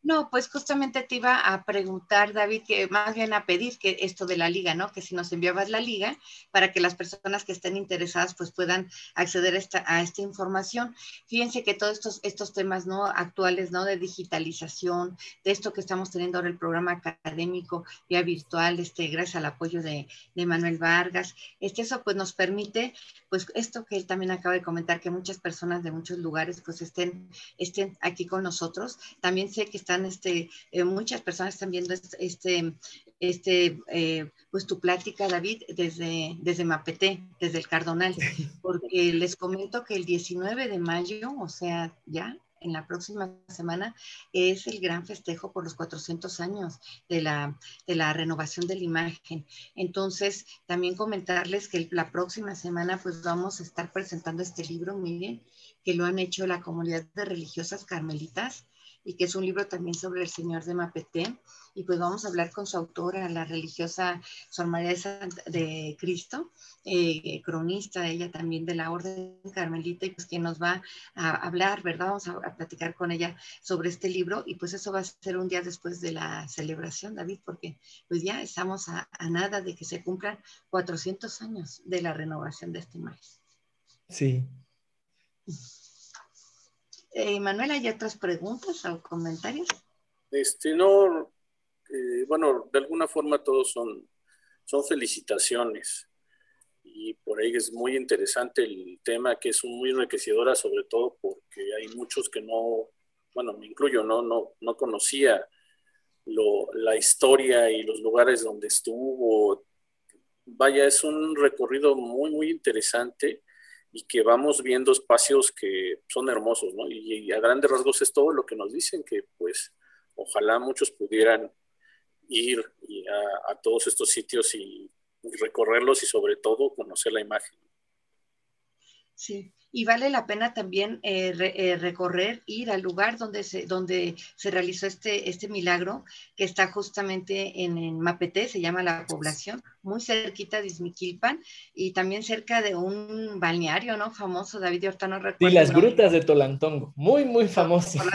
Speaker 1: no, pues justamente te iba a preguntar, David, que más bien a pedir que esto de la liga, ¿no? Que si nos enviabas la liga para que las personas que estén interesadas pues puedan acceder a esta, información. Fíjense que todos estos, estos temas, ¿no? Actuales, ¿no? De digitalización, de esto que estamos teniendo ahora el programa académico vía virtual, este, gracias al apoyo de, de Manuel Vargas, este, eso pues nos permite, pues esto que él también acaba de comentar, que muchas personas de muchos lugares pues estén, estén aquí con nosotros. También sé que están este, eh, muchas personas están viendo este, este, eh, pues tu plática, David, desde, desde Mapete, desde el Cardonal, porque les comento que el 19 de mayo, o sea, ya en la próxima semana es el gran festejo por los 400 años de la, de la renovación de la imagen. Entonces, también comentarles que la próxima semana pues vamos a estar presentando este libro, miren, que lo han hecho la comunidad de religiosas carmelitas y que es un libro también sobre el Señor de Mapete. Y pues vamos a hablar con su autora, la religiosa Sor María de Cristo, eh, cronista, ella también de la Orden Carmelita, y pues quien nos va a hablar, ¿verdad? Vamos a, platicar con ella sobre este libro y pues eso va a ser un día después de la celebración, David, porque pues ya estamos a, nada de que se cumplan 400 años de la renovación de este maíz. Sí. Eh, Manuel, ¿hay otras preguntas o comentarios?
Speaker 2: Este, no, eh, bueno, de alguna forma todos son, son felicitaciones. Y por ahí es muy interesante el tema, que es muy enriquecedora, sobre todo porque hay muchos que no, bueno, me incluyo, no, no, no conocía la historia y los lugares donde estuvo. Vaya, es un recorrido muy, muy interesante y que vamos viendo espacios que son hermosos, ¿no? Y, a grandes rasgos es todo lo que nos dicen, que pues ojalá muchos pudieran ir a, todos estos sitios y, recorrerlos y sobre todo conocer la imagen.
Speaker 1: Sí, y vale la pena también eh, eh, recorrer, ir al lugar donde se, donde se realizó este, este milagro, que está justamente en, en Mapete, se llama la población, muy cerquita de Izmiquilpan y también cerca de un balneario, ¿no? Famoso, David, y recuerdo. Y las grutas
Speaker 3: de Tolantongo, muy, muy famosas.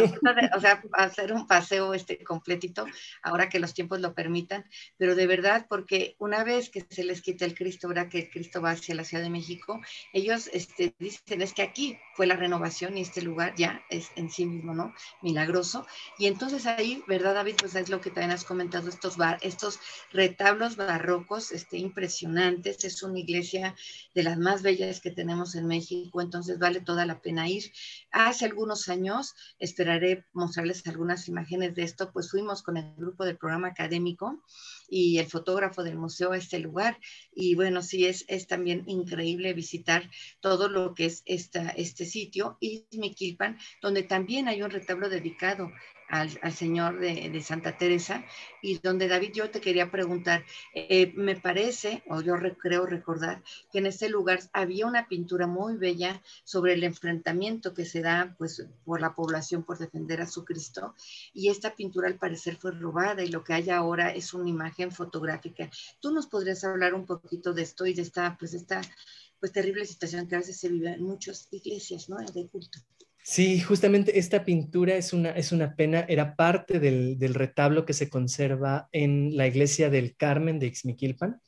Speaker 1: o sea, hacer un paseo este completito, ahora que los tiempos lo permitan, pero de verdad, porque una vez que se les quita el Cristo, ahora que el Cristo va hacia la Ciudad de México, ellos este, dicen, es que aquí fue la renovación y este lugar ya es en sí mismo, ¿no? Milagroso. Y entonces ahí, ¿verdad, David? Pues es lo que también has comentado, estos, bar, estos retablos barrocos, este, impresionantes. Es una iglesia de las más bellas que tenemos en México, entonces vale toda la pena ir. Hace algunos años, esperaré mostrarles algunas imágenes de esto, pues fuimos con el grupo del programa académico y el fotógrafo del museo a este lugar. Y bueno, sí, es, es también increíble visitar todo lo que es esta, este sitio, Izmiquilpan, donde también hay un retablo dedicado al, Señor de, Santa Teresa, y donde David yo te quería preguntar, eh, me parece, o yo creo recordar, que en ese lugar había una pintura muy bella sobre el enfrentamiento que se da pues, por la población por defender a su Cristo, y esta pintura al parecer fue robada y lo que hay ahora es una imagen fotográfica. ¿Tú nos podrías hablar un poquito de esto y de esta, pues, esta pues terrible situación que a veces se vive en muchas iglesias, ¿no? De culto.
Speaker 3: Sí, justamente esta pintura es una, es una pena, era parte del, retablo que se conserva en la iglesia del Carmen de Ixmiquilpan.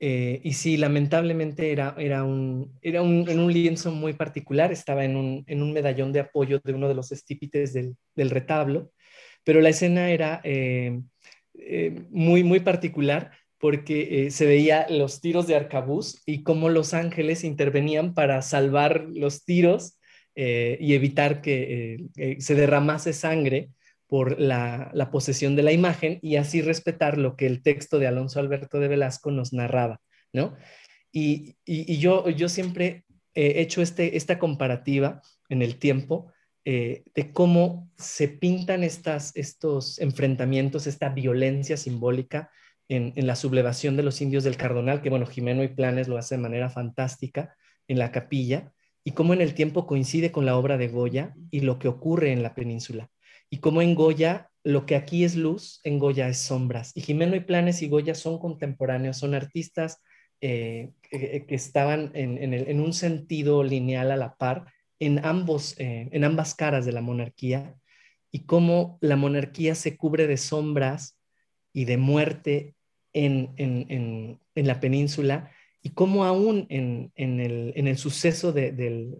Speaker 3: Eh, y sí, lamentablemente era, era, un, era en un lienzo muy particular, estaba en un, en un, medallón de apoyo de uno de los estípites del, retablo, pero la escena era eh, eh, muy, muy particular porque se veía los tiros de arcabuz y cómo los ángeles intervenían para salvar los tiros eh, y evitar que eh, eh, se derramase sangre por la, posesión de la imagen y así respetar lo que el texto de Alonso Alberto de Velasco nos narraba, ¿no? Y, yo, siempre he hecho este, esta comparativa en el tiempo de cómo se pintan estos enfrentamientos, esta violencia simbólica en, la sublevación de los indios del Cardonal, que bueno, Jimeno y Planes lo hace de manera fantástica en la capilla, y cómo en el tiempo coincide con la obra de Goya y lo que ocurre en la península. Y cómo en Goya, lo que aquí es luz, en Goya es sombras. Y Jimeno y Planes y Goya son contemporáneos, son artistas eh, eh, que, estaban en, un sentido lineal a la par en, ambos, eh, en ambas caras de la monarquía y cómo la monarquía se cubre de sombras y de muerte en, la península y cómo aún en, el, suceso de,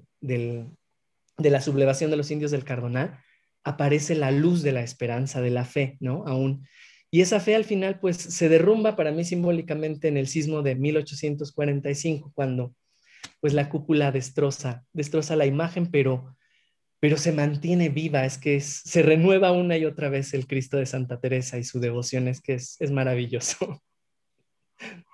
Speaker 3: la sublevación de los indios del Cardonal aparece la luz de la esperanza, de la fe, ¿no? Aún. Y esa fe al final pues se derrumba para mí simbólicamente en el sismo de 1845, cuando pues la cúpula destroza, destroza la imagen, pero, pero se mantiene viva, es que se renueva una y otra vez el Cristo de Santa Teresa y su devoción, es que es maravilloso.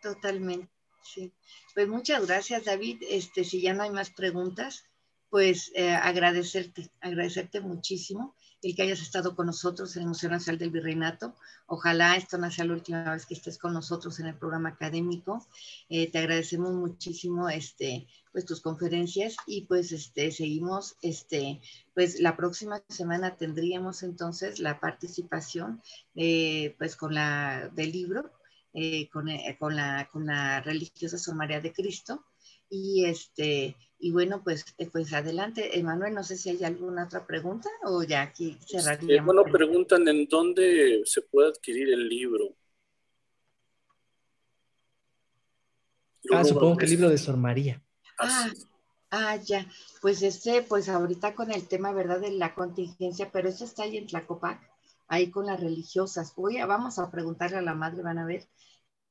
Speaker 1: Totalmente, sí. Pues muchas gracias, David. Este, si ya no hay más preguntas, pues eh, agradecerte, agradecerte muchísimo el que hayas estado con nosotros en el Museo Nacional del Virreinato. Ojalá esto no sea la última vez que estés con nosotros en el programa académico. Eh, te agradecemos muchísimo este, pues, tus conferencias y pues este, seguimos, este, pues la próxima semana tendríamos entonces la participación eh, pues con la del libro eh, eh, con, la, con, la, religiosa Sor María de Cristo. Y, este, y bueno, pues, eh, pues adelante. Emanuel, no sé si hay alguna otra pregunta o ya aquí cerraríamos. bueno,
Speaker 2: preguntan en dónde se puede adquirir el libro.
Speaker 1: Ah, supongo que el libro
Speaker 3: de Sor María.
Speaker 1: Ah, ah, ah, ya. Pues este, pues ahorita con el tema, ¿verdad? De la contingencia, pero eso está ahí en Tlacopac ahí con las religiosas. Oye, vamos a preguntarle a la madre, van a ver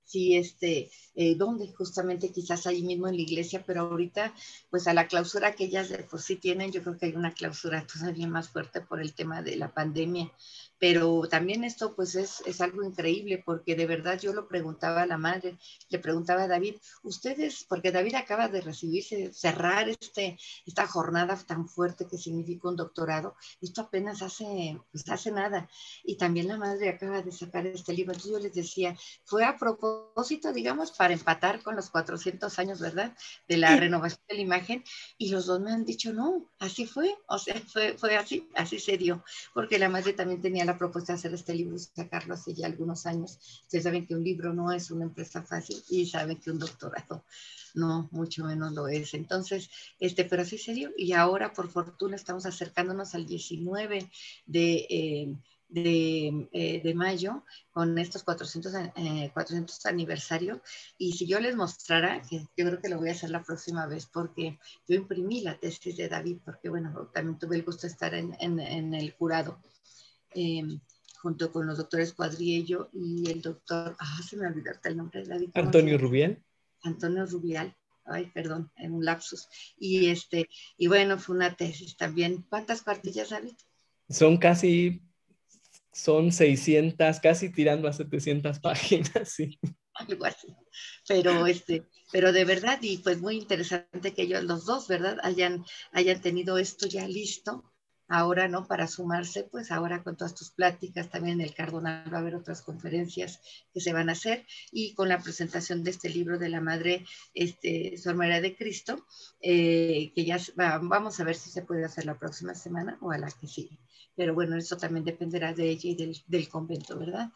Speaker 1: si este, eh, dónde justamente quizás ahí mismo en la iglesia, pero ahorita pues a la clausura que ellas pues sí tienen, yo creo que hay una clausura todavía más fuerte por el tema de la pandemia, pero también esto pues es, es algo increíble porque de verdad yo lo preguntaba a la madre, le preguntaba a David, ustedes, porque David acaba de recibirse, cerrar este, esta jornada tan fuerte que significa un doctorado, esto apenas hace, pues hace nada. Y también la madre acaba de sacar este libro, entonces yo les decía, fue a propósito, digamos, para empatar con los 400 años, ¿verdad? De la renovación de la imagen y los dos me han dicho, no, así fue, o sea, fue, fue así, así se dio, porque la madre también tenía la propuesta de hacer este libro sacarlo hace ya algunos años. Ustedes saben que un libro no es una empresa fácil y saben que un doctorado no, mucho menos lo es. Entonces, este, pero así se y ahora por fortuna estamos acercándonos al 19 de... Eh, eh, de, mayo con estos 400, 400 eh, aniversario y si yo les mostrara, que yo creo que lo voy a hacer la próxima vez porque yo imprimí la tesis de David porque bueno, también tuve el gusto de estar en, en, en el jurado Em, junto con los doctores Cuadriello y el doctor, ah, se me olvidó el nombre de la
Speaker 2: Antonio Rubial.
Speaker 1: Antonio Rubial, ay, perdón, en un lapsus. Y este, y bueno, fue una tesis también. ¿Cuántas cuartillas, David?
Speaker 3: Son casi, son 600, casi tirando a 700 páginas,
Speaker 1: sí. Algo así. Pero este, pero de verdad, y pues muy interesante que ellos, los dos, ¿verdad? Hayan, hayan tenido esto ya listo ahora, ¿no? Para sumarse, pues ahora con todas tus pláticas, también en el Cardonal va a haber otras conferencias que se van a hacer y con la presentación de este libro de la Madre, este, Sor María de Cristo, eh, que ya vamos a ver si se puede hacer la próxima semana o a la que sigue. Pero bueno, eso también dependerá de ella y del, convento, ¿verdad?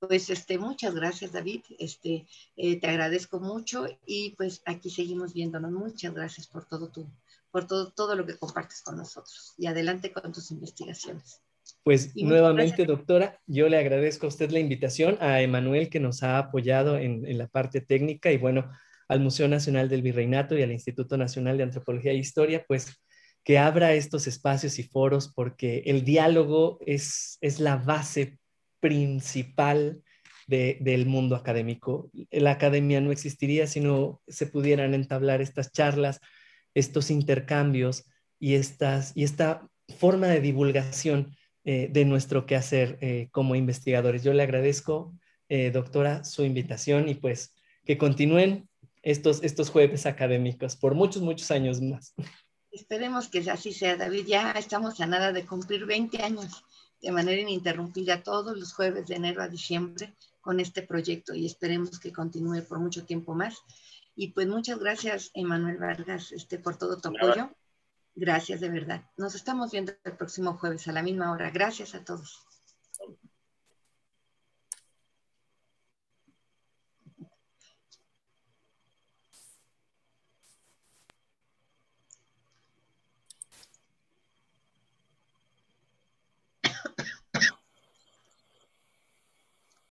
Speaker 1: Pues este, muchas gracias David, este, eh, te agradezco mucho y pues aquí seguimos viéndonos. Muchas gracias por todo tu, por todo, todo lo que compartes con nosotros. Y adelante con tus investigaciones.
Speaker 3: Pues nuevamente, doctora, yo le agradezco a usted la invitación, a Emanuel que nos ha apoyado en, la parte técnica y bueno, al Museo Nacional del Virreinato y al Instituto Nacional de Antropología e Historia, pues que abra estos espacios y foros porque el diálogo es, la base principal del mundo académico. La academia no existiría si no se pudieran entablar estas charlas, estos intercambios y, estas, y esta forma de divulgación eh, de nuestro quehacer eh, como investigadores. Yo le agradezco, eh, doctora, su invitación y pues que continúen estos, estos jueves académicos por muchos, muchos años más.
Speaker 1: Esperemos que así sea, David. Ya estamos a nada de cumplir 20 años de manera ininterrumpida todos los jueves de enero a diciembre con este proyecto y esperemos que continúe por mucho tiempo más. Y pues muchas gracias, Emanuel Vargas, este, por todo tu apoyo. Gracias de verdad. Nos estamos viendo el próximo jueves a la misma hora. Gracias a todos.